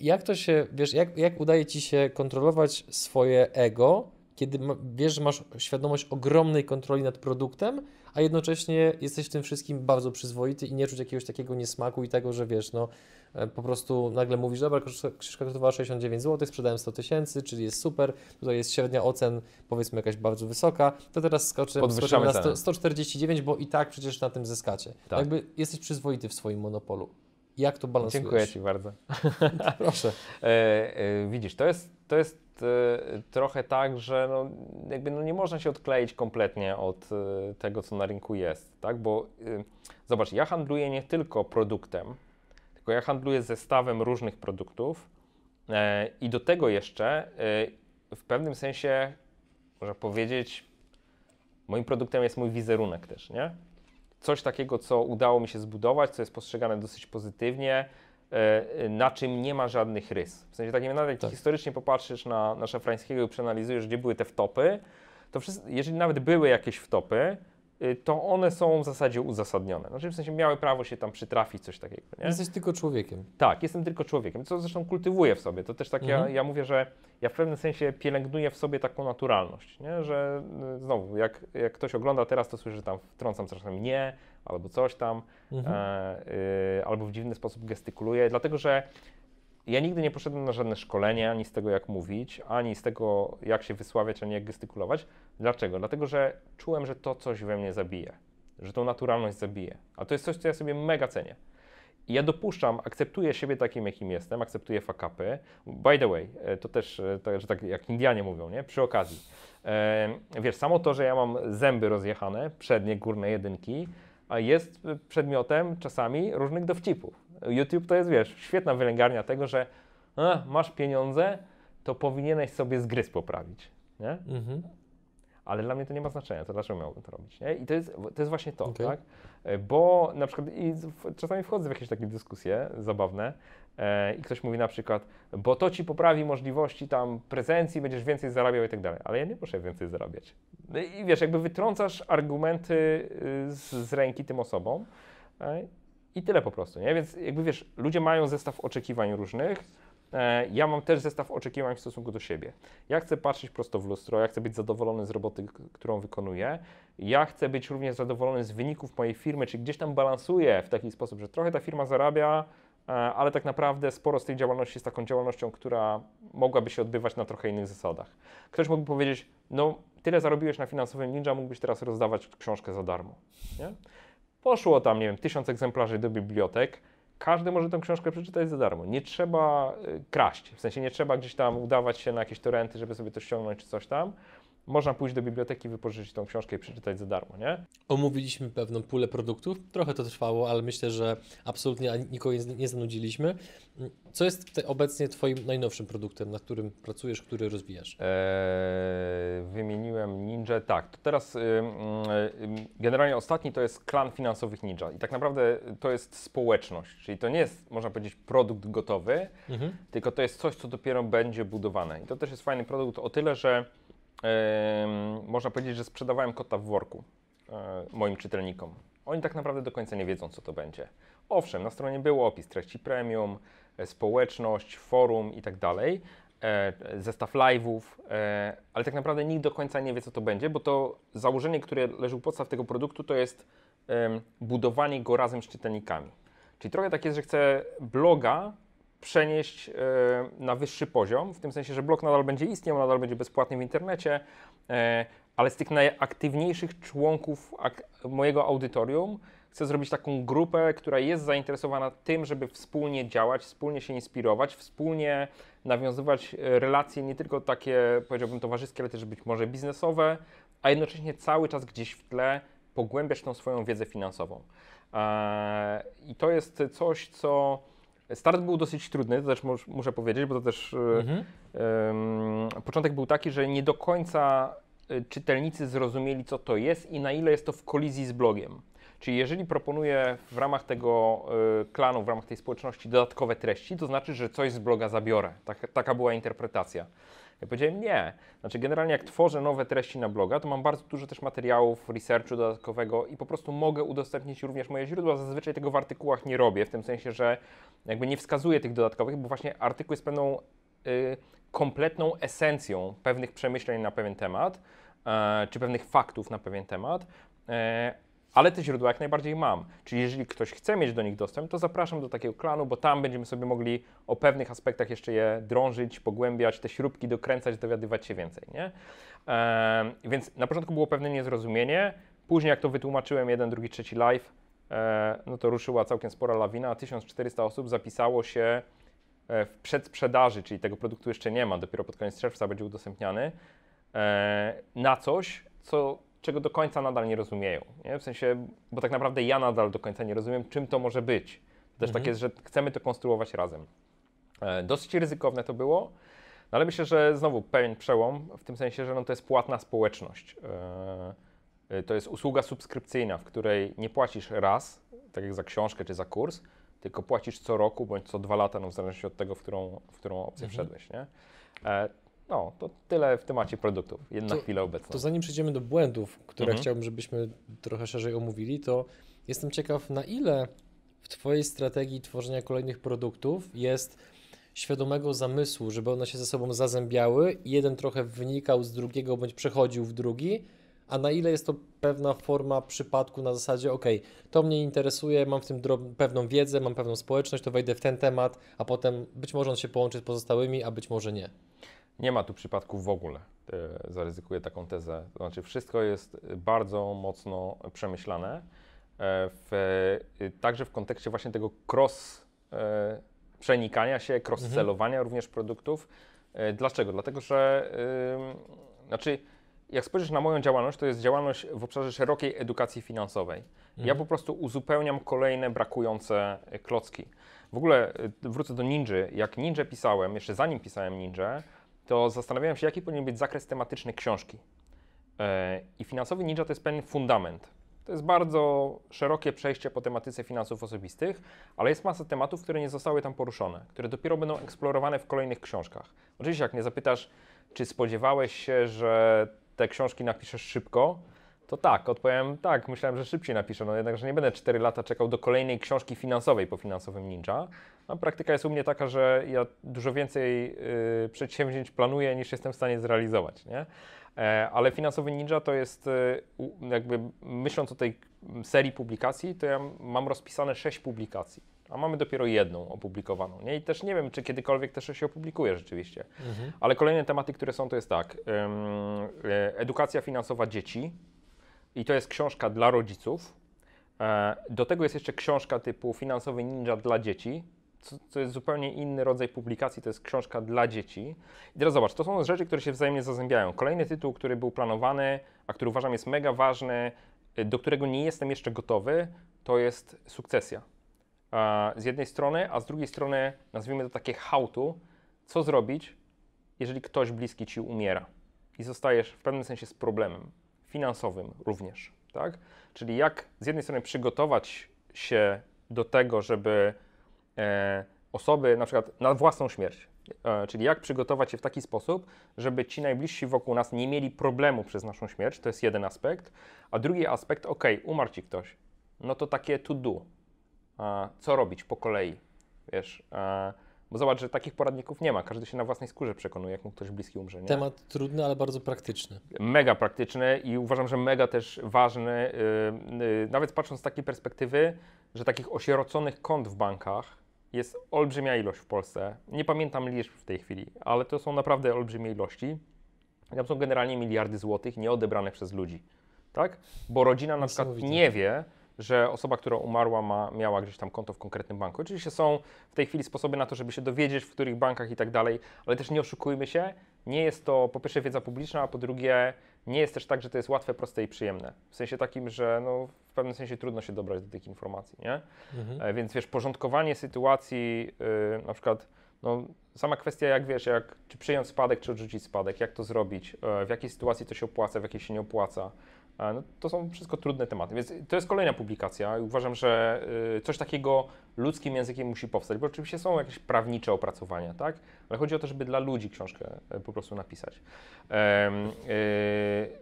jak to się, wiesz, jak, jak udaje ci się kontrolować swoje ego, kiedy ma, wiesz, że masz świadomość ogromnej kontroli nad produktem, a jednocześnie jesteś w tym wszystkim bardzo przyzwoity i nie czuć jakiegoś takiego niesmaku i tego, że wiesz, no E, po prostu nagle mówisz, dobra, książka kosztowała 69 zł, sprzedałem 100 tysięcy, czyli jest super, tutaj jest średnia ocen powiedzmy jakaś bardzo wysoka, to teraz skoczy, skoczymy na 100, 149, bo i tak przecież na tym zyskacie. Tak. Jakby jesteś przyzwoity w swoim monopolu. Jak to balansujesz? Dziękuję Ci bardzo. Proszę. E, e, widzisz, to jest, to jest e, trochę tak, że no, jakby no nie można się odkleić kompletnie od e, tego, co na rynku jest, tak? Bo zobacz, ja handluję nie tylko produktem, ja handluję zestawem różnych produktów e, i do tego jeszcze e, w pewnym sensie, można powiedzieć, moim produktem jest mój wizerunek też, nie? Coś takiego, co udało mi się zbudować, co jest postrzegane dosyć pozytywnie, e, na czym nie ma żadnych rys. W sensie takim, nawet jak tak. historycznie popatrzysz na, na Szafrańskiego i przeanalizujesz, gdzie były te wtopy, to wszyscy, jeżeli nawet były jakieś wtopy, Y, to one są w zasadzie uzasadnione. Znaczy w sensie miały prawo się tam przytrafić, coś takiego. Nie? Jesteś tylko człowiekiem. Tak, jestem tylko człowiekiem, co zresztą kultywuję w sobie. To też tak mhm. ja, ja mówię, że ja w pewnym sensie pielęgnuję w sobie taką naturalność, nie? że y, znowu, jak, jak ktoś ogląda teraz, to słyszy, że tam wtrącam czasem nie, albo coś tam, mhm. e, y, albo w dziwny sposób gestykuluję, dlatego że ja nigdy nie poszedłem na żadne szkolenie ani z tego, jak mówić, ani z tego, jak się wysławiać, ani jak gestykulować. Dlaczego? Dlatego, że czułem, że to coś we mnie zabije, że tą naturalność zabije. A to jest coś, co ja sobie mega cenię. I ja dopuszczam, akceptuję siebie takim, jakim jestem, akceptuję fakapy. By the way, e, to też, e, to, że tak jak Indianie mówią, nie? Przy okazji. E, wiesz, samo to, że ja mam zęby rozjechane, przednie, górne jedynki, a jest e, przedmiotem czasami różnych dowcipów YouTube to jest, wiesz, świetna wylęgarnia tego, że masz pieniądze, to powinieneś sobie z gryz poprawić, nie? Mhm. Ale dla mnie to nie ma znaczenia, to dlaczego miałbym to robić, nie? I to jest, to jest właśnie to, okay. tak? E, bo na przykład, i czasami wchodzę w jakieś takie dyskusje zabawne, e, i ktoś mówi na przykład, bo to ci poprawi możliwości tam prezencji, będziesz więcej zarabiał i tak dalej. Ale ja nie muszę więcej zarabiać. No I wiesz, jakby wytrącasz argumenty y, z, z ręki tym osobom e, i tyle po prostu, nie? Więc jakby wiesz, ludzie mają zestaw oczekiwań różnych. E, ja mam też zestaw oczekiwań w stosunku do siebie. Ja chcę patrzeć prosto w lustro, ja chcę być zadowolony z roboty, którą wykonuję. Ja chcę być również zadowolony z wyników mojej firmy, czy gdzieś tam balansuję w taki sposób, że trochę ta firma zarabia, e, ale tak naprawdę sporo z tej działalności jest taką działalnością, która mogłaby się odbywać na trochę innych zasadach. Ktoś mógłby powiedzieć, no tyle zarobiłeś na finansowym ninja, mógłbyś teraz rozdawać książkę za darmo. Nie? Poszło tam, nie wiem, tysiąc egzemplarzy do bibliotek. Każdy może tę książkę przeczytać za darmo. Nie trzeba y, kraść, w sensie nie trzeba gdzieś tam udawać się na jakieś torenty, żeby sobie to ściągnąć czy coś tam można pójść do biblioteki, wypożyczyć tą książkę i przeczytać za darmo, nie? Omówiliśmy pewną pulę produktów, trochę to trwało, ale myślę, że absolutnie nikogo nie zanudziliśmy. Co jest obecnie Twoim najnowszym produktem, nad którym pracujesz, który rozwijasz? Eee, wymieniłem Ninja, tak. To teraz generalnie ostatni to jest klan finansowych Ninja i tak naprawdę to jest społeczność, czyli to nie jest, można powiedzieć, produkt gotowy, mhm. tylko to jest coś, co dopiero będzie budowane. I to też jest fajny produkt o tyle, że można powiedzieć, że sprzedawałem kota w worku e, moim czytelnikom. Oni tak naprawdę do końca nie wiedzą, co to będzie. Owszem, na stronie był opis treści premium, e, społeczność, forum i tak dalej, e, zestaw live'ów, ale tak naprawdę nikt do końca nie wie, co to będzie, bo to założenie, które leży u podstaw tego produktu, to jest budowanie go razem z czytelnikami. Czyli trochę tak jest, że chcę bloga przenieść e, na wyższy poziom, w tym sensie, że blog nadal będzie istniał, nadal będzie bezpłatny w internecie, e, ale z tych najaktywniejszych członków mojego audytorium chcę zrobić taką grupę, która jest zainteresowana tym, żeby wspólnie działać, wspólnie się inspirować, wspólnie nawiązywać e, relacje nie tylko takie, powiedziałbym, towarzyskie, ale też być może biznesowe, a jednocześnie cały czas gdzieś w tle pogłębiać tą swoją wiedzę finansową. I to jest coś, co Start był dosyć trudny, to też muszę powiedzieć, bo to też y, mhm. początek był taki, że nie do końca y, czytelnicy zrozumieli, co to jest i na ile jest to w kolizji z blogiem. Czyli jeżeli proponuję w ramach tego y, klanu, w ramach tej społeczności dodatkowe treści, to znaczy, że coś z bloga zabiorę. Tak, taka była interpretacja. Ja powiedziałem nie. Znaczy, generalnie jak tworzę nowe treści na bloga, to mam bardzo dużo też materiałów, researchu dodatkowego i po prostu mogę udostępnić również moje źródła. Zazwyczaj tego w artykułach nie robię, w tym sensie, że jakby nie wskazuję tych dodatkowych, bo właśnie artykuł jest pewną y, kompletną esencją pewnych przemyśleń na pewien temat, y, czy pewnych faktów na pewien temat. Y, ale te źródła jak najbardziej mam. Czyli jeżeli ktoś chce mieć do nich dostęp, to zapraszam do takiego klanu, bo tam będziemy sobie mogli o pewnych aspektach jeszcze je drążyć, pogłębiać, te śrubki dokręcać, dowiadywać się więcej. Nie? więc na początku było pewne niezrozumienie. Później jak to wytłumaczyłem, jeden, drugi, trzeci live, e, no to ruszyła całkiem spora lawina. 1400 osób zapisało się e, w przedsprzedaży, czyli tego produktu jeszcze nie ma, dopiero pod koniec czerwca będzie udostępniany, e, na coś, co czego do końca nadal nie rozumieją. Nie? W sensie, bo tak naprawdę ja nadal do końca nie rozumiem, czym to może być. Też tak mhm. tak jest, że chcemy to konstruować razem. E, dosyć ryzykowne to było, no ale myślę, że znowu pewien przełom w tym sensie, że no to jest płatna społeczność. E, e, to jest usługa subskrypcyjna, w której nie płacisz raz, tak jak za książkę czy za kurs, tylko płacisz co roku bądź co dwa lata, no w zależności od tego, w którą, w którą opcję mhm. wszedłeś. Nie? E, no, to tyle w temacie produktów, jedna to, chwila obecna. To zanim przejdziemy do błędów, które mhm. chciałbym, żebyśmy trochę szerzej omówili, to jestem ciekaw, na ile w Twojej strategii tworzenia kolejnych produktów jest świadomego zamysłu, żeby one się ze sobą zazębiały i jeden trochę wynikał z drugiego bądź przechodził w drugi, a na ile jest to pewna forma przypadku na zasadzie, ok, to mnie interesuje, mam w tym pewną wiedzę, mam pewną społeczność, to wejdę w ten temat, a potem być może on się połączy z pozostałymi, a być może nie. Nie ma tu przypadków w ogóle. E, zaryzykuję taką tezę. To znaczy, wszystko jest bardzo mocno przemyślane, e, w, e, także w kontekście właśnie tego cross przenikania się, cross-celowania mhm. również produktów. Dlaczego? Dlatego, że znaczy jak spojrzysz na moją działalność, to jest działalność w obszarze szerokiej edukacji finansowej. Mhm. Ja po prostu uzupełniam kolejne brakujące klocki. W ogóle wrócę do Ninja. Jak Ninja pisałem, jeszcze zanim pisałem Ninja, to zastanawiałem się, jaki powinien być zakres tematyczny książki. E, I finansowy ninja to jest pewien fundament. To jest bardzo szerokie przejście po tematyce finansów osobistych, ale jest masa tematów, które nie zostały tam poruszone, które dopiero będą eksplorowane w kolejnych książkach. Oczywiście, jak mnie zapytasz, czy spodziewałeś się, że te książki napiszesz szybko, to tak, odpowiem tak, myślałem, że szybciej napiszę, no jednakże nie będę 4 lata czekał do kolejnej książki finansowej po finansowym ninja. No, praktyka jest u mnie taka, że ja dużo więcej y, przedsięwzięć planuję niż jestem w stanie zrealizować, nie? E, ale finansowy ninja to jest, y, jakby myśląc o tej serii publikacji, to ja mam rozpisane 6 publikacji a mamy dopiero jedną opublikowaną. Nie? I też nie wiem, czy kiedykolwiek też się opublikuje rzeczywiście. Mhm. Ale kolejne tematy, które są, to jest tak: y, edukacja finansowa dzieci, i to jest książka dla rodziców. E, do tego jest jeszcze książka typu Finansowy Ninja dla dzieci. Co, co jest zupełnie inny rodzaj publikacji, to jest książka dla dzieci. I teraz zobacz, to są rzeczy, które się wzajemnie zazębiają. Kolejny tytuł, który był planowany, a który uważam jest mega ważny, e, do którego nie jestem jeszcze gotowy, to jest sukcesja. E, z jednej strony, a z drugiej strony nazwijmy to takie hałtu, co zrobić, jeżeli ktoś bliski ci umiera i zostajesz w pewnym sensie z problemem finansowym również, tak? Czyli jak z jednej strony przygotować się do tego, żeby e, osoby na przykład na własną śmierć, e, czyli jak przygotować się w taki sposób, żeby ci najbliżsi wokół nas nie mieli problemu przez naszą śmierć, to jest jeden aspekt, a drugi aspekt, ok, umarł ci ktoś, no to takie to do, e, co robić po kolei, wiesz, e, bo zobacz, że takich poradników nie ma. Każdy się na własnej skórze przekonuje, jak mu ktoś bliski umrze. Nie? Temat trudny, ale bardzo praktyczny. Mega praktyczny i uważam, że mega też ważny. Yy, yy, nawet patrząc z takiej perspektywy, że takich osieroconych kont w bankach jest olbrzymia ilość w Polsce. Nie pamiętam liczb w tej chwili, ale to są naprawdę olbrzymie ilości. Tam są generalnie miliardy złotych nieodebrane przez ludzi. Tak? Bo rodzina na przykład nie wie, że osoba, która umarła, ma, miała gdzieś tam konto w konkretnym banku. Oczywiście są w tej chwili sposoby na to, żeby się dowiedzieć, w których bankach i tak dalej, ale też nie oszukujmy się, nie jest to po pierwsze wiedza publiczna, a po drugie nie jest też tak, że to jest łatwe, proste i przyjemne. W sensie takim, że no, w pewnym sensie trudno się dobrać do tych informacji, nie? Mhm. E, więc wiesz, porządkowanie sytuacji, yy, na przykład no, sama kwestia, jak wiesz, jak, czy przyjąć spadek, czy odrzucić spadek, jak to zrobić, e, w jakiej sytuacji to się opłaca, w jakiej się nie opłaca. No, to są wszystko trudne tematy, więc to jest kolejna publikacja uważam, że y, coś takiego ludzkim językiem musi powstać, bo oczywiście są jakieś prawnicze opracowania, tak? Ale chodzi o to, żeby dla ludzi książkę y, po prostu napisać. Y,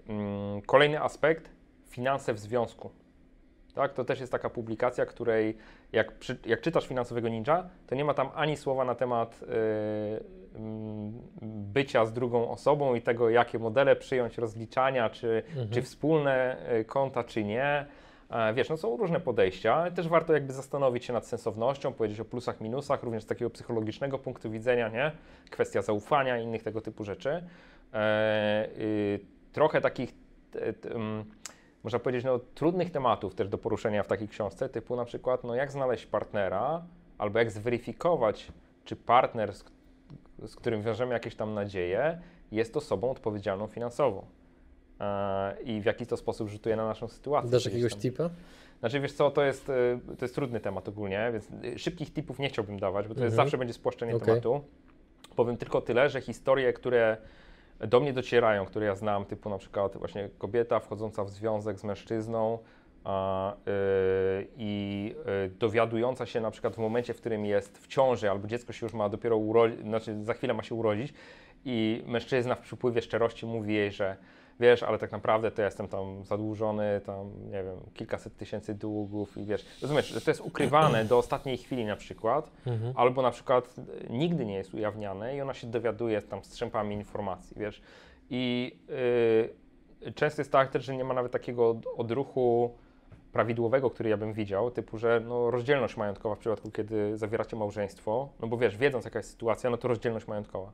mm, kolejny aspekt, finanse w związku. Tak, to też jest taka publikacja, której jak, przy, jak czytasz finansowego ninja, to nie ma tam ani słowa na temat Mm, bycia z drugą osobą i tego, jakie modele przyjąć, rozliczania, czy, mhm. czy wspólne e, konta, czy nie. E, wiesz, no są różne podejścia. Też warto jakby zastanowić się nad sensownością, powiedzieć o plusach, minusach, również z takiego psychologicznego punktu widzenia, nie? Kwestia zaufania i innych tego typu rzeczy. E, y, trochę takich, można powiedzieć, no, trudnych tematów też do poruszenia w takiej książce, typu na przykład, no jak znaleźć partnera, albo jak zweryfikować, czy partner, z z którym wiążemy jakieś tam nadzieje, jest osobą odpowiedzialną finansowo. E, I w jaki to sposób rzutuje na naszą sytuację. Dasz jakiegoś tam. tipa? Znaczy, wiesz co, to jest, e, to jest trudny temat ogólnie, więc e, szybkich tipów nie chciałbym dawać, bo to mhm. jest, zawsze będzie spłaszczenie okay. tematu. Powiem tylko tyle, że historie, które do mnie docierają, które ja znam, typu na przykład właśnie kobieta wchodząca w związek z mężczyzną, a, y, i y, dowiadująca się na przykład w momencie, w którym jest w ciąży albo dziecko się już ma dopiero urodzić, znaczy za chwilę ma się urodzić i mężczyzna w przypływie szczerości mówi jej, że wiesz, ale tak naprawdę to ja jestem tam zadłużony, tam nie wiem, kilkaset tysięcy długów i wiesz, rozumiesz, że to jest ukrywane do ostatniej chwili na przykład, mhm. albo na przykład nigdy nie jest ujawniane i ona się dowiaduje tam strzępami informacji, wiesz. I y, często jest tak też, że nie ma nawet takiego odruchu prawidłowego, który ja bym widział, typu, że no, rozdzielność majątkowa w przypadku, kiedy zawieracie małżeństwo, no bo wiesz, wiedząc jaka jest sytuacja, no to rozdzielność majątkowa.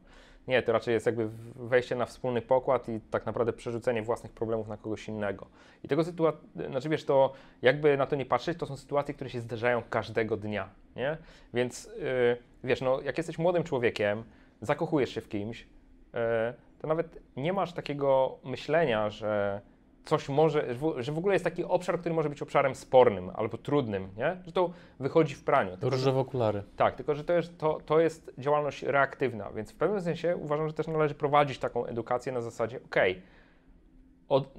Nie, to raczej jest jakby wejście na wspólny pokład i tak naprawdę przerzucenie własnych problemów na kogoś innego. I tego sytuacja, znaczy wiesz, to jakby na to nie patrzeć, to są sytuacje, które się zdarzają każdego dnia, nie? Więc yy, wiesz, no jak jesteś młodym człowiekiem, zakochujesz się w kimś, yy, to nawet nie masz takiego myślenia, że coś może, że w ogóle jest taki obszar, który może być obszarem spornym albo trudnym, nie? że to wychodzi w praniu. Tylko, Róże okulary. Tak, tylko że to jest, to, to jest działalność reaktywna, więc w pewnym sensie uważam, że też należy prowadzić taką edukację na zasadzie, ok, od,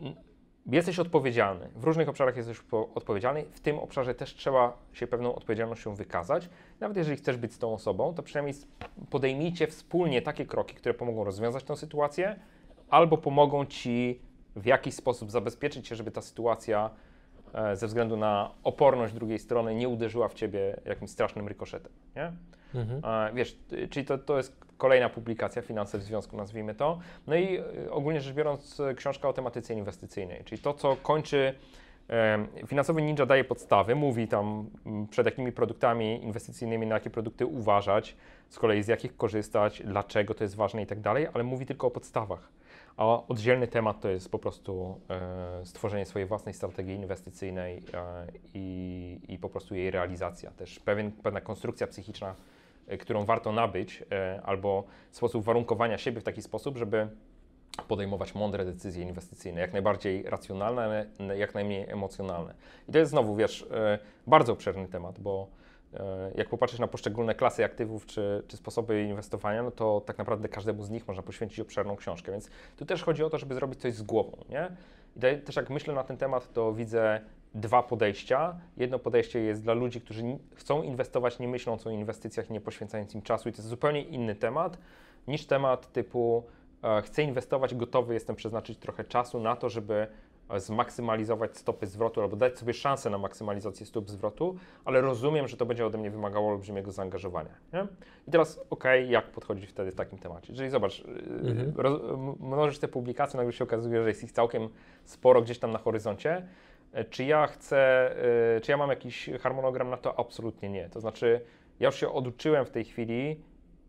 jesteś odpowiedzialny, w różnych obszarach jesteś odpowiedzialny, w tym obszarze też trzeba się pewną odpowiedzialnością wykazać. Nawet jeżeli chcesz być z tą osobą, to przynajmniej podejmijcie wspólnie takie kroki, które pomogą rozwiązać tę sytuację albo pomogą ci w jaki sposób zabezpieczyć się, żeby ta sytuacja e, ze względu na oporność drugiej strony nie uderzyła w ciebie jakimś strasznym rykoszetem. Nie? Mhm. E, wiesz, czyli to, to jest kolejna publikacja, Finanse w Związku, nazwijmy to. No i e, ogólnie rzecz biorąc, książka o tematyce inwestycyjnej, czyli to, co kończy. Finansowy Ninja daje podstawy, mówi tam przed jakimi produktami inwestycyjnymi, na jakie produkty uważać, z kolei z jakich korzystać, dlaczego to jest ważne i tak dalej, ale mówi tylko o podstawach. A oddzielny temat to jest po prostu e, stworzenie swojej własnej strategii inwestycyjnej e, i, i, po prostu jej realizacja. Też pewien, pewna konstrukcja psychiczna, e, którą warto nabyć, albo sposób warunkowania siebie w taki sposób, żeby podejmować mądre decyzje inwestycyjne, jak najbardziej racjonalne, jak najmniej emocjonalne. I to jest znowu, wiesz, bardzo obszerny temat, bo E, jak popatrzysz na poszczególne klasy aktywów czy, czy, sposoby inwestowania, no to tak naprawdę każdemu z nich można poświęcić obszerną książkę. Więc tu też chodzi o to, żeby zrobić coś z głową. Nie? I tutaj też jak myślę na ten temat, to widzę dwa podejścia. Jedno podejście jest dla ludzi, którzy chcą inwestować, nie myśląc o inwestycjach, nie poświęcając im czasu, i to jest zupełnie inny temat niż temat typu e, chcę inwestować, gotowy jestem przeznaczyć trochę czasu na to, żeby zmaksymalizować stopy zwrotu albo dać sobie szansę na maksymalizację stóp zwrotu, ale rozumiem, że to będzie ode mnie wymagało olbrzymiego zaangażowania. Nie? I teraz, ok, jak podchodzić wtedy w takim temacie? Czyli zobacz, y, mhm. mnożysz te publikacje, nagle się okazuje, że jest ich całkiem sporo gdzieś tam na horyzoncie. E, czy ja chcę, e, czy ja mam jakiś harmonogram na to? Absolutnie nie. To znaczy, ja już się oduczyłem w tej chwili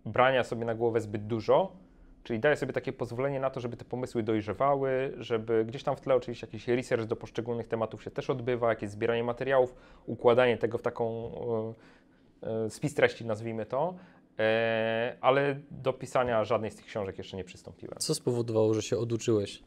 brania sobie na głowę zbyt dużo, Czyli daje sobie takie pozwolenie na to, żeby te pomysły dojrzewały, żeby gdzieś tam w tle oczywiście jakiś research do poszczególnych tematów się też odbywa, jakieś zbieranie materiałów, układanie tego w taką e, e spis treści, nazwijmy to, e, ale do pisania żadnej z tych książek jeszcze nie przystąpiłem. Co spowodowało, że się oduczyłeś?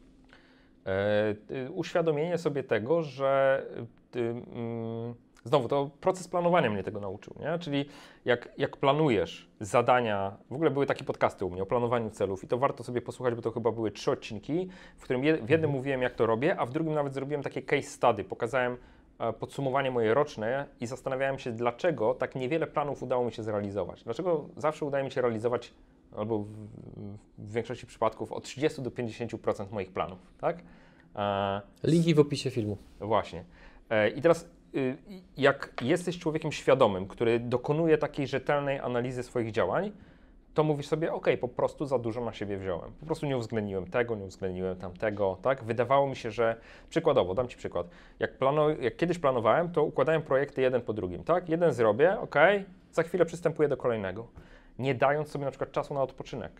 E, uświadomienie sobie tego, że. mm, Znowu, to proces planowania mnie tego nauczył, nie? Czyli jak, jak planujesz zadania, w ogóle były takie podcasty u mnie o planowaniu celów i to warto sobie posłuchać, bo to chyba były trzy odcinki, w którym w jednym mhm. mówiłem jak to robię, a w drugim nawet zrobiłem takie case study, pokazałem e, podsumowanie moje roczne i zastanawiałem się, dlaczego tak niewiele planów udało mi się zrealizować. Dlaczego zawsze udaje mi się realizować, albo w, w większości przypadków, od 30 do 50% moich planów, tak? E, Linki w opisie filmu. Właśnie. E, I teraz Y, jak jesteś człowiekiem świadomym, który dokonuje takiej rzetelnej analizy swoich działań, to mówisz sobie, ok, po prostu za dużo na siebie wziąłem. Po prostu nie uwzględniłem tego, nie uwzględniłem tamtego, tak? Wydawało mi się, że, przykładowo, dam Ci przykład, jak, planu, jak kiedyś planowałem, to układałem projekty jeden po drugim, tak? Jeden zrobię, ok, za chwilę przystępuję do kolejnego, nie dając sobie na przykład czasu na odpoczynek,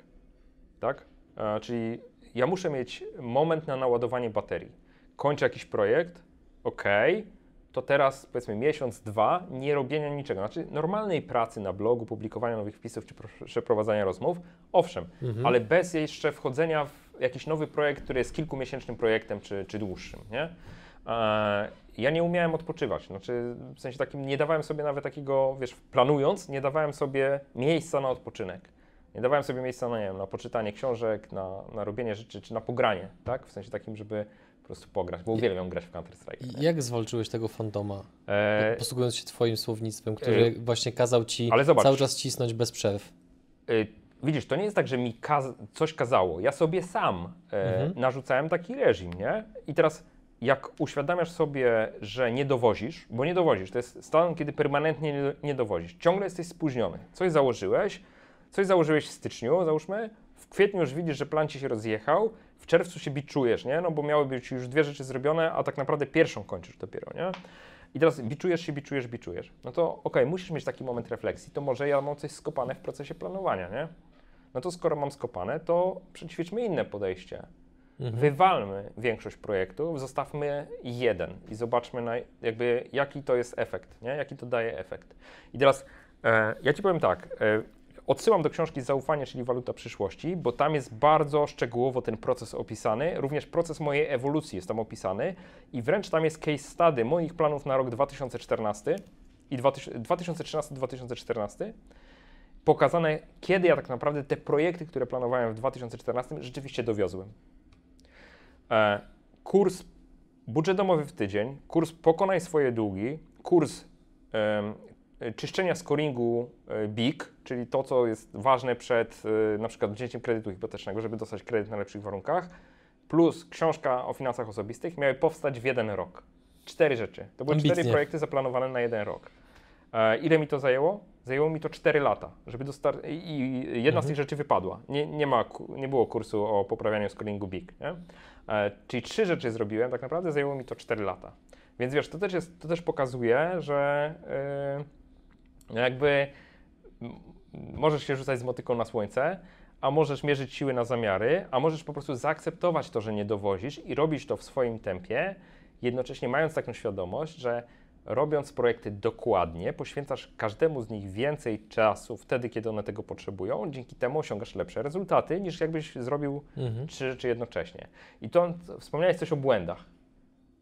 tak? E, czyli ja muszę mieć moment na naładowanie baterii. Kończę jakiś projekt, okej to teraz powiedzmy miesiąc, dwa nie robienia niczego. Znaczy normalnej pracy na blogu, publikowania nowych wpisów czy przeprowadzania rozmów, owszem, mhm. ale bez jeszcze wchodzenia w jakiś nowy projekt, który jest kilkumiesięcznym projektem czy, czy dłuższym. Nie? ja nie umiałem odpoczywać, znaczy w sensie takim nie dawałem sobie nawet takiego, wiesz, planując, nie dawałem sobie miejsca na odpoczynek. Nie dawałem sobie miejsca na, nie wiem, na poczytanie książek, na, na robienie rzeczy, czy na pogranie, tak? W sensie takim, żeby prostu pograć, bo uwielbiam grać w Counter-Strike. Jak zwalczyłeś tego fantoma? E... Posługując się Twoim słownictwem, który e... właśnie kazał Ci cały czas cisnąć bez przerw. E... Widzisz, to nie jest tak, że mi kaz coś kazało. Ja sobie sam e, mhm. narzucałem taki reżim, nie? I teraz jak uświadamiasz sobie, że nie dowozisz, bo nie dowozisz, to jest stan, kiedy permanentnie nie, nie dowozisz, ciągle jesteś spóźniony. Coś założyłeś, coś założyłeś w styczniu, załóżmy, w kwietniu już widzisz, że plan ci się rozjechał, w czerwcu się biczujesz, nie? No bo miały być już dwie rzeczy zrobione, a tak naprawdę pierwszą kończysz dopiero, nie? I teraz biczujesz się, biczujesz, biczujesz. No to okej, okay, musisz mieć taki moment refleksji, to może ja mam coś skopane w procesie planowania, nie? No to skoro mam skopane, to przećwiczmy inne podejście. Mhm. Wywalmy większość projektów, zostawmy jeden i zobaczmy na, jakby jaki to jest efekt, nie? Jaki to daje efekt. I teraz e, ja Ci powiem tak, e, Odsyłam do książki Zaufanie, czyli Waluta Przyszłości, bo tam jest bardzo szczegółowo ten proces opisany, również proces mojej ewolucji jest tam opisany i wręcz tam jest case study moich planów na rok 2014 i 2013-2014 pokazane, kiedy ja tak naprawdę te projekty, które planowałem w 2014, rzeczywiście dowiozłem. E, kurs budżet domowy w tydzień, kurs pokonaj swoje długi, kurs czyszczenia scoringu e, BIG, czyli to, co jest ważne przed e, na przykład wzięciem kredytu hipotecznego, żeby dostać kredyt na lepszych warunkach, plus książka o finansach osobistych miały powstać w jeden rok. Cztery rzeczy. To były cztery projekty zaplanowane na jeden rok. E, ile mi to zajęło? Zajęło mi to 4 lata, żeby dostar- i jedna mhm. z tych rzeczy wypadła. Nie, nie, ma, nie było kursu o poprawianiu scoringu BIG. E, czyli trzy rzeczy zrobiłem, tak naprawdę zajęło mi to 4 lata. Więc wiesz, to też, jest, to też pokazuje, że... Yy, no jakby możesz się rzucać z motyką na słońce, a możesz mierzyć siły na zamiary, a możesz po prostu zaakceptować to, że nie dowozisz i robić to w swoim tempie, jednocześnie mając taką świadomość, że robiąc projekty dokładnie, poświęcasz każdemu z nich więcej czasu wtedy, kiedy one tego potrzebują. Dzięki temu osiągasz lepsze rezultaty niż jakbyś zrobił mhm. trzy rzeczy jednocześnie. I to wspomniałeś coś o błędach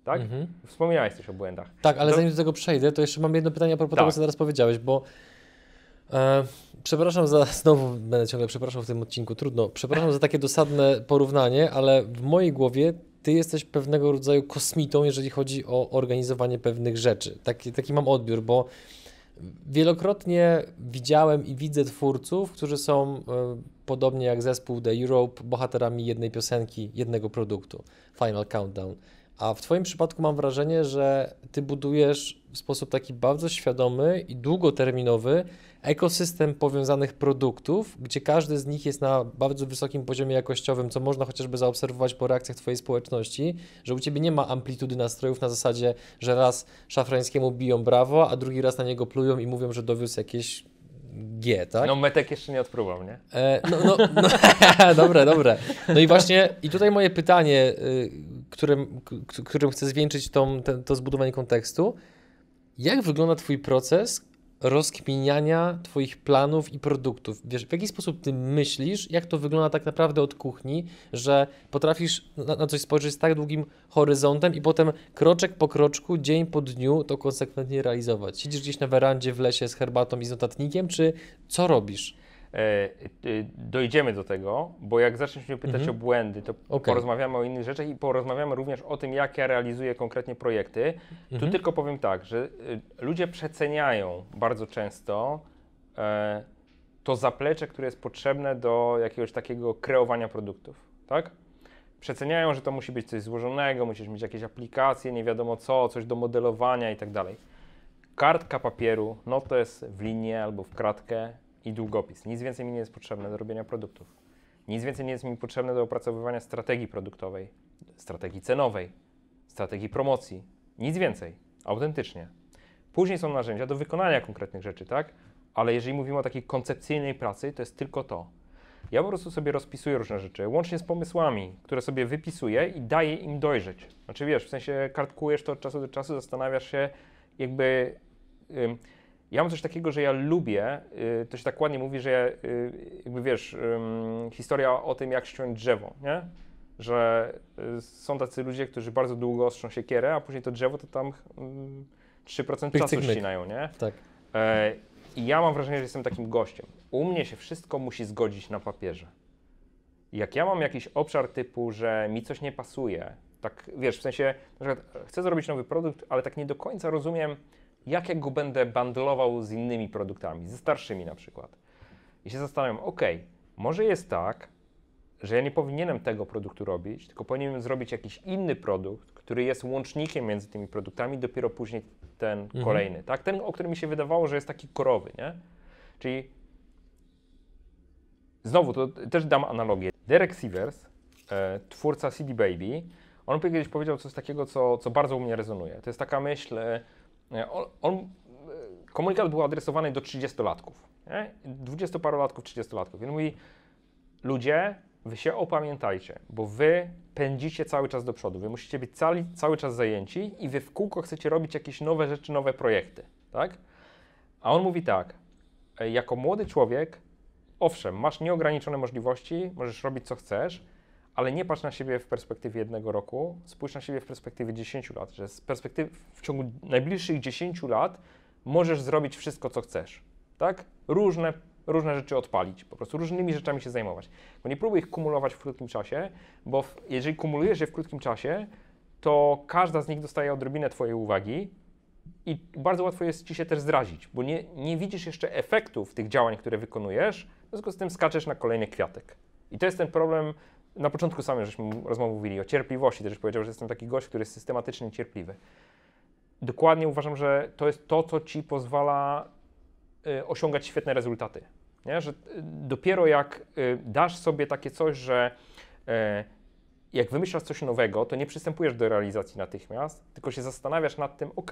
tak? Mhm. Wspominałeś też o błędach. Tak, ale to... zanim do tego przejdę, to jeszcze mam jedno pytanie a propos tak. tego, co teraz powiedziałeś, bo e, przepraszam za, znowu będę ciągle przepraszał w tym odcinku, trudno, przepraszam za takie dosadne porównanie, ale w mojej głowie ty jesteś pewnego rodzaju kosmitą, jeżeli chodzi o organizowanie pewnych rzeczy. Taki, taki mam odbiór, bo wielokrotnie widziałem i widzę twórców, którzy są e, podobnie jak zespół The Europe, bohaterami jednej piosenki, jednego produktu, Final Countdown. A w Twoim przypadku mam wrażenie, że Ty budujesz w sposób taki bardzo świadomy i długoterminowy ekosystem powiązanych produktów, gdzie każdy z nich jest na bardzo wysokim poziomie jakościowym, co można chociażby zaobserwować po reakcjach Twojej społeczności, że u Ciebie nie ma amplitudy nastrojów na zasadzie, że raz Szafrańskiemu biją brawo, a drugi raz na niego plują i mówią, że dowiózł jakieś G, tak? No metek jeszcze nie odpróbował, nie? E, no, no, no dobre, dobre. No i właśnie, i tutaj moje pytanie, y, którym, którym chcę zwieńczyć tą, te, to zbudowanie kontekstu. Jak wygląda Twój proces rozkminiania Twoich planów i produktów? Wiesz, w jaki sposób Ty myślisz, jak to wygląda tak naprawdę od kuchni, że potrafisz na, na coś spojrzeć z tak długim horyzontem i potem kroczek po kroczku, dzień po dniu to konsekwentnie realizować? Siedzisz gdzieś na werandzie w lesie z herbatą i z notatnikiem, czy co robisz? E, e, dojdziemy do tego, bo jak zaczniesz mnie pytać mhm. o błędy, to okay. porozmawiamy o innych rzeczach i porozmawiamy również o tym, jak ja realizuję konkretnie projekty. Mhm. Tu tylko powiem tak, że e, ludzie przeceniają bardzo często to zaplecze, które jest potrzebne do jakiegoś takiego kreowania produktów, tak? Przeceniają, że to musi być coś złożonego, musisz mieć jakieś aplikacje, nie wiadomo co, coś do modelowania i tak dalej. Kartka papieru, notes w linię albo w kratkę, i długopis. Nic więcej mi nie jest potrzebne do robienia produktów. Nic więcej nie jest mi potrzebne do opracowywania strategii produktowej, strategii cenowej, strategii promocji. Nic więcej. Autentycznie. Później są narzędzia do wykonania konkretnych rzeczy, tak? Ale jeżeli mówimy o takiej koncepcyjnej pracy, to jest tylko to. Ja po prostu sobie rozpisuję różne rzeczy, łącznie z pomysłami, które sobie wypisuję i daję im dojrzeć. Znaczy wiesz, w sensie kartkujesz to od czasu do czasu, zastanawiasz się, jakby. Ja mam coś takiego, że ja lubię, y, to się tak ładnie mówi, że ja, y, jakby wiesz, historia o tym, jak ściąć drzewo, nie? Że y, są tacy ludzie, którzy bardzo długo ostrzą siekierę, a później to drzewo to tam 3% czasu ścinają, nie? Tak. E, I ja mam wrażenie, że jestem takim gościem. U mnie się wszystko musi zgodzić na papierze. Jak ja mam jakiś obszar typu, że mi coś nie pasuje, tak wiesz, w sensie, na przykład chcę zrobić nowy produkt, ale tak nie do końca rozumiem, jak ja go będę bandlował z innymi produktami, ze starszymi na przykład. I się zastanawiam, ok, może jest tak, że ja nie powinienem tego produktu robić, tylko powinienem zrobić jakiś inny produkt, który jest łącznikiem między tymi produktami, dopiero później ten mhm. kolejny, tak? Ten, o którym mi się wydawało, że jest taki korowy, nie? Czyli znowu, to też dam analogię. Derek Sivers, e, twórca CD Baby, on kiedyś powiedział coś takiego, co, co bardzo u mnie rezonuje. To jest taka myśl, e, on, on, e, komunikat był adresowany do 30-latków, 20-parolatków, 30-latków. Więc mówi, ludzie, wy się opamiętajcie, bo wy pędzicie cały czas do przodu, wy musicie być cały, cały czas zajęci i wy w kółko chcecie robić jakieś nowe rzeczy, nowe projekty, tak? A on mówi tak, e, jako młody człowiek, owszem, masz nieograniczone możliwości, możesz robić co chcesz, ale nie patrz na siebie w perspektywie jednego roku, spójrz na siebie w perspektywie 10 lat, że z perspektywy w ciągu najbliższych 10 lat możesz zrobić wszystko, co chcesz, tak? Różne, różne rzeczy odpalić, po prostu różnymi rzeczami się zajmować. Bo nie próbuj ich kumulować w krótkim czasie, bo w, jeżeli kumulujesz je w krótkim czasie, to każda z nich dostaje odrobinę Twojej uwagi i bardzo łatwo jest Ci się też zrazić, bo nie, nie widzisz jeszcze efektów tych działań, które wykonujesz, w związku z tym skaczesz na kolejny kwiatek. I to jest ten problem na początku sami żeśmy rozmowy mówili o cierpliwości, też powiedział, że jestem taki gość, który jest systematycznie cierpliwy. Dokładnie uważam, że to jest to, co ci pozwala y, osiągać świetne rezultaty. Nie? Że y, dopiero jak y, dasz sobie takie coś, że y, jak wymyślasz coś nowego, to nie przystępujesz do realizacji natychmiast, tylko się zastanawiasz nad tym, ok,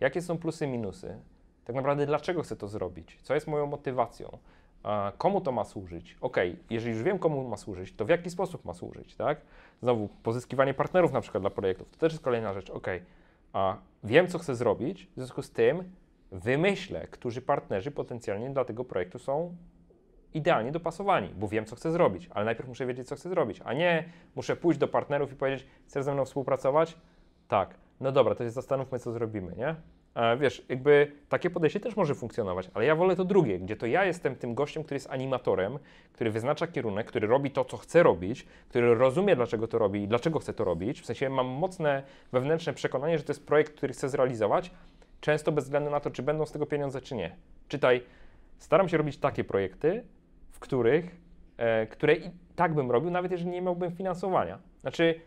jakie są plusy, minusy, tak naprawdę dlaczego chcę to zrobić, co jest moją motywacją komu to ma służyć? Ok, jeżeli już wiem, komu ma służyć, to w jaki sposób ma służyć, tak? Znowu, pozyskiwanie partnerów na przykład dla projektów, to też jest kolejna rzecz. Ok, a wiem, co chcę zrobić, w związku z tym wymyślę, którzy partnerzy potencjalnie dla tego projektu są idealnie dopasowani, bo wiem, co chcę zrobić, ale najpierw muszę wiedzieć, co chcę zrobić, a nie muszę pójść do partnerów i powiedzieć, chcesz ze mną współpracować? Tak, no dobra, to się zastanówmy, co zrobimy, nie? wiesz, jakby takie podejście też może funkcjonować, ale ja wolę to drugie, gdzie to ja jestem tym gościem, który jest animatorem, który wyznacza kierunek, który robi to, co chce robić, który rozumie, dlaczego to robi i dlaczego chce to robić. W sensie mam mocne wewnętrzne przekonanie, że to jest projekt, który chcę zrealizować, często bez względu na to, czy będą z tego pieniądze, czy nie. Czytaj, staram się robić takie projekty, w których, e, które i tak bym robił, nawet jeżeli nie miałbym finansowania. Znaczy,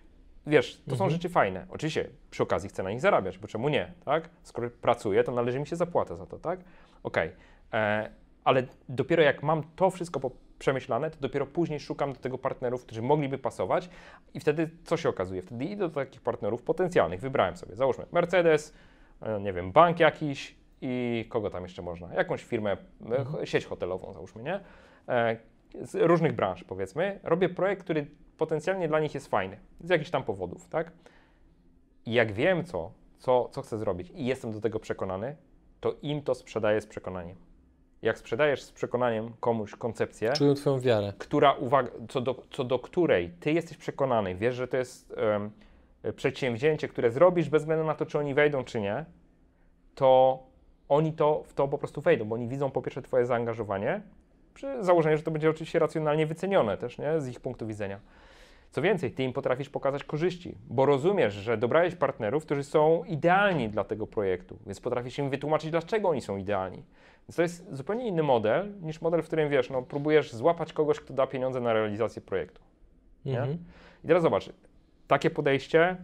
wiesz, to mhm. są rzeczy fajne. Oczywiście przy okazji chcę na nich zarabiać, bo czemu nie, tak? Skoro pracuję, to należy mi się zapłata za to, tak? Okej. Okay. E, ale dopiero jak mam to wszystko po przemyślane, to dopiero później szukam do tego partnerów, którzy mogliby pasować i wtedy co się okazuje? Wtedy idę do takich partnerów potencjalnych. Wybrałem sobie, załóżmy Mercedes, e, nie wiem, bank jakiś i kogo tam jeszcze można? Jakąś firmę, e, mhm. sieć hotelową załóżmy, nie? Z różnych branż powiedzmy. Robię projekt, który potencjalnie dla nich jest fajny, z jakichś tam powodów, tak? I jak wiem, co, co, co chcę zrobić i jestem do tego przekonany, to im to sprzedaję z przekonaniem. Jak sprzedajesz z przekonaniem komuś koncepcję, czują Twoją wiarę, która uwaga, co, do, co do której Ty jesteś przekonany, wiesz, że to jest um, przedsięwzięcie, które zrobisz bez względu na to, czy oni wejdą, czy nie, to oni to, w to po prostu wejdą, bo oni widzą po pierwsze Twoje zaangażowanie, przy założeniu, że to będzie oczywiście racjonalnie wycenione też nie, z ich punktu widzenia. Co więcej, ty im potrafisz pokazać korzyści, bo rozumiesz, że dobrałeś partnerów, którzy są idealni dla tego projektu, więc potrafisz im wytłumaczyć, dlaczego oni są idealni. Więc to jest zupełnie inny model niż model, w którym wiesz, no, próbujesz złapać kogoś, kto da pieniądze na realizację projektu. Mhm. I teraz zobacz, takie podejście,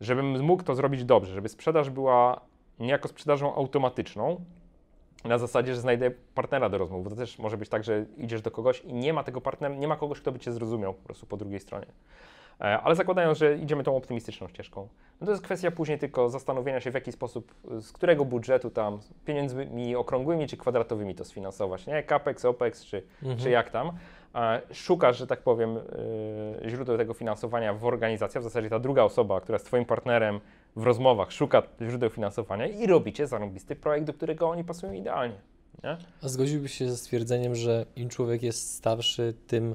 żebym mógł to zrobić dobrze, żeby sprzedaż była niejako sprzedażą automatyczną, na zasadzie, że znajdę partnera do rozmów, bo to też może być tak, że idziesz do kogoś i nie ma tego partnera, nie ma kogoś, kto by cię zrozumiał po prostu po drugiej stronie. E, ale zakładając, że idziemy tą optymistyczną ścieżką, no to jest kwestia później tylko zastanowienia się, w jaki sposób, z którego budżetu tam, pieniędzmi okrągłymi czy kwadratowymi to sfinansować, nie? CAPEX, OPEX czy, mhm. czy jak tam. E, szukasz, że tak powiem, e, źródeł tego finansowania w organizacji, w zasadzie ta druga osoba, która jest Twoim partnerem, w rozmowach szuka źródeł finansowania i robicie zarąbisty projekt, do którego oni pasują idealnie. Nie? A zgodziłbyś się ze stwierdzeniem, że im człowiek jest starszy, tym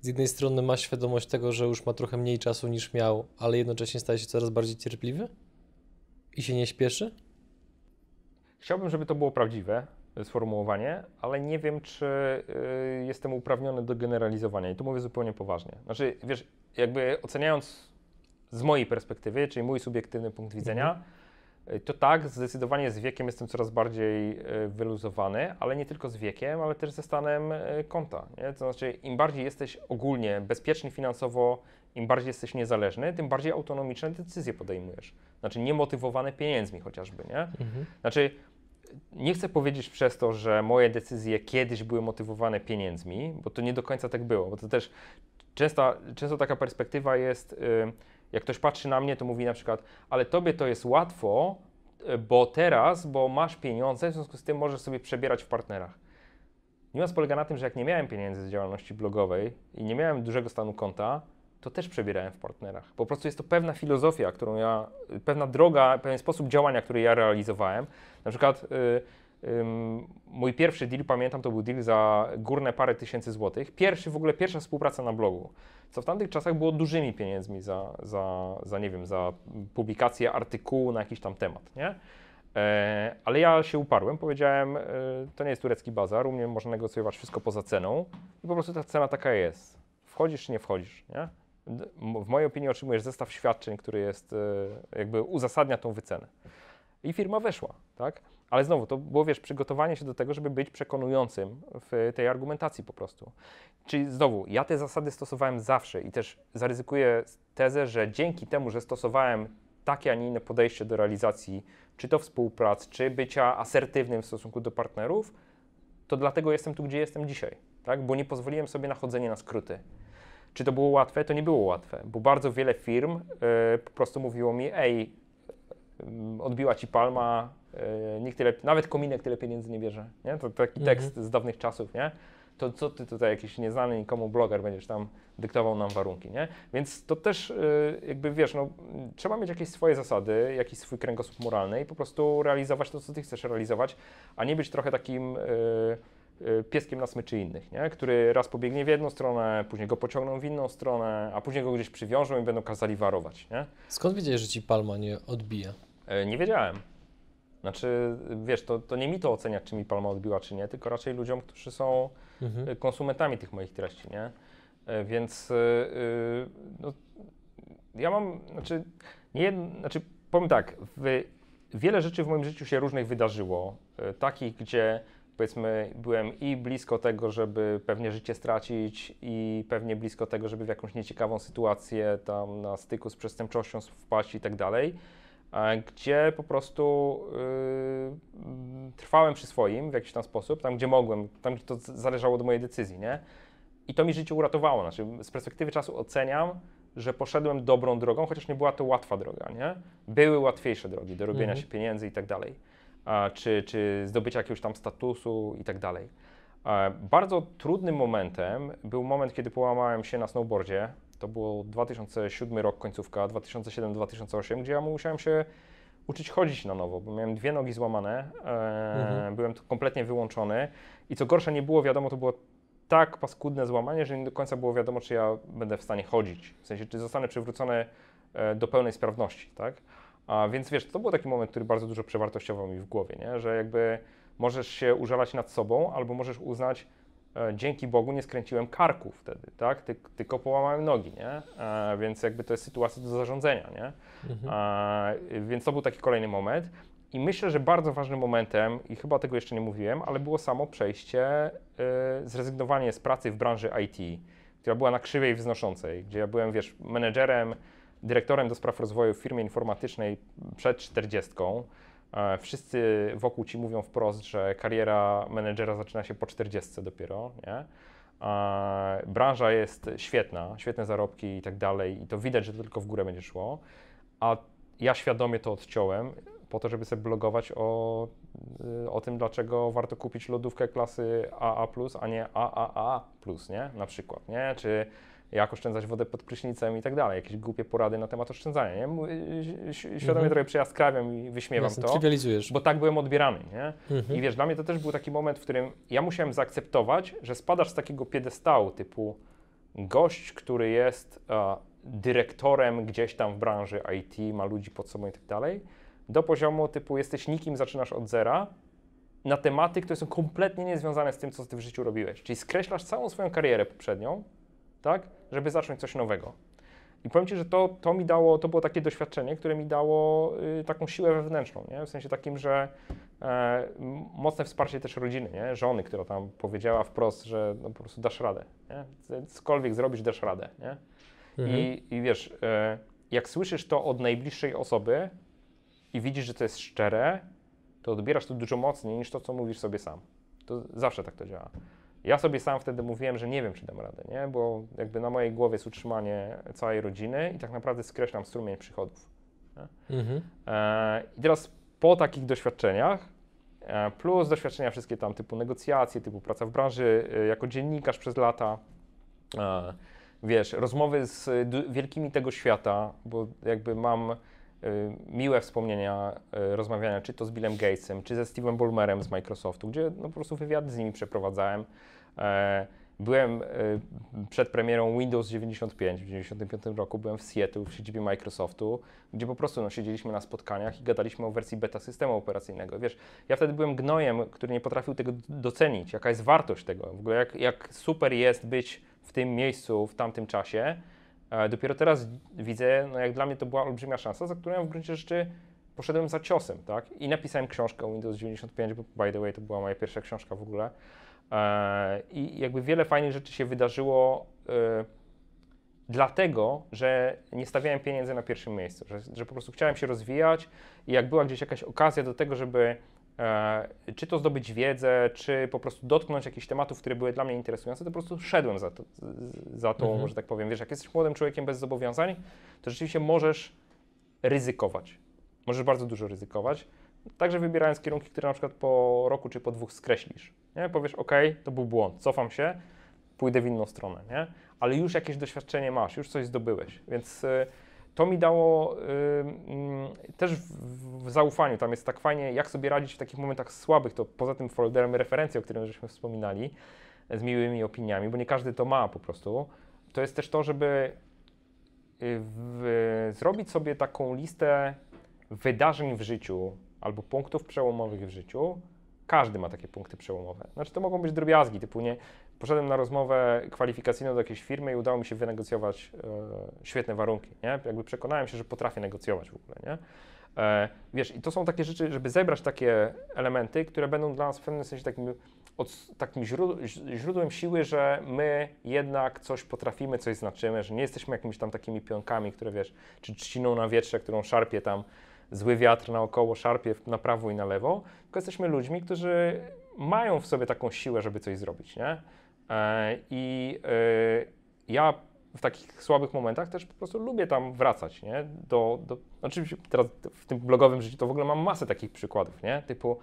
z jednej strony ma świadomość tego, że już ma trochę mniej czasu niż miał, ale jednocześnie staje się coraz bardziej cierpliwy i się nie śpieszy? Chciałbym, żeby to było prawdziwe e, sformułowanie, ale nie wiem, czy y, jestem uprawniony do generalizowania i tu mówię zupełnie poważnie. Znaczy, wiesz, jakby oceniając z mojej perspektywy, czyli mój subiektywny punkt mhm. widzenia, mhm. to tak, zdecydowanie z wiekiem jestem coraz bardziej y, wyluzowany, ale nie tylko z wiekiem, ale też ze stanem y, konta. Nie? To znaczy, im bardziej jesteś ogólnie bezpieczny finansowo, im bardziej jesteś niezależny, tym bardziej autonomiczne decyzje podejmujesz. Znaczy, niemotywowane pieniędzmi chociażby, nie? Mhm. Znaczy, nie chcę powiedzieć przez to, że moje decyzje kiedyś były motywowane pieniędzmi, bo to nie do końca tak było, bo to też często, często taka perspektywa jest, yy, jak ktoś patrzy na mnie, to mówi na przykład, ale tobie to jest łatwo, e, bo teraz, bo masz pieniądze, w związku z tym możesz sobie przebierać w partnerach. Niuans polega na tym, że jak nie miałem pieniędzy z działalności blogowej i nie miałem dużego stanu konta, to też przebierałem w partnerach. Po prostu jest to pewna filozofia, którą ja, pewna droga, pewien sposób działania, który ja realizowałem. Na przykład. Yy, mój pierwszy deal, pamiętam, to był deal za górne parę tysięcy złotych. Pierwszy, w ogóle pierwsza współpraca na blogu, co w tamtych czasach było dużymi pieniędzmi za, za, za nie wiem, za publikację artykułu na jakiś tam temat, nie? E, ale ja się uparłem, powiedziałem, e, to nie jest turecki bazar, u mnie można negocjować wszystko poza ceną i po prostu ta cena taka jest. Wchodzisz czy nie wchodzisz, nie? W mojej opinii otrzymujesz zestaw świadczeń, który jest, e, jakby uzasadnia tą wycenę. I firma weszła, tak? Ale znowu, to było, wiesz, przygotowanie się do tego, żeby być przekonującym w tej argumentacji po prostu. Czyli znowu, ja te zasady stosowałem zawsze i też zaryzykuję tezę, że dzięki temu, że stosowałem takie, a nie inne podejście do realizacji, czy to współprac, czy bycia asertywnym w stosunku do partnerów, to dlatego jestem tu, gdzie jestem dzisiaj, tak? Bo nie pozwoliłem sobie na chodzenie na skróty. Czy to było łatwe? To nie było łatwe, bo bardzo wiele firm yy, po prostu mówiło mi, ej, mm, odbiła ci palma, E, Nikt tyle, nawet kominek tyle pieniędzy nie bierze. Nie? To taki mhm. tekst z dawnych czasów, nie? To co ty tutaj, jakiś nieznany nikomu bloger, będziesz tam dyktował nam warunki, nie? Więc to też e, jakby wiesz, no, trzeba mieć jakieś swoje zasady, jakiś swój kręgosłup moralny i po prostu realizować to, co ty chcesz realizować, a nie być trochę takim. Yy, pieskiem na smyczy innych, nie? który raz pobiegnie w jedną stronę, później go pociągną w inną stronę, a później go gdzieś przywiążą i będą kazali warować. Nie? Skąd wiedziałeś, że ci palma nie odbija? Nie wiedziałem. Znaczy, wiesz, to, to nie mi to ocenia, czy mi palma odbiła, czy nie, tylko raczej ludziom, którzy są mhm. Y, konsumentami tych moich treści, nie? Y, więc yy, no, ja mam, znaczy, nie, znaczy, powiem tak, w, wiele rzeczy w moim życiu się różnych wydarzyło, takich, gdzie powiedzmy byłem i blisko tego, żeby pewnie życie stracić i pewnie blisko tego, żeby w jakąś nieciekawą sytuację tam na styku z przestępczością wpaść i tak dalej E, gdzie po prostu y, trwałem przy swoim w jakiś tam sposób, tam gdzie mogłem, tam gdzie to zależało od mojej decyzji, nie? I to mi życie uratowało. Znaczy, z perspektywy czasu oceniam, że poszedłem dobrą drogą, chociaż nie była to łatwa droga, nie? Były łatwiejsze drogi do robienia mhm. się pieniędzy i tak dalej, czy, czy zdobycia jakiegoś tam statusu i tak dalej. E, bardzo trudnym momentem był moment, kiedy połamałem się na snowboardzie to był 2007 rok, końcówka, 2007-2008, gdzie ja musiałem się uczyć chodzić na nowo, bo miałem dwie nogi złamane, e, mhm. byłem kompletnie wyłączony i co gorsze nie było wiadomo, to było tak paskudne złamanie, że nie do końca było wiadomo, czy ja będę w stanie chodzić, w sensie, czy zostanę przywrócony e, do pełnej sprawności, tak? A więc wiesz, to był taki moment, który bardzo dużo przewartościował mi w głowie, nie? że jakby możesz się użalać nad sobą, albo możesz uznać, E, dzięki Bogu nie skręciłem karku wtedy, tak? tylko połamałem nogi, nie? E, więc jakby to jest sytuacja do zarządzenia, nie? Mhm. E, więc to był taki kolejny moment. I myślę, że bardzo ważnym momentem, i chyba tego jeszcze nie mówiłem, ale było samo przejście, y, zrezygnowanie z pracy w branży IT, która była na krzywej wznoszącej, gdzie ja byłem, wiesz, menedżerem, dyrektorem do spraw rozwoju w firmie informatycznej przed czterdziestką. E, wszyscy wokół ci mówią wprost, że kariera menedżera zaczyna się po 40 dopiero, nie? E, branża jest świetna, świetne zarobki i tak dalej, i to widać, że to tylko w górę będzie szło. A ja świadomie to odciąłem po to, żeby sobie blogować o, y, o tym, dlaczego warto kupić lodówkę klasy AA, a nie AAA, nie? Na przykład, nie? Czy jak oszczędzać wodę pod prysznicem i tak dalej, jakieś głupie porady na temat oszczędzania, nie? Świadomie mhm. trochę przejaskrawiam i wyśmiewam Jasne, to, bo tak byłem odbierany, nie? Mhm. I wiesz, dla mnie to też był taki moment, w którym ja musiałem zaakceptować, że spadasz z takiego piedestału typu gość, który jest e, dyrektorem gdzieś tam w branży IT, ma ludzi pod sobą i tak dalej, do poziomu typu jesteś nikim, zaczynasz od zera, na tematy, które są kompletnie niezwiązane z tym, co ty w życiu robiłeś. Czyli skreślasz całą swoją karierę poprzednią, tak? żeby zacząć coś nowego. I powiem Ci, że to, to mi dało, to było takie doświadczenie, które mi dało y, taką siłę wewnętrzną, nie? w sensie takim, że e, mocne wsparcie też rodziny, nie? żony, która tam powiedziała wprost, że no, po prostu dasz radę, nie? cokolwiek zrobisz, dasz radę. Nie? Mhm. I, I, wiesz, e, jak słyszysz to od najbliższej osoby i widzisz, że to jest szczere, to odbierasz to dużo mocniej niż to, co mówisz sobie sam. To zawsze tak to działa. Ja sobie sam wtedy mówiłem, że nie wiem, czy dam radę, nie? bo jakby na mojej głowie jest utrzymanie całej rodziny i tak naprawdę skreślam strumień przychodów. Mhm. E, I teraz po takich doświadczeniach, e, plus doświadczenia wszystkie tam typu negocjacje, typu praca w branży, e, jako dziennikarz przez lata, e, wiesz, rozmowy z e, wielkimi tego świata, bo jakby mam Y, miłe wspomnienia y, rozmawiania, czy to z Billem Gatesem, czy ze Steve'em Ballmerem z Microsoftu, gdzie no, po prostu wywiad z nimi przeprowadzałem. E, byłem y, przed premierą Windows 95 w 95 roku, byłem w Seattle, w siedzibie Microsoftu, gdzie po prostu no, siedzieliśmy na spotkaniach i gadaliśmy o wersji beta systemu operacyjnego. Wiesz, ja wtedy byłem gnojem, który nie potrafił tego docenić, jaka jest wartość tego, w ogóle jak, jak super jest być w tym miejscu, w tamtym czasie, E, dopiero teraz widzę, no jak dla mnie to była olbrzymia szansa, za którą ja w gruncie rzeczy poszedłem za ciosem, tak? I napisałem książkę o Windows 95, bo by the way to była moja pierwsza książka w ogóle. E, I jakby wiele fajnych rzeczy się wydarzyło e, dlatego, że nie stawiałem pieniędzy na pierwszym miejscu, że, że po prostu chciałem się rozwijać i jak była gdzieś jakaś okazja do tego, żeby E, czy to zdobyć wiedzę, czy po prostu dotknąć jakichś tematów, które były dla mnie interesujące, to po prostu szedłem za to, za to mhm. że tak powiem. Wiesz, jak jesteś młodym człowiekiem bez zobowiązań, to rzeczywiście możesz ryzykować. Możesz bardzo dużo ryzykować, także wybierając kierunki, które na przykład po roku czy po dwóch skreślisz. Nie? Powiesz, OK, to był błąd, cofam się, pójdę w inną stronę, nie? ale już jakieś doświadczenie masz, już coś zdobyłeś, więc. Y, to mi dało y, y, też w, w, zaufaniu, tam jest tak fajnie, jak sobie radzić w takich momentach słabych, to poza tym folderem referencji, o którym żeśmy wspominali, z miłymi opiniami, bo nie każdy to ma po prostu, to jest też to, żeby y, w, zrobić sobie taką listę wydarzeń w życiu albo punktów przełomowych w życiu, każdy ma takie punkty przełomowe. Znaczy to mogą być drobiazgi, typu nie, poszedłem na rozmowę kwalifikacyjną do jakiejś firmy i udało mi się wynegocjować e, świetne warunki, nie? Jakby przekonałem się, że potrafię negocjować w ogóle, nie? E, wiesz, i to są takie rzeczy, żeby zebrać takie elementy, które będą dla nas w pewnym sensie takim, od, takim źród, źródłem siły, że my jednak coś potrafimy, coś znaczymy, że nie jesteśmy jakimiś tam takimi pionkami, które wiesz, czy trzciną na wietrze, którą szarpie tam zły wiatr naokoło szarpie na prawo i na lewo, tylko jesteśmy ludźmi, którzy mają w sobie taką siłę, żeby coś zrobić, nie? E, I e, ja w takich słabych momentach też po prostu lubię tam wracać, nie? Do, do, oczywiście znaczy, teraz w tym blogowym życiu to w ogóle mam masę takich przykładów, nie? Typu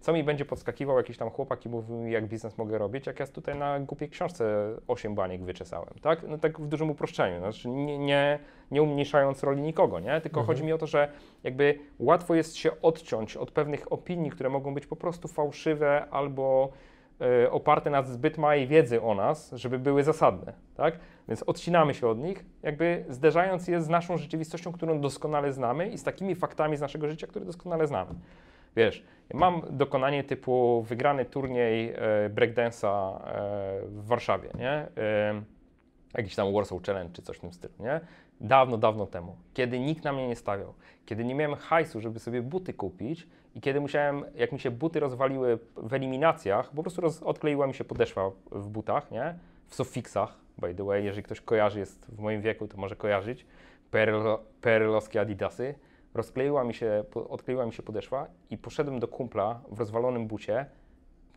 co mi będzie podskakiwał jakiś tam chłopak i mówił mi, jak biznes mogę robić, jak ja tutaj na głupiej książce 8 baniek wyczesałem, tak? No tak w dużym uproszczeniu, no, znaczy nie, nie, nie umniejszając roli nikogo, nie? Tylko mhm. chodzi mi o to, że jakby łatwo jest się odciąć od pewnych opinii, które mogą być po prostu fałszywe albo y, oparte na zbyt małej wiedzy o nas, żeby były zasadne, tak? Więc odcinamy się od nich, jakby zderzając je z naszą rzeczywistością, którą doskonale znamy i z takimi faktami z naszego życia, które doskonale znamy. Wiesz, mam dokonanie typu wygrany turniej e, breakdance'a e, w Warszawie, nie? E, jakiś tam Warsaw Challenge czy coś w tym stylu, nie? Dawno, dawno temu, kiedy nikt na mnie nie stawiał, kiedy nie miałem hajsu, żeby sobie buty kupić i kiedy musiałem, jak mi się buty rozwaliły w eliminacjach, po prostu roz, odkleiła mi się podeszwa w butach, nie? W sofiksach, by the way, jeżeli ktoś kojarzy, jest w moim wieku, to może kojarzyć, perlo, perlowskie adidasy rozkleiła mi się, odkleiła mi się podeszwa i poszedłem do kumpla w rozwalonym bucie,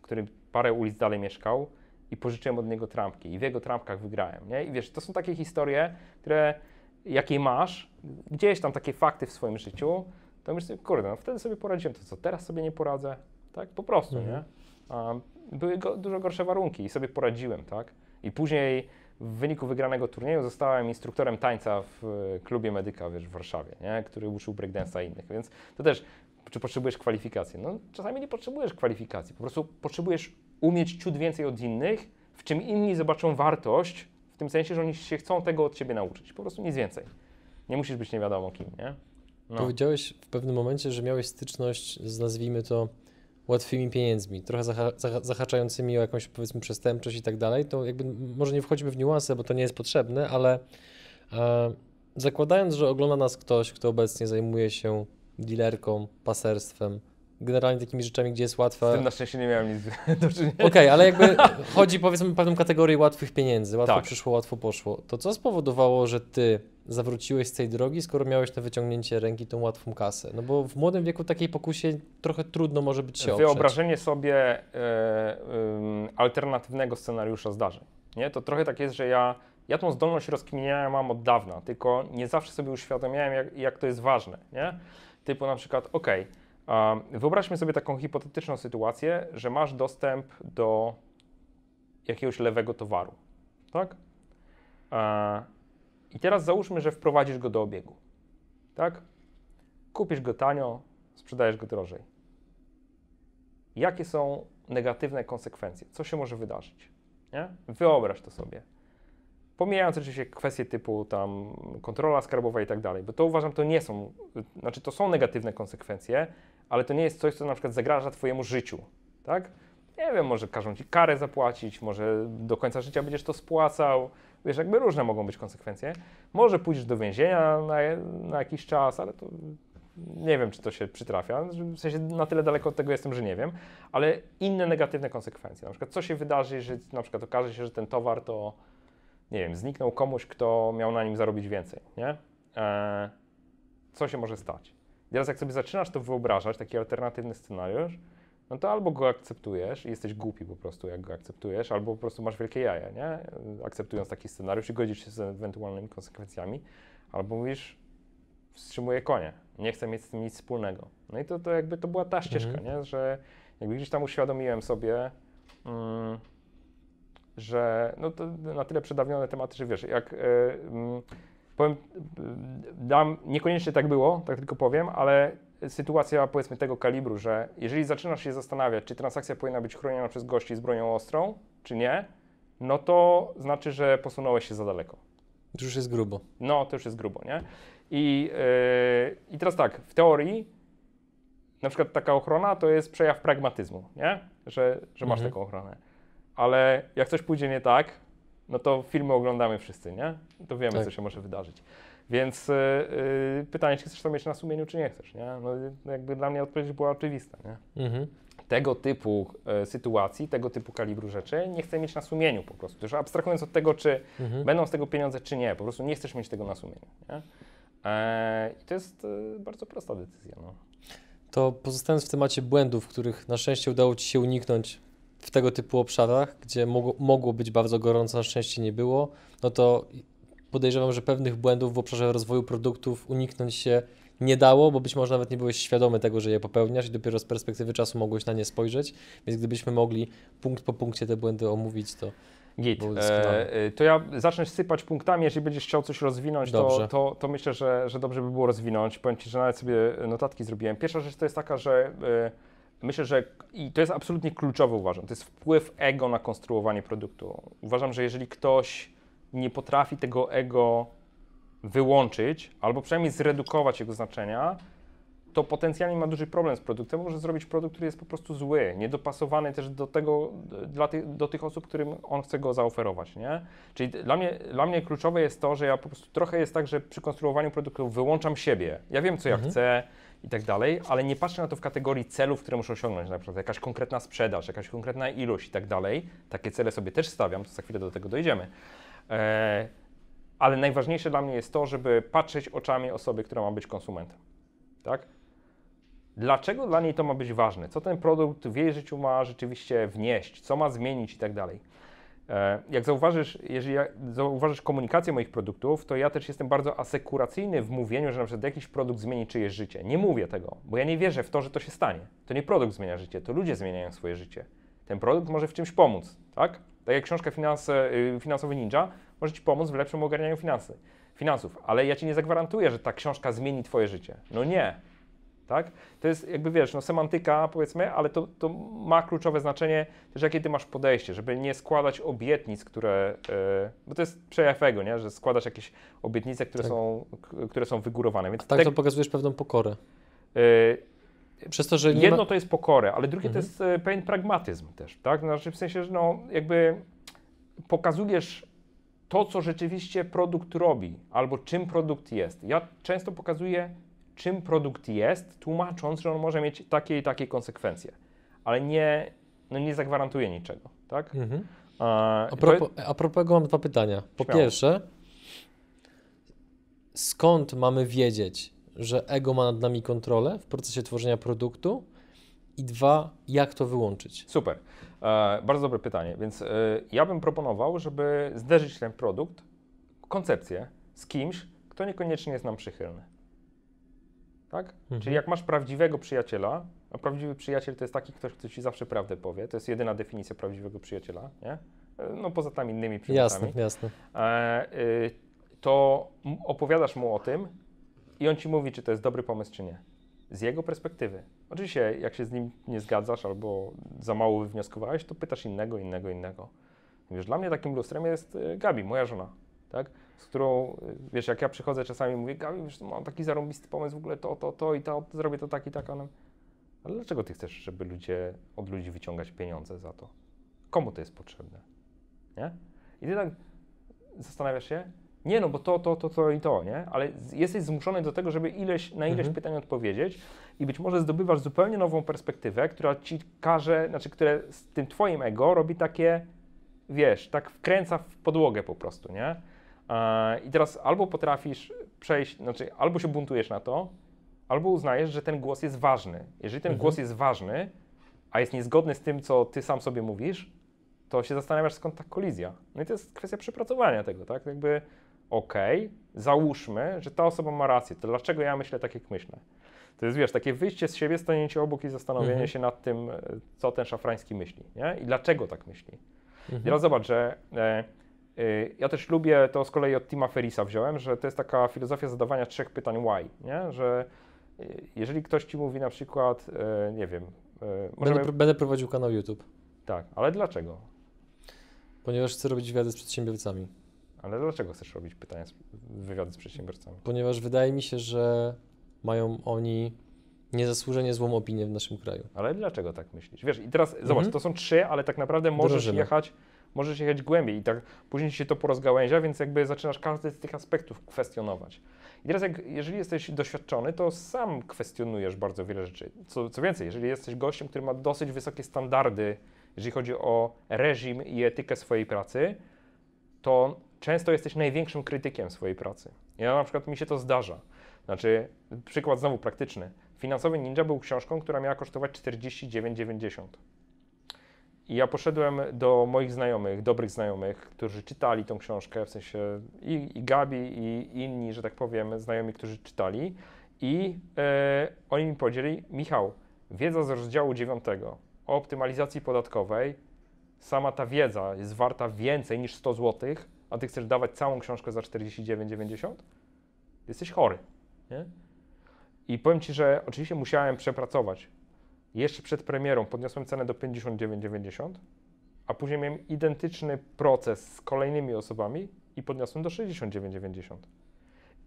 który parę ulic dalej mieszkał i pożyczyłem od niego trampki i w jego trampkach wygrałem, nie? I wiesz, to są takie historie, które jakie masz, gdzieś tam takie fakty w swoim życiu, to myślisz, kurde, no wtedy sobie poradziłem, to co, teraz sobie nie poradzę? Tak, po prostu, mhm. nie? były go, dużo gorsze warunki i sobie poradziłem, tak? I później w wyniku wygranego turnieju zostałem instruktorem tańca w e, klubie medyka wiesz, w Warszawie, nie? który uczył breakdance'a innych, więc to też, czy potrzebujesz kwalifikacji? No czasami nie potrzebujesz kwalifikacji, po prostu potrzebujesz umieć ciut więcej od innych, w czym inni zobaczą wartość, w tym sensie, że oni się chcą tego od ciebie nauczyć, po prostu nic więcej. Nie musisz być nie wiadomo kim, nie? No. Powiedziałeś w pewnym momencie, że miałeś styczność z, nazwijmy to, łatwymi pieniędzmi, trochę zaha zahaczającymi o jakąś powiedzmy przestępczość i tak dalej, to jakby może nie wchodźmy w niuanse, bo to nie jest potrzebne, ale e, zakładając, że ogląda nas ktoś, kto obecnie zajmuje się dilerką, paserstwem, generalnie takimi rzeczami, gdzie jest łatwe. Z tym na szczęście nie miałem nic do czynienia. Okej, okay, ale jakby chodzi powiedzmy o pewną kategorię łatwych pieniędzy. Łatwo tak. przyszło, łatwo poszło. To co spowodowało, że ty zawróciłeś z tej drogi, skoro miałeś na wyciągnięcie ręki tą łatwą kasę? No bo w młodym wieku takiej pokusie trochę trudno może być się oprzeć. Wyobrażenie sobie e, alternatywnego scenariusza zdarzeń. Nie? To trochę tak jest, że ja, ja tą zdolność rozkminiania mam od dawna, tylko nie zawsze sobie uświadamiałem, jak, jak to jest ważne. Nie? Typu na przykład, okej, okay, Wyobraźmy sobie taką hipotetyczną sytuację, że masz dostęp do jakiegoś lewego towaru, tak? E, I teraz załóżmy, że wprowadzisz go do obiegu, tak? Kupisz go tanio, sprzedajesz go drożej. Jakie są negatywne konsekwencje? Co się może wydarzyć? Nie? Wyobraź to sobie. Pomijając oczywiście kwestie typu tam kontrola skarbowa i tak dalej, bo to uważam, to nie są, znaczy to są negatywne konsekwencje, ale to nie jest coś, co na przykład zagraża Twojemu życiu, tak? Nie wiem, może każą Ci karę zapłacić, może do końca życia będziesz to spłacał, wiesz, jakby różne mogą być konsekwencje. Może pójdziesz do więzienia na, na jakiś czas, ale to nie wiem, czy to się przytrafia. W sensie na tyle daleko od tego jestem, że nie wiem, ale inne negatywne konsekwencje. Na przykład, co się wydarzy, że na przykład okaże się, że ten towar to, nie wiem, zniknął komuś, kto miał na nim zarobić więcej, nie? Eee, co się może stać? Teraz jak sobie zaczynasz to wyobrażać, taki alternatywny scenariusz, no to albo go akceptujesz i jesteś głupi po prostu, jak go akceptujesz, albo po prostu masz wielkie jaja, nie? Akceptując taki scenariusz i godzisz się z ewentualnymi konsekwencjami, albo mówisz, wstrzymuję konie, nie chcę mieć z tym nic wspólnego. No i to, to jakby to była ta mhm. ścieżka, mhm. nie? Że jakby gdzieś tam uświadomiłem sobie, mm, że no to na tyle przedawnione tematy, że wiesz, jak y, mm, powiem, dam, niekoniecznie tak było, tak tylko powiem, ale sytuacja powiedzmy tego kalibru, że jeżeli zaczynasz się zastanawiać, czy transakcja powinna być chroniona przez gości z bronią ostrą, czy nie, no to znaczy, że posunąłeś się za daleko. To już jest grubo. No, to już jest grubo, nie? I, yy, i teraz tak, w teorii na przykład taka ochrona to jest przejaw pragmatyzmu, nie? Że, że masz mhm. taką ochronę. Ale jak coś pójdzie nie tak, no to filmy oglądamy wszyscy, nie? To wiemy, tak. co się może wydarzyć. Więc yy, pytanie, czy chcesz to mieć na sumieniu, czy nie chcesz, nie? No, jakby dla mnie odpowiedź była oczywista, nie? Mhm. Tego typu e, sytuacji, tego typu kalibru rzeczy nie chcę mieć na sumieniu po prostu. Już abstrahując od tego, czy mhm. będą z tego pieniądze, czy nie, po prostu nie chcesz mieć tego na sumieniu, nie? E, I to jest e, bardzo prosta decyzja. No. To pozostając w temacie błędów, których na szczęście udało Ci się uniknąć w tego typu obszarach, gdzie mogło, mogło być bardzo gorąco, na szczęście nie było, no to podejrzewam, że pewnych błędów w obszarze rozwoju produktów uniknąć się nie dało, bo być może nawet nie byłeś świadomy tego, że je popełniasz i dopiero z perspektywy czasu mogłeś na nie spojrzeć, więc gdybyśmy mogli punkt po punkcie te błędy omówić, to Git. E, to ja zacznę sypać punktami, jeżeli będziesz chciał coś rozwinąć, to, to, to, myślę, że, że dobrze by było rozwinąć. Powiem Ci, że nawet sobie notatki zrobiłem. Pierwsza rzecz to jest taka, że... E, Myślę, że i to jest absolutnie kluczowe, uważam. To jest wpływ ego na konstruowanie produktu. Uważam, że jeżeli ktoś nie potrafi tego ego wyłączyć, albo przynajmniej zredukować jego znaczenia, to potencjalnie ma duży problem z produktem, może zrobić produkt, który jest po prostu zły, niedopasowany też do tego, dla ty, do tych osób, którym on chce go zaoferować, nie? Czyli dla mnie, dla mnie kluczowe jest to, że ja po prostu trochę jest tak, że przy konstruowaniu produktu wyłączam siebie. Ja wiem, co ja mhm. chcę, i tak dalej, ale nie patrzę na to w kategorii celów, które muszę osiągnąć, na przykład jakaś konkretna sprzedaż, jakaś konkretna ilość i tak dalej. Takie cele sobie też stawiam, to za chwilę do tego dojdziemy. E, ale najważniejsze dla mnie jest to, żeby patrzeć oczami osoby, która ma być konsumentem. Tak? Dlaczego dla niej to ma być ważne? Co ten produkt w jej życiu ma rzeczywiście wnieść? Co ma zmienić i tak dalej? E, jak zauważysz, jeżeli zauważysz komunikację moich produktów, to ja też jestem bardzo asekuracyjny w mówieniu, że na przykład jakiś produkt zmieni czyjeś życie. Nie mówię tego, bo ja nie wierzę w to, że to się stanie. To nie produkt zmienia życie, to ludzie zmieniają swoje życie. Ten produkt może w czymś pomóc, tak? Tak jak książka finans, y, Finansowy Ninja może Ci pomóc w lepszym ogarnianiu finansy, finansów, ale ja Ci nie zagwarantuję, że ta książka zmieni Twoje życie. No nie, tak? To jest jakby, wiesz, no semantyka powiedzmy, ale to, to ma kluczowe znaczenie też jakie ty masz podejście, żeby nie składać obietnic, które, yy, bo to jest przejaw ego, nie? Że składasz jakieś obietnice, które, tak. są, które są wygórowane. Więc tak te... to pokazujesz pewną pokorę. Yy, przez to, że Jedno ma... to jest pokorę, ale drugie mhm. to jest e, pewien pragmatyzm też, tak? No, znaczy w sensie, że no jakby pokazujesz to, co rzeczywiście produkt robi, albo czym produkt jest. Ja często pokazuję czym produkt jest, tłumacząc, że on może mieć takie i takie konsekwencje, ale nie, no nie zagwarantuje niczego, tak? Mhm. A, a, propos, a propos mam dwa pytania. Po Śmiało. pierwsze, skąd mamy wiedzieć, że ego ma nad nami kontrolę w procesie tworzenia produktu? I dwa, jak to wyłączyć? Super. E, bardzo dobre pytanie. Więc e, ja bym proponował, żeby zderzyć ten produkt, koncepcję z kimś, kto niekoniecznie jest nam przychylny. Tak? Mhm. Czyli jak masz prawdziwego przyjaciela, a prawdziwy przyjaciel to jest taki ktoś, kto ci zawsze prawdę powie, to jest jedyna definicja prawdziwego przyjaciela, nie? E, no poza tam innymi przyjaciółmi. Jasne, jasne. E, y, to opowiadasz mu o tym i on ci mówi, czy to jest dobry pomysł, czy nie. Z jego perspektywy. Oczywiście, jak się z nim nie zgadzasz albo za mało wywnioskowałeś, to pytasz innego, innego, innego. Wiesz, dla mnie takim lustrem jest y, Gabi, moja żona, tak? z którą, wiesz, jak ja przychodzę czasami mówię, Gabi, wiesz, mam taki zarąbisty pomysł, w ogóle to, to, to i to, zrobię to tak i tak, ale dlaczego ty chcesz, żeby ludzie, od ludzi wyciągać pieniądze za to? Komu to jest potrzebne? Nie? I ty tak zastanawiasz się, nie no, bo to, to, to, to i to, nie? Ale jesteś zmuszony do tego, żeby ileś, na ileś mhm. pytań odpowiedzieć i być może zdobywasz zupełnie nową perspektywę, która ci każe, znaczy, które z tym twoim ego robi takie, wiesz, tak wkręca w podłogę po prostu, nie? E, I teraz albo potrafisz przejść, znaczy albo się buntujesz na to, albo uznajesz, że ten głos jest ważny. Jeżeli ten mhm. głos jest ważny, a jest niezgodny z tym, co ty sam sobie mówisz, to się zastanawiasz, skąd ta kolizja. No i to jest kwestia przepracowania tego, tak? Jakby, okej, okay, załóżmy, że ta osoba ma rację, to dlaczego ja myślę tak, jak myślę? To jest, wiesz, takie wyjście z siebie, staniecie obok i zastanowienie mhm. się nad tym, e, co ten szafrański myśli, nie? I dlaczego tak myśli. Mhm. I teraz zobacz, że... E, Y, ja też lubię, to z kolei od Tima Ferisa wziąłem, że to jest taka filozofia zadawania trzech pytań why, nie? że y, jeżeli ktoś ci mówi na przykład, y, nie wiem... Możemy... Będę, będę prowadził kanał YouTube. Tak, ale dlaczego? Ponieważ chcę robić wywiady z przedsiębiorcami. Ale dlaczego chcesz robić pytania, wywiady z przedsiębiorcami? Ponieważ wydaje mi się, że mają oni niezasłużenie złą opinię w naszym kraju. Ale dlaczego tak myślisz? Wiesz, i teraz zobacz, mhm. to są trzy, ale tak naprawdę możesz Drożymy. jechać możesz jechać głębiej i tak później się to porozgałęzia, więc jakby zaczynasz każdy z tych aspektów kwestionować. I teraz jak, jeżeli jesteś doświadczony, to sam kwestionujesz bardzo wiele rzeczy. Co, co więcej, jeżeli jesteś gościem, który ma dosyć wysokie standardy, jeżeli chodzi o reżim i etykę swojej pracy, to często jesteś największym krytykiem swojej pracy. Ja na przykład mi się to zdarza. Znaczy, przykład znowu praktyczny. Finansowy Ninja był książką, która miała kosztować 49,90. I ja poszedłem do moich znajomych, dobrych znajomych, którzy czytali tą książkę, w sensie i, i Gabi, i inni, że tak powiem, znajomi, którzy czytali. I e, oni mi powiedzieli, Michał, wiedza z rozdziału 9 o optymalizacji podatkowej, sama ta wiedza jest warta więcej niż 100 zł, a ty chcesz dawać całą książkę za 49,90? Jesteś chory. Nie? I powiem ci, że oczywiście musiałem przepracować jeszcze przed premierą podniosłem cenę do 59,90, a później miałem identyczny proces z kolejnymi osobami i podniosłem do 69,90.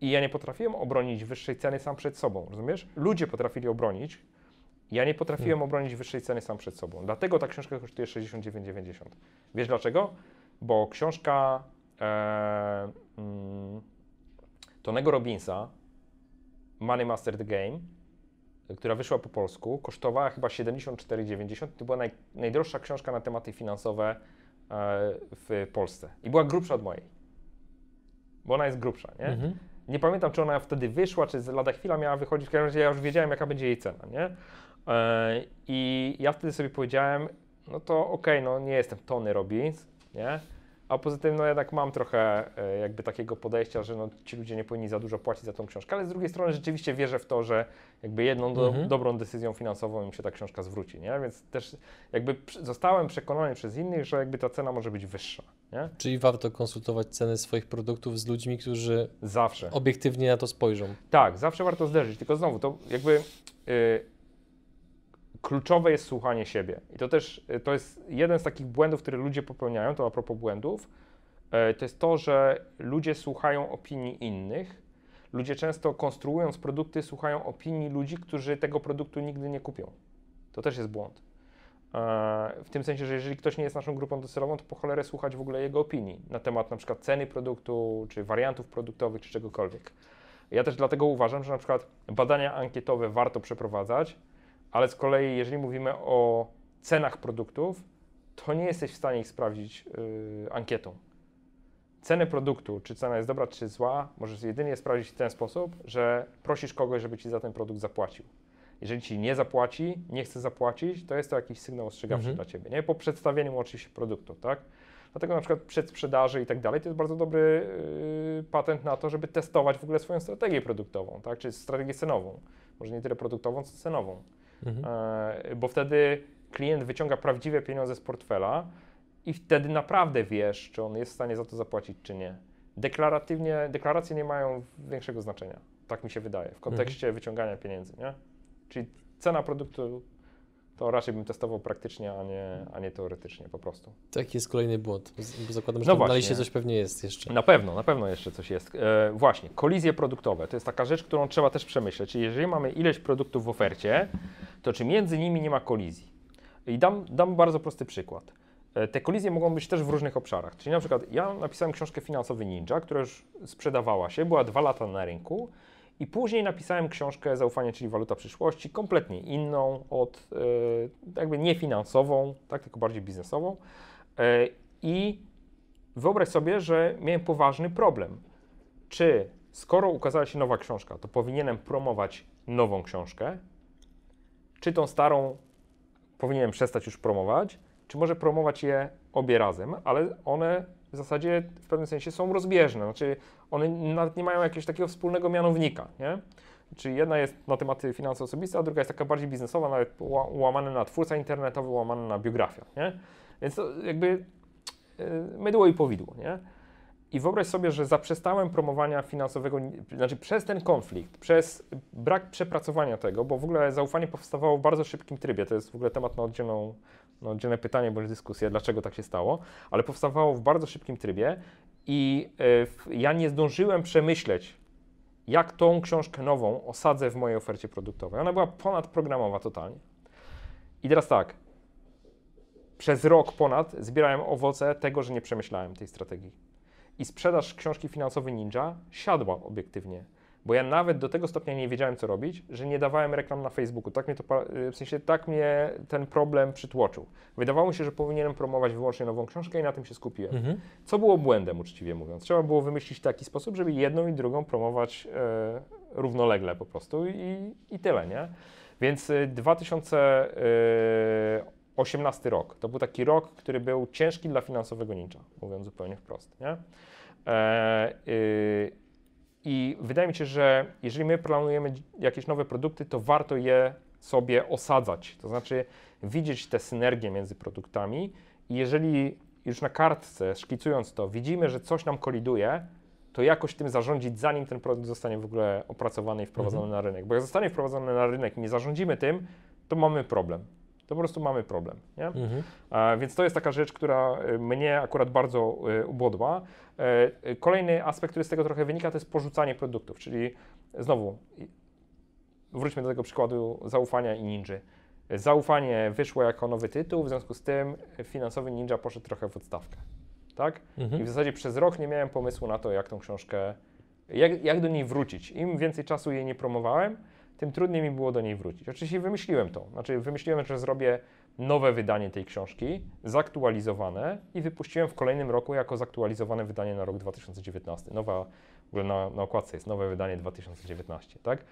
I ja nie potrafiłem obronić wyższej ceny sam przed sobą, rozumiesz? Ludzie potrafili obronić, ja nie potrafiłem hmm. obronić wyższej ceny sam przed sobą. Dlatego ta książka kosztuje 69,90. Wiesz dlaczego? Bo książka e, mm, Tonego Robinsa, Money Master the Game, która wyszła po polsku, kosztowała chyba 74,90. To była naj, najdroższa książka na tematy finansowe e, w Polsce. I była grubsza od mojej. Bo ona jest grubsza, nie? Mhm. Nie pamiętam, czy ona wtedy wyszła, czy lada chwila miała wychodzić. W każdym razie ja już wiedziałem, jaka będzie jej cena, nie? E, I ja wtedy sobie powiedziałem, no to okej, okay, no nie jestem Tony Robbins, nie? A poza tym, no jednak mam trochę e, jakby takiego podejścia, że no, ci ludzie nie powinni za dużo płacić za tą książkę, ale z drugiej strony rzeczywiście wierzę w to, że jakby jedną do, mhm. dobrą decyzją finansową im się ta książka zwróci, nie? Więc też jakby zostałem przekonany przez innych, że jakby ta cena może być wyższa, nie? Czyli warto konsultować ceny swoich produktów z ludźmi, którzy zawsze obiektywnie na to spojrzą. Tak, zawsze warto zderzyć, tylko znowu to jakby... Yy, kluczowe jest słuchanie siebie. I to też e, to jest jeden z takich błędów, które ludzie popełniają, to a propos błędów, e, to jest to, że ludzie słuchają opinii innych. Ludzie często konstruując produkty słuchają opinii ludzi, którzy tego produktu nigdy nie kupią. To też jest błąd. E, w tym sensie, że jeżeli ktoś nie jest naszą grupą docelową, to po cholerę słuchać w ogóle jego opinii na temat na przykład ceny produktu, czy wariantów produktowych, czy czegokolwiek. Ja też dlatego uważam, że na przykład badania ankietowe warto przeprowadzać, ale z kolei, jeżeli mówimy o cenach produktów, to nie jesteś w stanie ich sprawdzić yy, ankietą. Ceny produktu, czy cena jest dobra, czy zła, możesz jedynie sprawdzić w ten sposób, że prosisz kogoś, żeby ci za ten produkt zapłacił. Jeżeli ci nie zapłaci, nie chce zapłacić, to jest to jakiś sygnał ostrzegawczy mhm. dla ciebie, nie? Po przedstawieniu oczywiście produktu, tak? Dlatego na przykład przed sprzedaży i tak dalej to jest bardzo dobry yy, patent na to, żeby testować w ogóle swoją strategię produktową, tak? Czy strategię cenową. Może nie tyle produktową, co cenową mhm. E, bo wtedy klient wyciąga prawdziwe pieniądze z portfela i wtedy naprawdę wiesz, czy on jest w stanie za to zapłacić, czy nie. Deklaratywnie, deklaracje nie mają większego znaczenia, tak mi się wydaje, w kontekście mhm. wyciągania pieniędzy, nie? Czyli cena produktu to raczej bym testował praktycznie, a nie, a nie teoretycznie po prostu. Tak jest kolejny błąd. Zakładam, że no się na liście coś pewnie jest jeszcze. Na pewno, na pewno jeszcze coś jest. E, właśnie, kolizje produktowe to jest taka rzecz, którą trzeba też przemyśleć. Czyli jeżeli mamy ileś produktów w ofercie, to czy między nimi nie ma kolizji? I dam, dam bardzo prosty przykład. E, te kolizje mogą być też w różnych obszarach. Czyli na przykład ja napisałem książkę Finansowy Ninja, która już sprzedawała się, była dwa lata na rynku i później napisałem książkę Zaufanie, czyli Waluta Przyszłości, kompletnie inną, od e, jakby nie finansową, tak, tylko bardziej biznesową. E, I wyobraź sobie, że miałem poważny problem. Czy skoro ukazała się nowa książka, to powinienem promować nową książkę? Czy tą starą powinienem przestać już promować? Czy może promować je obie razem, ale one w zasadzie w pewnym sensie są rozbieżne. Znaczy one nawet nie mają jakiegoś takiego wspólnego mianownika, nie? Czyli jedna jest na tematy finansów osobistych, a druga jest taka bardziej biznesowa, nawet łamana na twórca internetowy, łamana na biografia, nie? Więc to jakby y, mydło i powidło, nie? I wyobraź sobie, że zaprzestałem promowania finansowego, znaczy przez ten konflikt, przez brak przepracowania tego, bo w ogóle zaufanie powstawało w bardzo szybkim trybie, to jest w ogóle temat na oddzielną no, dzienne pytanie bądź dyskusja, dlaczego tak się stało, ale powstawało w bardzo szybkim trybie i e, ja nie zdążyłem przemyśleć, jak tą książkę nową osadzę w mojej ofercie produktowej. Ona była ponadprogramowa totalnie. I teraz tak, przez rok ponad zbierałem owoce tego, że nie przemyślałem tej strategii. I sprzedaż książki finansowej Ninja siadła obiektywnie bo ja nawet do tego stopnia nie wiedziałem, co robić, że nie dawałem reklam na Facebooku. Tak mnie to, y, w sensie tak mnie ten problem przytłoczył. Wydawało mi się, że powinienem promować wyłącznie nową książkę i na tym się skupiłem. Mhm. Co było błędem, uczciwie mówiąc. Trzeba było wymyślić taki sposób, żeby jedną i drugą promować e, równolegle po prostu i, i tyle, nie? Więc 2018 y, y, rok to był taki rok, który był ciężki dla finansowego ninja, mówiąc zupełnie wprost. Nie? E, i wydaje mi się, że jeżeli my planujemy jakieś nowe produkty, to warto je sobie osadzać, to znaczy widzieć te synergie między produktami. I jeżeli już na kartce, szkicując to, widzimy, że coś nam koliduje, to jakoś tym zarządzić, zanim ten produkt zostanie w ogóle opracowany i wprowadzony mhm. na rynek. Bo jak zostanie wprowadzony na rynek i nie zarządzimy tym, to mamy problem to po prostu mamy problem. Nie? Mhm. E, więc to jest taka rzecz, która e, mnie akurat bardzo e, ubodła. E, e, kolejny aspekt, który z tego trochę wynika, to jest porzucanie produktów, czyli znowu wróćmy do tego przykładu zaufania i ninży. Zaufanie wyszło jako nowy tytuł, w związku z tym finansowy ninja poszedł trochę w odstawkę. Tak? Mhm. I w zasadzie przez rok nie miałem pomysłu na to, jak tą książkę, jak, jak do niej wrócić. Im więcej czasu jej nie promowałem, tym trudniej mi było do niej wrócić. Oczywiście wymyśliłem to. Znaczy, wymyśliłem, że zrobię nowe wydanie tej książki, zaktualizowane i wypuściłem w kolejnym roku jako zaktualizowane wydanie na rok 2019. Nowa, w ogóle na, na okładce jest nowe wydanie 2019, tak?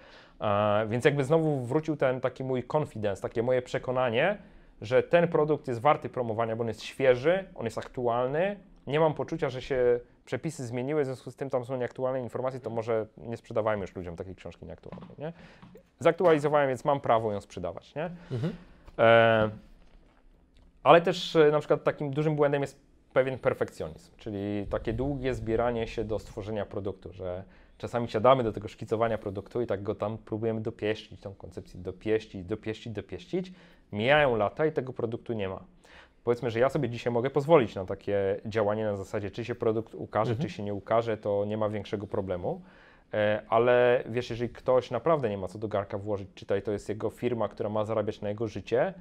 więc jakby znowu wrócił ten taki mój confidence, takie moje przekonanie, że ten produkt jest warty promowania, bo on jest świeży, on jest aktualny, nie mam poczucia, że się przepisy zmieniły, w związku z tym tam są nieaktualne informacje, to może nie sprzedawajmy już ludziom takiej książki nieaktualnej. Nie? Zaktualizowałem, więc mam prawo ją sprzedawać. Nie? Mhm. E, ale też e, na przykład takim dużym błędem jest pewien perfekcjonizm, czyli takie długie zbieranie się do stworzenia produktu, że czasami siadamy do tego szkicowania produktu i tak go tam próbujemy dopieścić, tą koncepcję dopieścić, dopieścić, dopieścić. Mijają lata i tego produktu nie ma powiedzmy, że ja sobie dzisiaj mogę pozwolić na takie działanie na zasadzie, czy się produkt ukaże, mhm. czy się nie ukaże, to nie ma większego problemu. E, ale wiesz, jeżeli ktoś naprawdę nie ma co do garka włożyć, czytaj, to jest jego firma, która ma zarabiać na jego życie,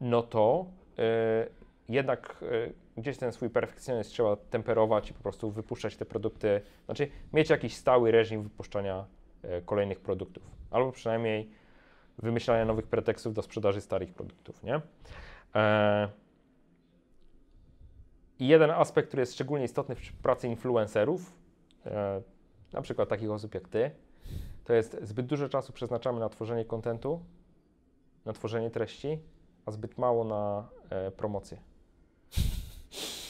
no to yy, jednak yy, gdzieś ten swój perfekcjonizm trzeba temperować i po prostu wypuszczać te produkty, znaczy mieć jakiś stały reżim wypuszczania yy, kolejnych produktów, albo przynajmniej wymyślania nowych pretekstów do sprzedaży starych produktów, nie? E i jeden aspekt, który jest szczególnie istotny w pracy influencerów, e, na przykład takich osób jak ty, to jest zbyt dużo czasu przeznaczamy na tworzenie kontentu, na tworzenie treści, a zbyt mało na e, promocję.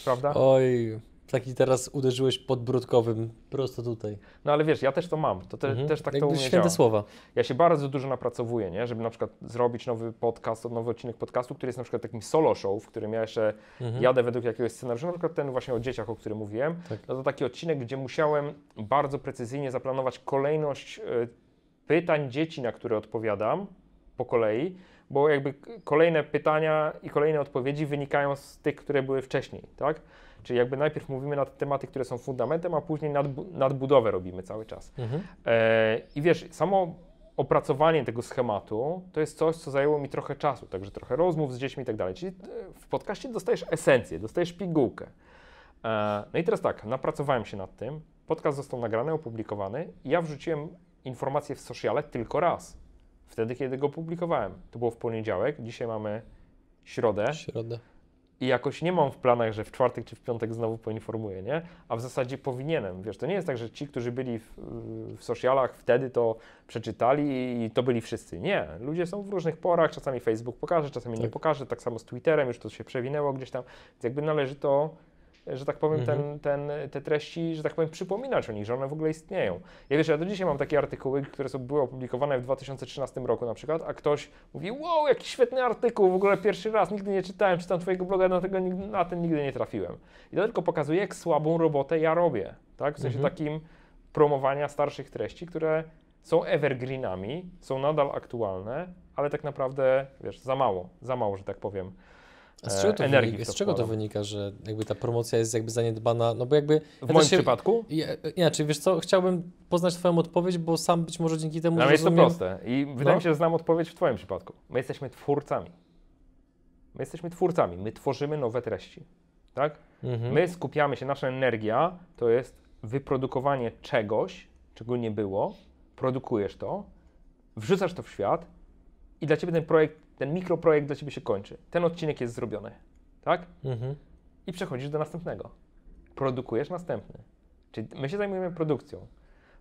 Prawda? Oj, Taki teraz uderzyłeś podbródkowym prosto tutaj. No ale wiesz, ja też to mam, to te, mhm. też tak Jakby to umiem Święte działa. słowa. Ja się bardzo dużo napracowuję, nie? żeby na przykład zrobić nowy podcast, nowy odcinek podcastu, który jest na przykład takim solo show, w którym ja jeszcze mhm. jadę według jakiegoś scenariusza, na przykład ten właśnie o dzieciach, o którym mówiłem, tak. no to taki odcinek, gdzie musiałem bardzo precyzyjnie zaplanować kolejność e, pytań dzieci, na które odpowiadam po kolei, bo jakby kolejne pytania i kolejne odpowiedzi wynikają z tych, które były wcześniej, tak? Czyli jakby najpierw mówimy nad tematy, które są fundamentem, a później nadbu nadbudowę robimy cały czas. Mhm. E, I wiesz, samo opracowanie tego schematu to jest coś, co zajęło mi trochę czasu, także trochę rozmów z dziećmi i tak dalej. Czyli e, w podcaście dostajesz esencję, dostajesz pigułkę. E, no i teraz tak, napracowałem się nad tym, podcast został nagrany, opublikowany i ja wrzuciłem informację w sociale tylko raz. Wtedy, kiedy go publikowałem. To było w poniedziałek, dzisiaj mamy środę. Środę i jakoś nie mam w planach, że w czwartek czy w piątek znowu poinformuję, nie? A w zasadzie powinienem, wiesz, to nie jest tak, że ci, którzy byli w, w socialach wtedy to przeczytali i to byli wszyscy. Nie, ludzie są w różnych porach, czasami Facebook pokaże, czasami tak. nie pokaże, tak samo z Twitterem, już to się przewinęło gdzieś tam, więc jakby należy to że tak powiem, mhm. ten, ten, te treści, że tak powiem, przypominać o nich, że one w ogóle istnieją. Ja wiesz, ja do dzisiaj mam takie artykuły, które są, były opublikowane w 2013 roku na przykład, a ktoś mówi, wow, jaki świetny artykuł, w ogóle pierwszy raz, nigdy nie czytałem, czytam twojego bloga, na, tego, na ten nigdy nie trafiłem. I to tylko pokazuje, jak słabą robotę ja robię, tak? W sensie mhm. takim promowania starszych treści, które są evergreenami, są nadal aktualne, ale tak naprawdę, wiesz, za mało, za mało, że tak powiem, a z czego, to e, energii. Wynika, z czego to wynika, że jakby ta promocja jest jakby zaniedbana? No bo jakby. W ja moim się, przypadku? inaczej, wiesz co, chciałbym poznać Twoją odpowiedź, bo sam być może dzięki temu. No ale No jest to proste. I wydaje no. mi się, że znam odpowiedź w Twoim przypadku. My jesteśmy twórcami. My jesteśmy twórcami. My tworzymy nowe treści. Tak? Mhm. My skupiamy się, nasza energia to jest wyprodukowanie czegoś, czego nie było, produkujesz to, wrzucasz to w świat i dla ciebie ten projekt ten mikroprojekt do ciebie się kończy. Ten odcinek jest zrobiony, tak? Mhm. I przechodzisz do następnego. Produkujesz następny. Czyli my się zajmujemy produkcją.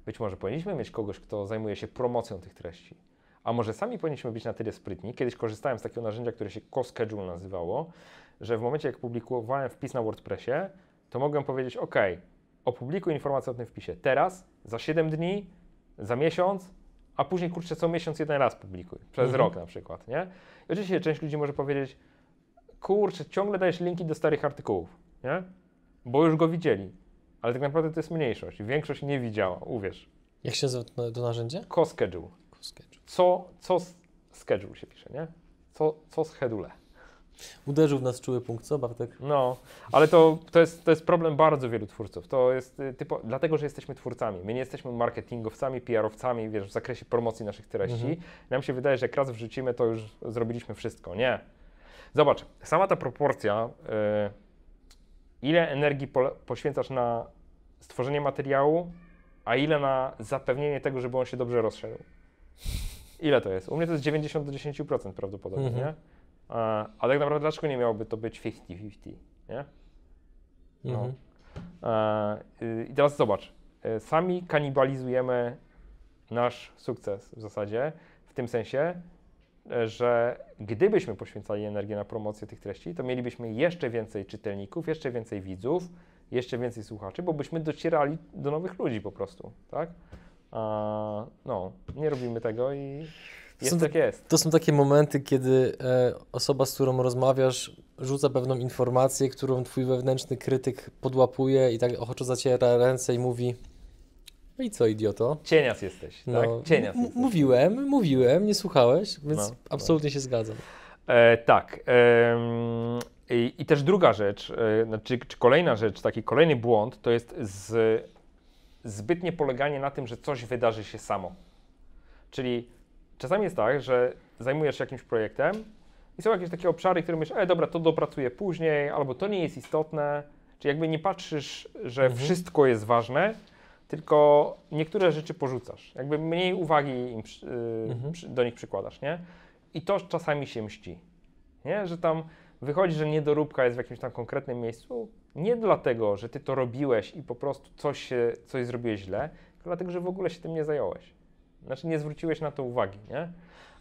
Być może powinniśmy mieć kogoś, kto zajmuje się promocją tych treści. A może sami powinniśmy być na tyle sprytni. Kiedyś korzystałem z takiego narzędzia, które się CoSchedule nazywało, że w momencie, jak publikowałem wpis na WordPressie, to mogłem powiedzieć: OK, opublikuj informację o tym wpisie teraz, za 7 dni, za miesiąc, a później kurczę co miesiąc jeden raz publikuj, przez mhm. rok na przykład, nie? I oczywiście część ludzi może powiedzieć, kurczę, ciągle dajesz linki do starych artykułów, nie? Bo już go widzieli, ale tak naprawdę to jest mniejszość, większość nie widziała, uwierz. Jak się nazywa to narzędzie? Co schedule. Co, co schedule się pisze, nie? Co, co schedule. Uderzył w nas czuły punkt, co Bartek? No, ale to, to, jest, to jest problem bardzo wielu twórców. To jest y, typo, dlatego, że jesteśmy twórcami. My nie jesteśmy marketingowcami, PR-owcami wiesz, w zakresie promocji naszych treści. Mhm. Nam się wydaje, że jak raz wrzucimy, to już zrobiliśmy wszystko. Nie. Zobacz, sama ta proporcja, yy, ile energii po, poświęcasz na stworzenie materiału, a ile na zapewnienie tego, żeby on się dobrze rozszerzył. Ile to jest? U mnie to jest 90 do 10% prawdopodobnie, mhm. nie? E, ale tak naprawdę dlaczego nie miałoby to być 50-50, nie? No. Mhm. E, I teraz zobacz, e, sami kanibalizujemy nasz sukces w zasadzie, w tym sensie, że gdybyśmy poświęcali energię na promocję tych treści, to mielibyśmy jeszcze więcej czytelników, jeszcze więcej widzów, jeszcze więcej słuchaczy, bo byśmy docierali do nowych ludzi po prostu, tak? A, no, nie robimy tego i jest są, tak, tak jest. To są takie momenty, kiedy e, osoba, z którą rozmawiasz, rzuca pewną informację, którą twój wewnętrzny krytyk podłapuje i tak ochoczo zaciera ręce i mówi no i co, idioto? Cienias jesteś, no, tak? Cienias jesteś. Mówiłem, mówiłem, nie słuchałeś, więc no, no. absolutnie się zgadzam. E, tak. E, i, I też druga rzecz, e, znaczy, czy kolejna rzecz, taki kolejny błąd, to jest z, zbytnie poleganie na tym, że coś wydarzy się samo. Czyli czasami jest tak, że zajmujesz się jakimś projektem i są jakieś takie obszary, które myślisz, e dobra, to dopracuję później, albo to nie jest istotne, czy jakby nie patrzysz, że mhm. wszystko jest ważne, tylko niektóre rzeczy porzucasz. Jakby mniej uwagi im, yy, mhm. do nich przykładasz, nie? I to czasami się mści, nie? Że tam wychodzi, że niedoróbka jest w jakimś tam konkretnym miejscu, nie dlatego, że ty to robiłeś i po prostu coś, coś zrobiłeś źle, tylko dlatego, że w ogóle się tym nie zająłeś. Znaczy nie zwróciłeś na to uwagi, nie?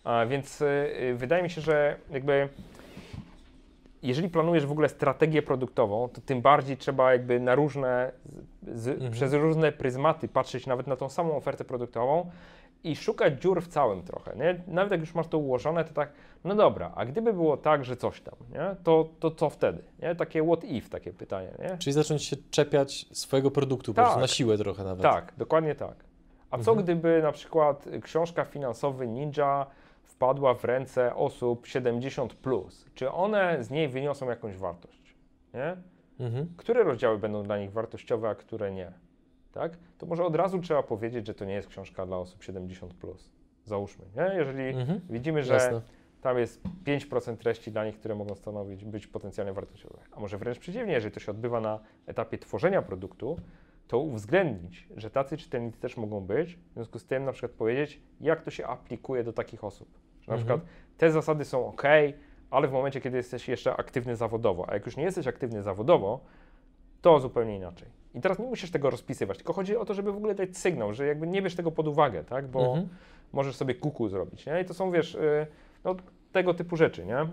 A więc y, y, wydaje mi się, że jakby jeżeli planujesz w ogóle strategię produktową, to tym bardziej trzeba jakby na różne, z, mhm. przez różne pryzmaty patrzeć nawet na tą samą ofertę produktową i szukać dziur w całym trochę, nie? Nawet jak już masz to ułożone, to tak, no dobra, a gdyby było tak, że coś tam, nie? To, to co wtedy, nie? Takie what if, takie pytanie, nie? Czyli zacząć się czepiać swojego produktu tak. po prostu na tak. siłę trochę nawet. Tak, dokładnie tak. A co mhm. gdyby na przykład książka finansowy Ninja wpadła w ręce osób 70, plus? czy one z niej wyniosą jakąś wartość? Nie? Mhm. Które rozdziały będą dla nich wartościowe, a które nie? Tak? To może od razu trzeba powiedzieć, że to nie jest książka dla osób 70. Plus. Załóżmy. Nie? Jeżeli mhm. widzimy, że Jasne. tam jest 5% treści dla nich, które mogą stanowić być potencjalnie wartościowe, a może wręcz przeciwnie, jeżeli to się odbywa na etapie tworzenia produktu, to uwzględnić, że tacy czytelnicy też mogą być, w związku z tym na przykład powiedzieć, jak to się aplikuje do takich osób. Że na mhm. przykład te zasady są ok, ale w momencie, kiedy jesteś jeszcze aktywny zawodowo, a jak już nie jesteś aktywny zawodowo, to zupełnie inaczej. I teraz nie musisz tego rozpisywać, tylko chodzi o to, żeby w ogóle dać sygnał, że jakby nie bierz tego pod uwagę, tak, bo mhm. możesz sobie kuku zrobić, nie? I to są, wiesz, y, no, tego typu rzeczy, nie? Y,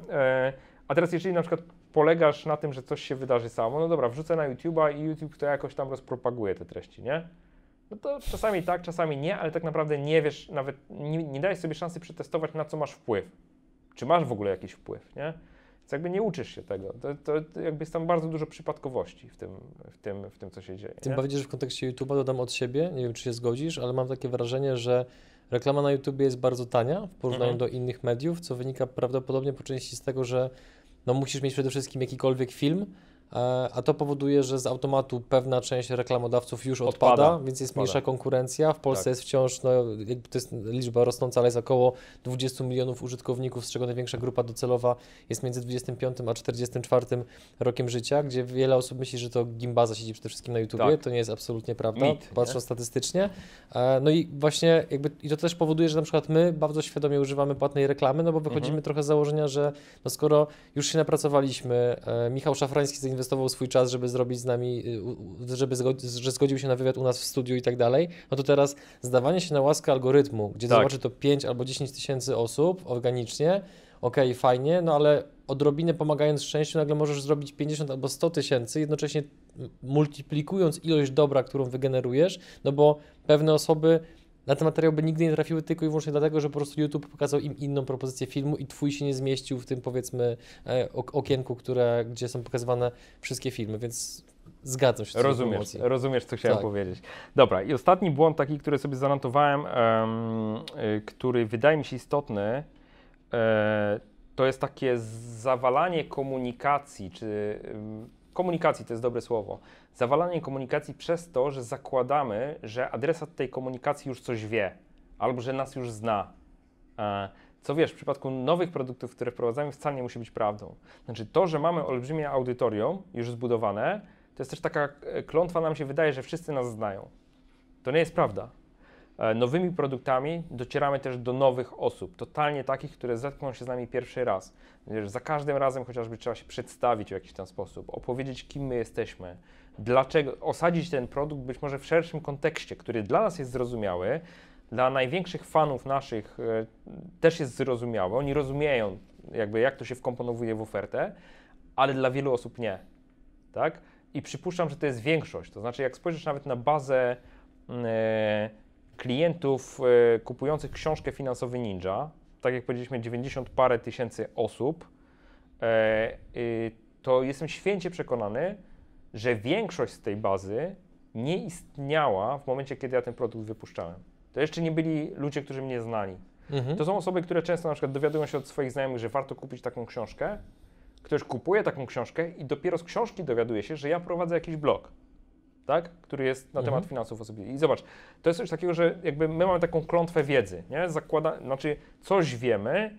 a teraz jeżeli na przykład polegasz na tym, że coś się wydarzy samo, no dobra, wrzucę na YouTube'a i YouTube to jakoś tam rozpropaguje te treści, nie? No to czasami tak, czasami nie, ale tak naprawdę nie wiesz, nawet nie, nie dajesz sobie szansy przetestować, na co masz wpływ. Czy masz w ogóle jakiś wpływ, nie? Więc jakby nie uczysz się tego. To, to, jakby jest tam bardzo dużo przypadkowości w tym, w tym, w tym co się dzieje. Tym bardziej, że w kontekście YouTube'a dodam od siebie, nie wiem, czy się zgodzisz, ale mam takie wrażenie, że reklama na YouTube jest bardzo tania w porównaniu mm -hmm. do innych mediów, co wynika prawdopodobnie po części z tego, że no musisz mieć przede wszystkim jakikolwiek film, E, a to powoduje, że z automatu pewna część reklamodawców już odpada, odpada więc jest odpada. mniejsza konkurencja. W Polsce tak. jest wciąż, no, to jest liczba rosnąca, ale jest około 20 milionów użytkowników, z czego największa grupa docelowa jest między 25 a 44 rokiem życia, gdzie wiele osób myśli, że to gimbaza siedzi przede wszystkim na YouTubie. Tak. To nie jest absolutnie prawda, Mit, patrząc nie? statystycznie. E, no i właśnie jakby, i to też powoduje, że na przykład my bardzo świadomie używamy płatnej reklamy, no bo wychodzimy mhm. trochę z założenia, że no skoro już się napracowaliśmy, e, Michał Szafrański zainwestował zainwestował swój czas, żeby zrobić z nami, y, żeby że zgodził się na wywiad u nas w studiu i tak dalej, no to teraz zdawanie się na łaskę algorytmu, gdzie tak. zobaczy to 5 albo 10 tysięcy osób organicznie, okej, okay, fajnie, no ale odrobinę pomagając szczęściu, nagle możesz zrobić 50 albo 100 tysięcy, jednocześnie multiplikując ilość dobra, którą wygenerujesz, no bo pewne osoby na ten materiał by nigdy nie trafiły tylko i wyłącznie dlatego, że po prostu YouTube pokazał im inną propozycję filmu i twój się nie zmieścił w tym powiedzmy e, okienku, które, gdzie są pokazywane wszystkie filmy, więc zgadzam się. Rozumiesz, z rozumiesz co chciałem tak. powiedzieć. Dobra i ostatni błąd taki, który sobie zanotowałem, um, który wydaje mi się istotny, um, to jest takie zawalanie komunikacji, czy um, komunikacji to jest dobre słowo, zawalanie komunikacji przez to, że zakładamy, że adresat tej komunikacji już coś wie albo że nas już zna. E, co wiesz, w przypadku nowych produktów, które wprowadzamy, wcale nie musi być prawdą. Znaczy, to, że mamy olbrzymie audytorium już zbudowane, to jest też taka e, klątwa, nam się wydaje, że wszyscy nas znają. To nie jest prawda. E, nowymi produktami docieramy też do nowych osób, totalnie takich, które zetkną się z nami pierwszy raz. za każdym razem chociażby trzeba się przedstawić w jakiś ten sposób, opowiedzieć, kim my jesteśmy, dlaczego, osadzić ten produkt być może w szerszym kontekście, który dla nas jest zrozumiały, dla największych fanów naszych e, też jest zrozumiały, oni rozumieją jakby jak to się wkomponowuje w ofertę, ale dla wielu osób nie, tak? I przypuszczam, że to jest większość, to znaczy jak spojrzysz nawet na bazę yy, klientów e, kupujących książkę Finansowy Ninja, tak jak powiedzieliśmy, 90 parę tysięcy osób, e, y, to jestem święcie przekonany, że większość z tej bazy nie istniała w momencie, kiedy ja ten produkt wypuszczałem. To jeszcze nie byli ludzie, którzy mnie znali. Mhm. To są osoby, które często na przykład dowiadują się od swoich znajomych, że warto kupić taką książkę. Ktoś kupuje taką książkę i dopiero z książki dowiaduje się, że ja prowadzę jakiś blog tak? który jest na mhm. temat finansów osobistych. I zobacz, to jest coś takiego, że jakby my mamy taką klątwę wiedzy, nie? Zakłada, znaczy coś wiemy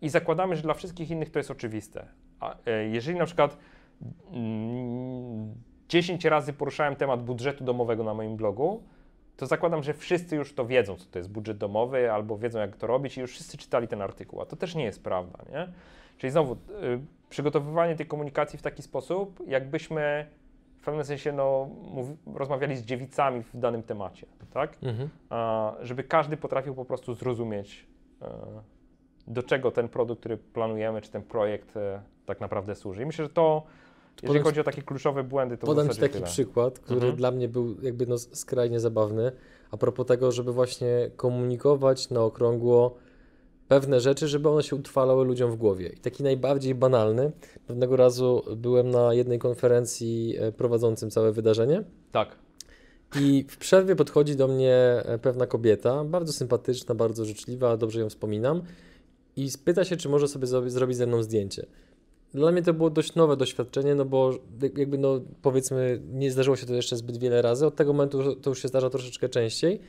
i zakładamy, że dla wszystkich innych to jest oczywiste. A e, jeżeli na przykład mm, 10 razy poruszałem temat budżetu domowego na moim blogu, to zakładam, że wszyscy już to wiedzą, co to jest budżet domowy, albo wiedzą, jak to robić, i już wszyscy czytali ten artykuł, a to też nie jest prawda, nie? Czyli znowu, y, przygotowywanie tej komunikacji w taki sposób, jakbyśmy w pewnym sensie no, mów, rozmawiali z dziewicami w danym temacie, tak? Mhm. A, żeby każdy potrafił po prostu zrozumieć, e, do czego ten produkt, który planujemy, czy ten projekt e, tak naprawdę służy. I myślę, że to, jeżeli podam chodzi o takie kluczowe błędy, to Podam Ci taki tyle. przykład, który mhm. dla mnie był jakby no skrajnie zabawny, a propos tego, żeby właśnie komunikować na okrągło pewne rzeczy, żeby one się utrwalały ludziom w głowie. I taki najbardziej banalny, pewnego razu byłem na jednej konferencji e, prowadzącym całe wydarzenie. Tak. I w przerwie podchodzi do mnie e, pewna kobieta, bardzo sympatyczna, bardzo życzliwa, dobrze ją wspominam, i spyta się, czy może sobie zrobić ze mną zdjęcie. Dla mnie to było dość nowe doświadczenie, no bo jakby no powiedzmy nie zdarzyło się to jeszcze zbyt wiele razy, od tego momentu to już się zdarza troszeczkę częściej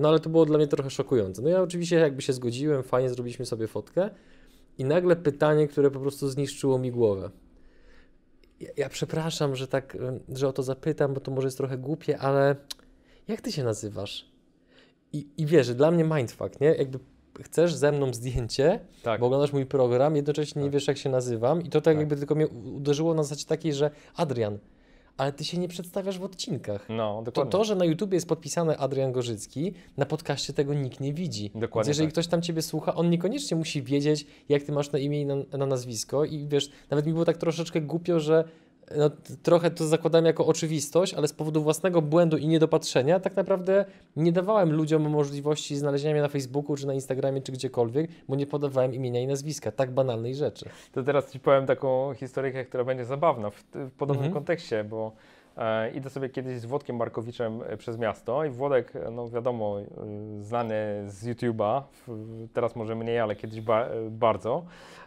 no ale to było dla mnie trochę szokujące. No ja oczywiście jakby się zgodziłem, fajnie zrobiliśmy sobie fotkę i nagle pytanie, które po prostu zniszczyło mi głowę. Ja, ja przepraszam, że tak, że o to zapytam, bo to może jest trochę głupie, ale jak ty się nazywasz? I, i wiesz, dla mnie mindfuck, nie? Jakby chcesz ze mną zdjęcie, tak. bo oglądasz mój program, jednocześnie tak. nie wiesz, jak się nazywam. I to tak, tak, jakby tylko mnie uderzyło na zasadzie takiej, że Adrian, ale ty się nie przedstawiasz w odcinkach. No, dokładnie. To, to że na YouTubie jest podpisane Adrian Gorzycki, na podcaście tego nikt nie widzi. Dokładnie. Więc jeżeli tak. ktoś tam ciebie słucha, on niekoniecznie musi wiedzieć, jak ty masz na imię i na, na nazwisko. I wiesz, nawet mi było tak troszeczkę głupio, że no, trochę to zakładałem jako oczywistość, ale z powodu własnego błędu i niedopatrzenia tak naprawdę nie dawałem ludziom możliwości znalezienia mnie na Facebooku, czy na Instagramie, czy gdziekolwiek, bo nie podawałem imienia i nazwiska, tak banalnej rzeczy. To teraz Ci powiem taką historykę, która będzie zabawna w, w podobnym mhm. kontekście, bo e, idę sobie kiedyś z Włodkiem Markowiczem e, przez miasto i Włodek, e, no wiadomo, e, znany z YouTube'a, teraz może mniej, ale kiedyś ba bardzo.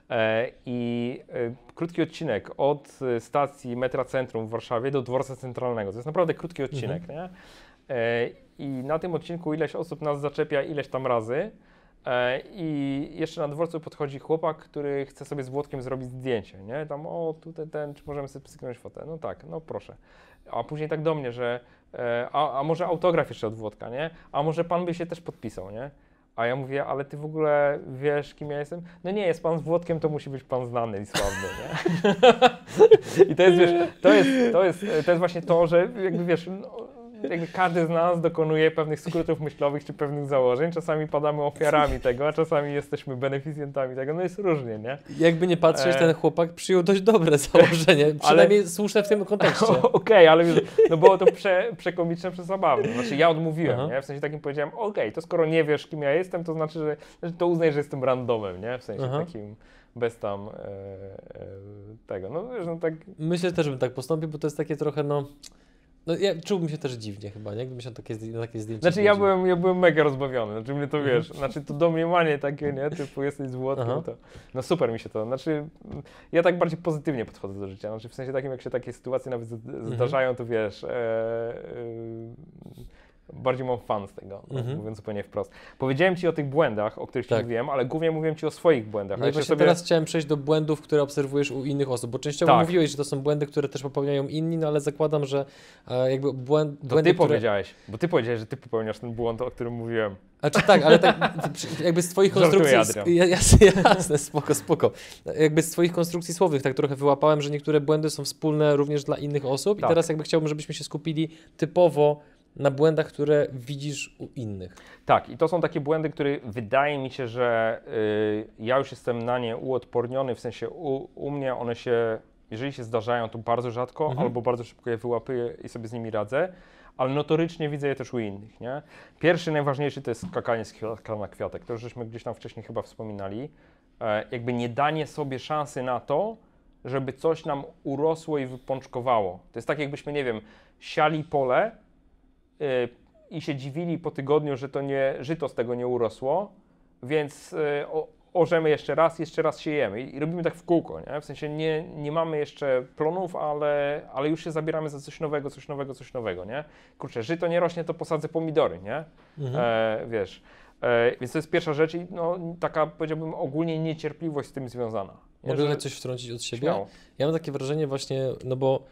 E, I e, krótki odcinek od e, stacji metra centrum w Warszawie do dworca centralnego. To jest naprawdę krótki odcinek, mhm. nie? I na tym odcinku ileś osób nas zaczepia ileś tam razy. I jeszcze na dworcu podchodzi chłopak, który chce sobie z Włodkiem zrobić zdjęcie, nie? Tam, o, tutaj ten, czy możemy sobie pstryknąć fotę? No tak, no proszę. A później tak do mnie, że, a, a może autograf jeszcze od Włodka, nie? A może pan by się też podpisał, nie? A ja mówię, ale ty w ogóle wiesz, kim ja jestem? No nie, jest pan z Włodkiem, to musi być pan znany i sławny, nie? I to jest, wiesz, to jest, to jest, to jest właśnie to, że jakby wiesz, no, jakby każdy z nas dokonuje pewnych skrótów myślowych czy pewnych założeń. Czasami padamy ofiarami tego, a czasami jesteśmy beneficjentami tego. No jest różnie, nie? Jakby nie patrzeć, ten e, chłopak przyjął dość dobre założenie, przynajmniej ale... słuszne w tym kontekście. Okej, okay, ale no było to prze, przekomiczne, przezabawne. Znaczy ja odmówiłem, Aha. nie? W sensie takim powiedziałem, okej, okay, to skoro nie wiesz, kim ja jestem, to znaczy, że to uznaj, że jestem randomem, nie? W sensie Aha. takim bez tam e, e, tego. No, wiesz, no tak. Myślę że też bym tak postąpił, bo to jest takie trochę, no no ja czułbym się też dziwnie chyba, nie? Gdybym się na takie, na takie zdjęcie Znaczy ja byłem, ja byłem mega rozbawiony, znaczy mnie to mhm. wiesz, znaczy to domniemanie takie, nie? Typu jesteś złoty, to... No super mi się to, znaczy mm, ja tak bardziej pozytywnie podchodzę do życia, znaczy w sensie takim, jak się takie sytuacje nawet mhm. zdarzają, to wiesz... E, e, bardziej mam fan z tego, mm -hmm. mówiąc zupełnie wprost. Powiedziałem Ci o tych błędach, o których tak. Ci mówiłem, ale głównie mówiłem Ci o swoich błędach. No sobie... teraz chciałem przejść do błędów, które obserwujesz u innych osób, bo częściowo tak. mówiłeś, że to są błędy, które też popełniają inni, no ale zakładam, że e, jakby błęd, błędy, Ty które... powiedziałeś, bo Ty powiedziałeś, że Ty popełniasz ten błąd, o którym mówiłem. czy tak, ale tak jakby z Twoich konstrukcji. Ja, jasne, jasne, spoko, spoko. Jakby z Twoich konstrukcji słownych tak trochę wyłapałem, że niektóre błędy są wspólne również dla innych osób. Tak. I teraz jakby chciałbym, żebyśmy się skupili typowo na błędach, które widzisz u innych. Tak, i to są takie błędy, które wydaje mi się, że y, ja już jestem na nie uodporniony, w sensie u, u mnie one się, jeżeli się zdarzają, to bardzo rzadko mhm. albo bardzo szybko je wyłapuję i sobie z nimi radzę, ale notorycznie widzę je też u innych. Nie? Pierwszy, najważniejszy to jest skakanie z na kwiatek, to już żeśmy gdzieś tam wcześniej chyba wspominali. E, jakby nie danie sobie szansy na to, żeby coś nam urosło i wypączkowało. To jest tak, jakbyśmy, nie wiem, siali pole, Y, i się dziwili po tygodniu, że to nie, żyto z tego nie urosło, więc y, o, orzemy jeszcze raz, jeszcze raz siejemy i robimy tak w kółko, nie? w sensie nie, nie mamy jeszcze plonów, ale, ale już się zabieramy za coś nowego, coś nowego, coś nowego, nie? Kurczę, żyto nie rośnie, to posadzę pomidory, nie? Mhm. E, wiesz, e, więc to jest pierwsza rzecz i no, taka powiedziałbym ogólnie niecierpliwość z tym związana. Nie? Mogę Że... coś wtrącić od siebie? Śmiało. Ja mam takie wrażenie właśnie, no bo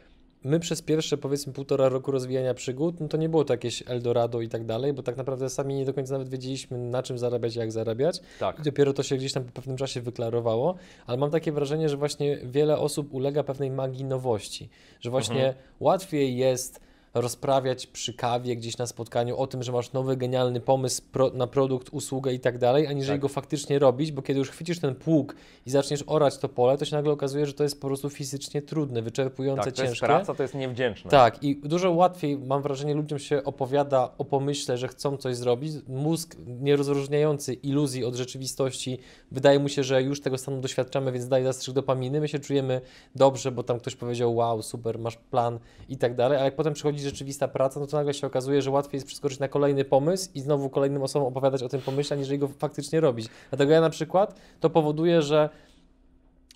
my przez pierwsze powiedzmy półtora roku rozwijania przygód, no to nie było to jakieś Eldorado i tak dalej, bo tak naprawdę sami nie do końca nawet wiedzieliśmy na czym zarabiać, jak zarabiać. Tak. I dopiero to się gdzieś tam po pewnym czasie wyklarowało, ale mam takie wrażenie, że właśnie wiele osób ulega pewnej magii nowości, że właśnie mhm. łatwiej jest rozprawiać przy kawie gdzieś na spotkaniu o tym, że masz nowy, genialny pomysł pro, na produkt, usługę i tak dalej, aniżeli tak. go faktycznie robić, bo kiedy już chwycisz ten pług i zaczniesz orać to pole, to się nagle okazuje, że to jest po prostu fizycznie trudne, wyczerpujące, tak, to ciężkie. Jest praca to jest niewdzięczne. Tak, i dużo łatwiej, mam wrażenie, ludziom się opowiada o pomyśle, że chcą coś zrobić. Mózg nie rozróżniający iluzji od rzeczywistości, wydaje mu się, że już tego stanu doświadczamy, więc daje zastrzyk dopaminy. My się czujemy dobrze, bo tam ktoś powiedział, wow, super, masz plan i tak dalej, ale jak potem przychodzi rzeczywista praca, no to nagle się okazuje, że łatwiej jest przeskoczyć na kolejny pomysł i znowu kolejnym osobom opowiadać o tym pomyśle, niż go faktycznie robić. Dlatego ja na przykład to powoduje, że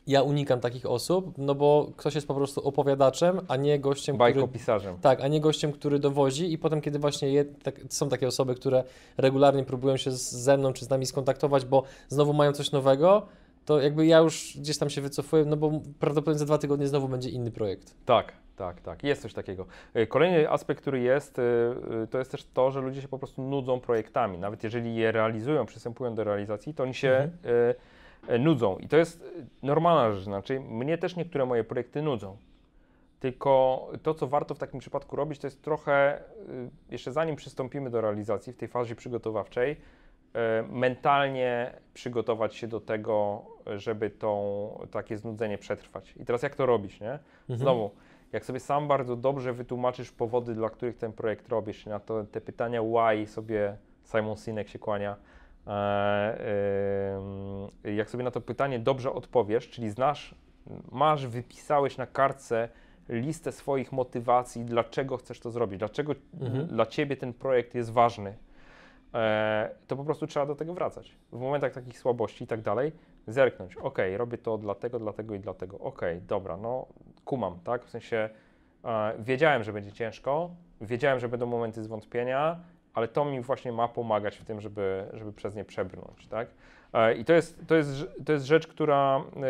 ja unikam takich osób, no bo ktoś jest po prostu opowiadaczem, a nie gościem, Bajkopisarzem. który... Tak, a nie gościem, który dowozi i potem, kiedy właśnie je, tak, są takie osoby, które regularnie próbują się z, ze mną czy z nami skontaktować, bo znowu mają coś nowego, to jakby ja już gdzieś tam się wycofuję, no bo prawdopodobnie za dwa tygodnie znowu będzie inny projekt. Tak, tak, tak. Jest coś takiego. Y, kolejny aspekt, który jest, y, y, to jest też to, że ludzie się po prostu nudzą projektami. Nawet jeżeli je realizują, przystępują do realizacji, to oni się mhm. nudzą. I to jest normalna rzecz. Znaczy, mnie też niektóre moje projekty nudzą. Tylko to, co warto w takim przypadku robić, to jest trochę, jeszcze zanim przystąpimy do realizacji w tej fazie przygotowawczej, mentalnie przygotować się do tego, żeby tą, takie znudzenie przetrwać. I teraz jak to robić, nie? Mhm. Znowu, jak sobie sam bardzo dobrze wytłumaczysz powody, dla których ten projekt robisz, na to te pytania why sobie Simon Sinek się kłania, e, e, jak sobie na to pytanie dobrze odpowiesz, czyli znasz, masz, wypisałeś na kartce listę swoich motywacji, dlaczego chcesz to zrobić, dlaczego mhm. dla ciebie ten projekt jest ważny, e, to po prostu trzeba do tego wracać. W momentach takich słabości i tak dalej, zerknąć. Ok, robię to dlatego, dlatego i dlatego. Ok, dobra, no kumam, tak? W sensie e, wiedziałem, że będzie ciężko, wiedziałem, że będą momenty zwątpienia, ale to mi właśnie ma pomagać w tym, żeby, żeby przez nie przebrnąć, tak? E, I to jest, to, jest, to jest rzecz, która e,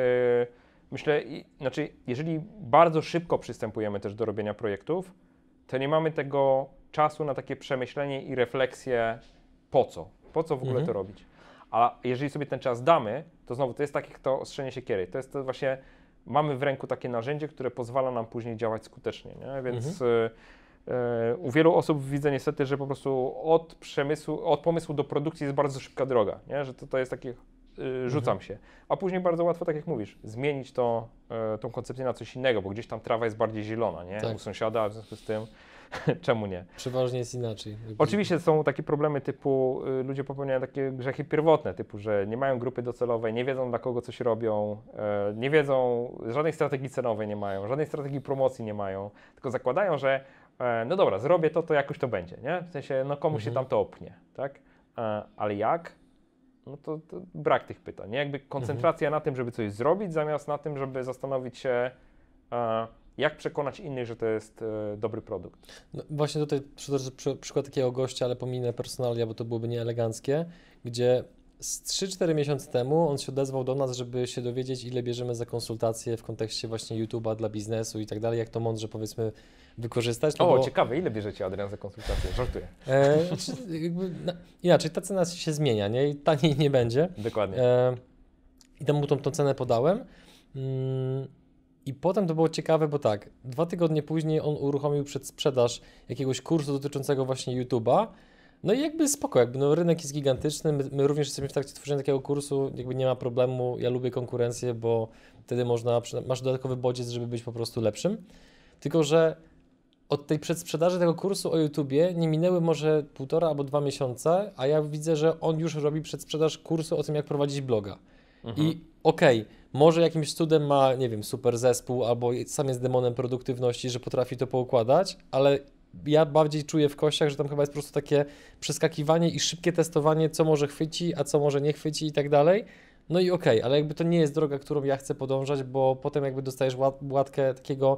myślę, i, znaczy, jeżeli bardzo szybko przystępujemy też do robienia projektów, to nie mamy tego czasu na takie przemyślenie i refleksję po co, po co w ogóle mhm. to robić. A jeżeli sobie ten czas damy, to znowu to jest takie to ostrzenie siekiery. To jest to właśnie mamy w ręku takie narzędzie, które pozwala nam później działać skutecznie. Nie? Więc mhm. y, y, u wielu osób widzę niestety, że po prostu od przemysłu, od pomysłu do produkcji jest bardzo szybka droga, nie? że to, to jest takie e, rzucam mhm. się. A później bardzo łatwo, tak jak mówisz, zmienić to, tą koncepcję na coś innego, bo gdzieś tam trawa jest bardziej zielona, nie? Tak. U sąsiada, w związku z tym czemu nie? Przeważnie jest inaczej. Oczywiście są takie problemy typu y, ludzie popełniają takie grzechy pierwotne, typu, że nie mają grupy docelowej, nie wiedzą dla kogo coś robią, e, nie wiedzą, żadnej strategii cenowej nie mają, żadnej strategii promocji nie mają, tylko zakładają, że e, no dobra, zrobię to, to jakoś to będzie, nie? W sensie, no komuś mhm. się tam to opnie, tak? E, ale jak? no to, to, brak tych pytań. Nie? Jakby koncentracja mhm. na tym, żeby coś zrobić, zamiast na tym, żeby zastanowić się, a, jak przekonać innych, że to jest e, dobry produkt? No, właśnie tutaj przytoczę przykład takiego gościa, ale pominę personalia, bo to byłoby nieeleganckie, gdzie z 3-4 miesiące temu on się odezwał do nas, żeby się dowiedzieć, ile bierzemy za konsultacje w kontekście właśnie YouTube'a dla biznesu i tak dalej, jak to mądrze powiedzmy wykorzystać. No o, bo... ciekawe, ile bierzecie Adrian za konsultację? Żartuję. E, jakby, no, inaczej, ta cena się zmienia, nie? I taniej nie będzie. Dokładnie. E, I tam mu tą, tą cenę podałem. Mm, i potem to było ciekawe, bo tak, dwa tygodnie później on uruchomił przedsprzedaż jakiegoś kursu dotyczącego właśnie YouTube'a. No i jakby spoko, jakby no rynek jest gigantyczny, my, my, również jesteśmy w trakcie tworzenia takiego kursu, jakby nie ma problemu, ja lubię konkurencję, bo wtedy można, masz dodatkowy bodziec, żeby być po prostu lepszym. Tylko, że od tej przedsprzedaży tego kursu o YouTubie nie minęły może półtora albo dwa miesiące, a ja widzę, że on już robi przedsprzedaż kursu o tym, jak prowadzić bloga. Mhm. I okej, okay, może jakimś cudem ma, nie wiem, super zespół albo sam jest demonem produktywności, że potrafi to poukładać, ale ja bardziej czuję w kościach, że tam chyba jest po prostu takie przeskakiwanie i szybkie testowanie, co może chwyci, a co może nie chwyci i tak dalej. No i okej, okay, ale jakby to nie jest droga, którą ja chcę podążać, bo potem jakby dostajesz łatkę takiego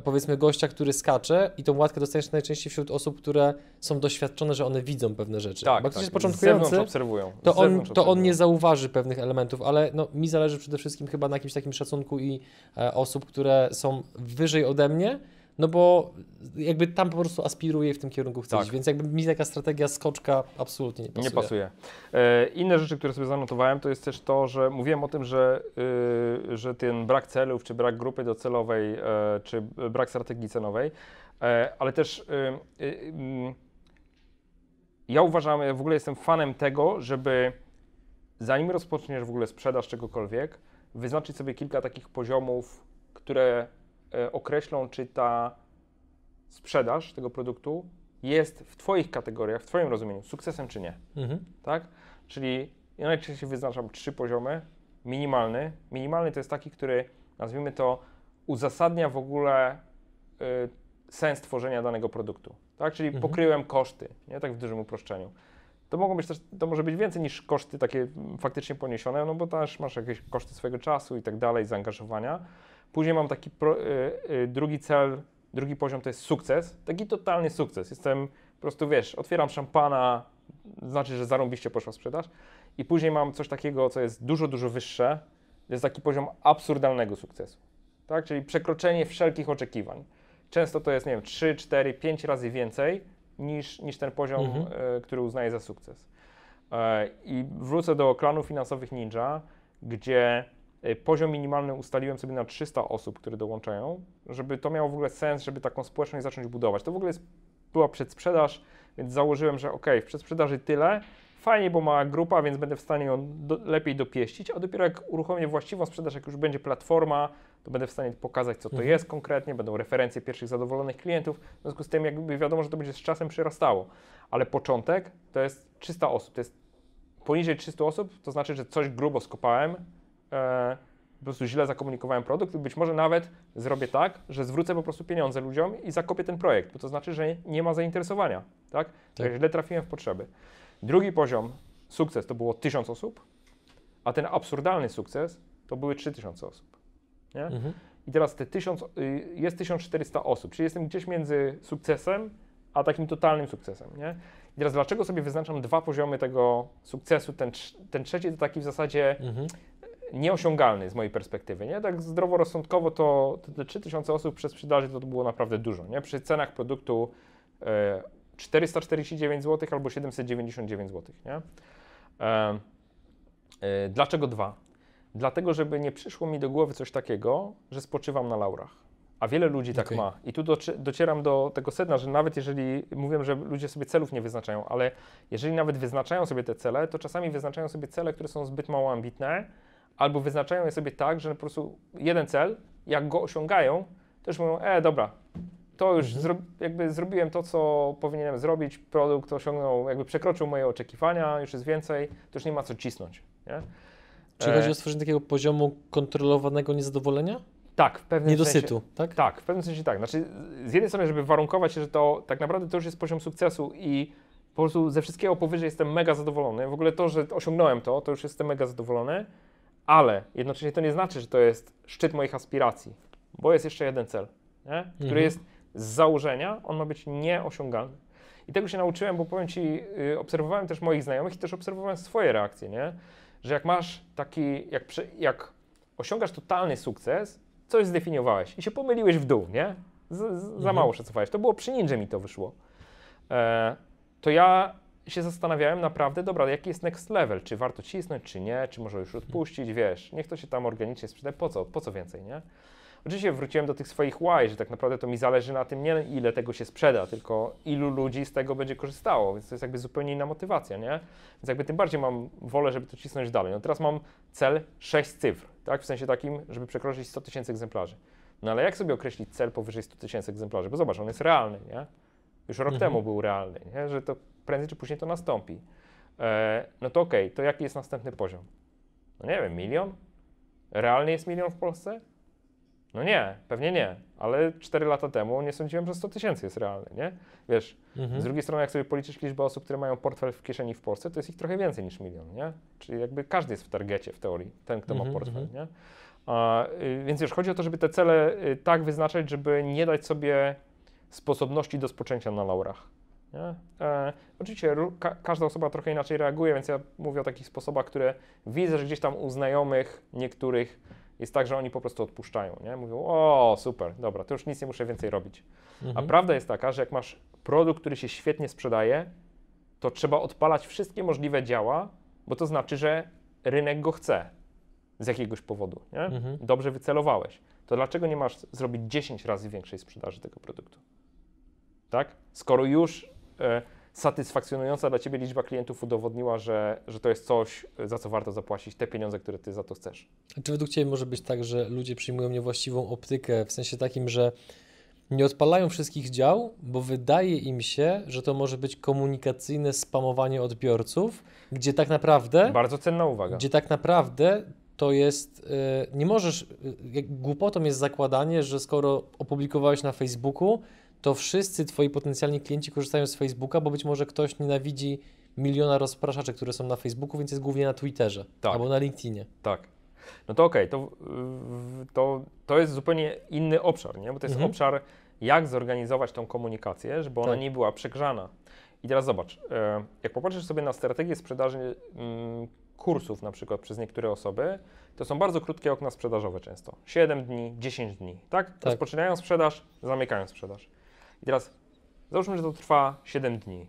powiedzmy gościa, który skacze i tą łatkę dostajesz najczęściej wśród osób, które są doświadczone, że one widzą pewne rzeczy. Tak, Bo jak tak. jest początkujący, obserwują. To, on, obserwują. to on nie zauważy pewnych elementów, ale no, mi zależy przede wszystkim chyba na jakimś takim szacunku i e, osób, które są wyżej ode mnie, no bo jakby tam po prostu aspiruje w tym kierunku chcę tak. więc jakby mi taka strategia skoczka absolutnie nie pasuje. Nie pasuje. E, inne rzeczy, które sobie zanotowałem, to jest też to, że mówiłem o tym, że, y, że ten brak celów, czy brak grupy docelowej, y, czy brak strategii cenowej, y, ale też y, y, y, ja uważam, ja w ogóle jestem fanem tego, żeby zanim rozpoczniesz w ogóle sprzedaż czegokolwiek, wyznaczyć sobie kilka takich poziomów, które E, określą, czy ta sprzedaż tego produktu jest w Twoich kategoriach, w Twoim rozumieniu, sukcesem czy nie. Mhm. Tak? Czyli ja najczęściej wyznaczam trzy poziomy. Minimalny. Minimalny to jest taki, który nazwijmy to uzasadnia w ogóle y, sens tworzenia danego produktu. Tak? Czyli mhm. pokryłem koszty, nie tak w dużym uproszczeniu. To, mogą być też, to może być więcej niż koszty takie mm, faktycznie poniesione, no bo też masz jakieś koszty swojego czasu i tak dalej, zaangażowania Później mam taki pro, e, e, drugi cel, drugi poziom to jest sukces. Taki totalny sukces. Jestem po prostu, wiesz, otwieram szampana, znaczy, że zarąbiście poszła sprzedaż. I później mam coś takiego, co jest dużo, dużo wyższe. To jest taki poziom absurdalnego sukcesu. Tak? Czyli przekroczenie wszelkich oczekiwań. Często to jest, nie wiem, 3, 4, 5 razy więcej niż, niż ten poziom, mhm. y, który uznaję za sukces. Y, I wrócę do klanów finansowych Ninja, gdzie E, poziom minimalny ustaliłem sobie na 300 osób, które dołączają, żeby to miało w ogóle sens, żeby taką społeczność zacząć budować. To w ogóle jest, była przedsprzedaż, więc założyłem, że ok, w przedsprzedaży tyle, fajnie, bo mała grupa, więc będę w stanie ją do, lepiej dopieścić, a dopiero jak uruchomię właściwą sprzedaż, jak już będzie platforma, to będę w stanie pokazać, co to mhm. jest konkretnie, będą referencje pierwszych zadowolonych klientów, w związku z tym jakby wiadomo, że to będzie z czasem przyrastało, ale początek to jest 300 osób, to jest poniżej 300 osób, to znaczy, że coś grubo skopałem, e, po prostu źle zakomunikowałem produkt, być może nawet zrobię tak, że zwrócę po prostu pieniądze ludziom i zakopię ten projekt, bo to znaczy, że nie ma zainteresowania, tak? tak. Że źle trafiłem w potrzeby. Drugi poziom, sukces, to było 1000 osób, a ten absurdalny sukces to były 3000 osób, nie? Mhm. I teraz te 1000, y, jest 1400 osób, czyli jestem gdzieś między sukcesem, a takim totalnym sukcesem, nie? I teraz dlaczego sobie wyznaczam dwa poziomy tego sukcesu, ten, ten trzeci to taki w zasadzie... Mhm nieosiągalny z mojej perspektywy. Nie? Tak zdroworozsądkowo to te 3000 osób przez sprzedaży to było naprawdę dużo. Nie? Przy cenach produktu 449 e, zł albo 799 zł. Nie? E, e, dlaczego dwa? Dlatego, żeby nie przyszło mi do głowy coś takiego, że spoczywam na laurach. A wiele ludzi tak okay. ma. I tu docieram do tego sedna, że nawet jeżeli mówię, że ludzie sobie celów nie wyznaczają, ale jeżeli nawet wyznaczają sobie te cele, to czasami wyznaczają sobie cele, które są zbyt mało ambitne, albo wyznaczają je sobie tak, że po prostu jeden cel, jak go osiągają, to już mówią, e, dobra, to już mhm. zro jakby zrobiłem to, co powinienem zrobić, produkt osiągnął, jakby przekroczył moje oczekiwania, już jest więcej, to już nie ma co cisnąć, nie? Czyli chodzi e, o stworzenie takiego poziomu kontrolowanego niezadowolenia? Tak, w pewnym Niedosytu, sensie. tak? Tak, w pewnym sensie tak. Znaczy, z jednej strony, żeby warunkować się, że to tak naprawdę to już jest poziom sukcesu i po prostu ze wszystkiego powyżej jestem mega zadowolony. W ogóle to, że osiągnąłem to, to już jestem mega zadowolony ale jednocześnie to nie znaczy, że to jest szczyt moich aspiracji, bo jest jeszcze jeden cel, nie? który mhm. jest z założenia, on ma być nieosiągalny. I tego się nauczyłem, bo powiem Ci, y, obserwowałem też moich znajomych i też obserwowałem swoje reakcje, nie? że jak masz taki, jak, jak osiągasz totalny sukces, coś zdefiniowałeś i się pomyliłeś w dół, nie? Z, z, mhm. Za mało szacowałeś. To było przy ninja mi to wyszło. E, to ja się zastanawiałem naprawdę, dobra, jaki jest next level, czy warto cisnąć, czy nie, czy może już odpuścić, wiesz, niech to się tam organicznie sprzedaje, po co, po co więcej, nie? Oczywiście wróciłem do tych swoich why, że tak naprawdę to mi zależy na tym nie ile tego się sprzeda, tylko ilu ludzi z tego będzie korzystało, więc to jest jakby zupełnie inna motywacja, nie? Więc jakby tym bardziej mam wolę, żeby to cisnąć dalej. No teraz mam cel 6 cyfr, tak? W sensie takim, żeby przekroczyć 100 tysięcy egzemplarzy. No ale jak sobie określić cel powyżej 100 tysięcy egzemplarzy? Bo zobacz, on jest realny, nie? Już rok mhm. temu był realny, nie? Że to prędzej czy później to nastąpi. E, no to okej, okay, to jaki jest następny poziom? No nie wiem, milion? Realnie jest milion w Polsce? No nie, pewnie nie, ale 4 lata temu nie sądziłem, że 100 tysięcy jest realne, nie? Wiesz, mhm. z drugiej strony, jak sobie policzysz liczbę osób, które mają portfel w kieszeni w Polsce, to jest ich trochę więcej niż milion, nie? Czyli jakby każdy jest w targecie w teorii, ten, kto ma mhm, portfel, mhm. nie? A, y, więc już chodzi o to, żeby te cele y, tak wyznaczać, żeby nie dać sobie sposobności do spoczęcia na laurach. E, oczywiście ka każda osoba trochę inaczej reaguje, więc ja mówię o takich sposobach, które widzę, że gdzieś tam u znajomych niektórych jest tak, że oni po prostu odpuszczają. Nie? Mówią, o super, dobra, to już nic nie muszę więcej robić. Mhm. A prawda jest taka, że jak masz produkt, który się świetnie sprzedaje, to trzeba odpalać wszystkie możliwe działa, bo to znaczy, że rynek go chce z jakiegoś powodu. Nie? Mhm. Dobrze wycelowałeś. To dlaczego nie masz zrobić 10 razy większej sprzedaży tego produktu? Tak? Skoro już E, satysfakcjonująca dla Ciebie liczba klientów udowodniła, że, że to jest coś, za co warto zapłacić te pieniądze, które Ty za to chcesz? Czy według Ciebie może być tak, że ludzie przyjmują niewłaściwą optykę, w sensie takim, że nie odpalają wszystkich dział, bo wydaje im się, że to może być komunikacyjne spamowanie odbiorców, gdzie tak naprawdę... Bardzo cenna uwaga. Gdzie tak naprawdę to jest, e, nie możesz, e, głupotą jest zakładanie, że skoro opublikowałeś na Facebooku, to wszyscy twoi potencjalni klienci korzystają z Facebooka, bo być może ktoś nienawidzi miliona rozpraszaczy, które są na Facebooku, więc jest głównie na Twitterze tak. albo na LinkedInie. Tak. No to okej, okay, to, to, to jest zupełnie inny obszar, nie? bo to jest mhm. obszar, jak zorganizować tą komunikację, żeby ona tak. nie była przegrzana. I teraz zobacz, e, jak popatrzysz sobie na strategię sprzedaży mm, kursów na przykład przez niektóre osoby, to są bardzo krótkie okna sprzedażowe często. 7 dni, 10 dni, tak? tak. Rozpoczynają sprzedaż, zamykają sprzedaż. I teraz załóżmy, że to trwa 7 dni.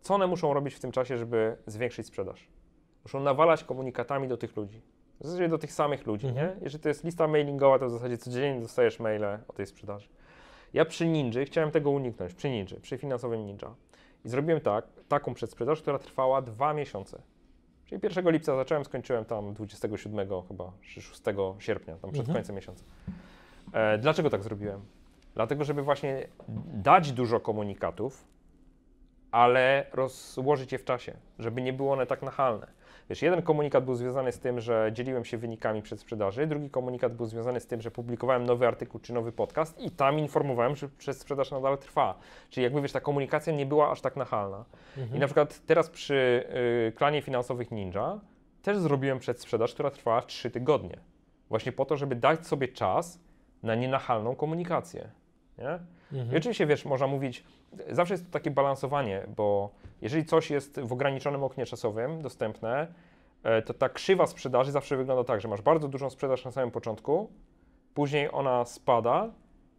Co one muszą robić w tym czasie, żeby zwiększyć sprzedaż? Muszą nawalać komunikatami do tych ludzi. W zasadzie do tych samych ludzi, mhm. nie? Jeżeli to jest lista mailingowa, to w zasadzie codziennie dostajesz maile o tej sprzedaży. Ja przy Ninja chciałem tego uniknąć, przy Ninja, przy finansowym Ninja. I zrobiłem tak, taką przedsprzedaż, która trwała dwa miesiące. Czyli 1 lipca zacząłem, skończyłem tam 27 chyba, 6 sierpnia, tam przed mhm. końcem miesiąca. E, dlaczego tak zrobiłem? Dlatego, żeby właśnie dać dużo komunikatów, ale rozłożyć je w czasie, żeby nie były one tak nachalne. Wiesz, jeden komunikat był związany z tym, że dzieliłem się wynikami przed sprzedaży, drugi komunikat był związany z tym, że publikowałem nowy artykuł czy nowy podcast i tam informowałem, że sprzedaż nadal trwa. Czyli jak mówisz, ta komunikacja nie była aż tak nachalna. Mhm. I na przykład teraz przy y, klanie finansowych Ninja też zrobiłem przed sprzedaż, która trwała trzy tygodnie. Właśnie po to, żeby dać sobie czas na nienachalną komunikację. Nie? Mhm. I oczywiście, wiesz, można mówić, zawsze jest to takie balansowanie, bo jeżeli coś jest w ograniczonym oknie czasowym dostępne, e, to ta krzywa sprzedaży zawsze wygląda tak, że masz bardzo dużą sprzedaż na samym początku, później ona spada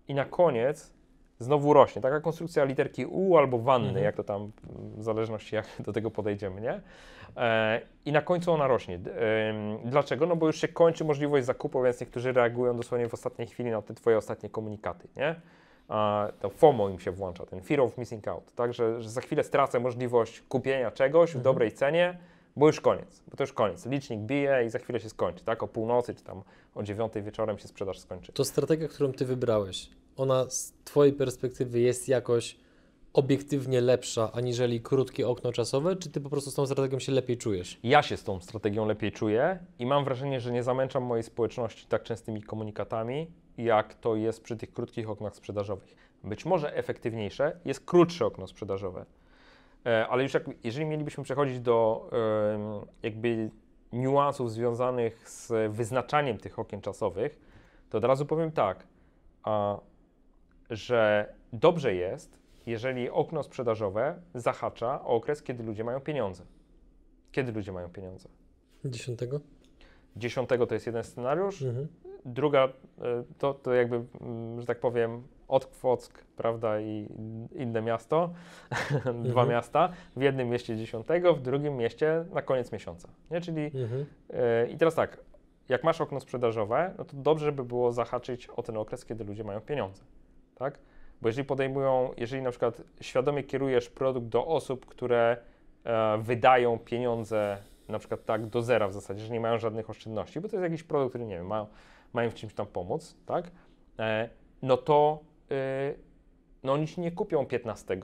i na koniec znowu rośnie. Taka konstrukcja literki U albo wanny, mhm. jak to tam, w zależności jak do tego podejdziemy, nie? E, I na końcu ona rośnie. dlaczego? No bo już się kończy możliwość zakupu, więc niektórzy reagują dosłownie w ostatniej chwili na te twoje ostatnie komunikaty, nie? to FOMO im się włącza, ten fear of missing out, także że, że za chwilę stracę możliwość kupienia czegoś w mhm. dobrej cenie, bo już koniec, bo to już koniec. Licznik bije i za chwilę się skończy, tak, o północy czy tam o dziewiątej wieczorem się sprzedaż skończy. To strategia, którą ty wybrałeś, ona z twojej perspektywy jest jakoś obiektywnie lepsza aniżeli krótkie okno czasowe, czy ty po prostu z tą strategią się lepiej czujesz? Ja się z tą strategią lepiej czuję i mam wrażenie, że nie zamęczam mojej społeczności tak częstymi komunikatami, jak to jest przy tych krótkich oknach sprzedażowych. Być może efektywniejsze jest krótsze okno sprzedażowe, e, ale już jak, jeżeli mielibyśmy przechodzić do jakby niuansów związanych z wyznaczaniem tych okien czasowych, to od razu powiem tak, że dobrze jest, jeżeli okno sprzedażowe zahacza o okres, kiedy ludzie mają pieniądze. Kiedy ludzie mają pieniądze? 10. 10 to jest jeden scenariusz. Mhm. Druga e, to, to jakby, mm, że tak powiem, Otwock, prawda, i inne miasto, mhm. dwa miasta, w jednym mieście 10, w drugim mieście na koniec miesiąca. Nie? Czyli mhm. y, i teraz tak, jak masz okno sprzedażowe, no to dobrze by było zahaczyć o ten okres, kiedy ludzie mają pieniądze, tak? Bo jeżeli podejmują, jeżeli na przykład świadomie kierujesz produkt do osób, które e, wydają pieniądze na przykład tak do zera w zasadzie, że nie mają żadnych oszczędności, bo to jest jakiś produkt, który nie wiem, ma, mają w czymś tam pomóc, tak? E, no to y, no oni ci nie kupią 15,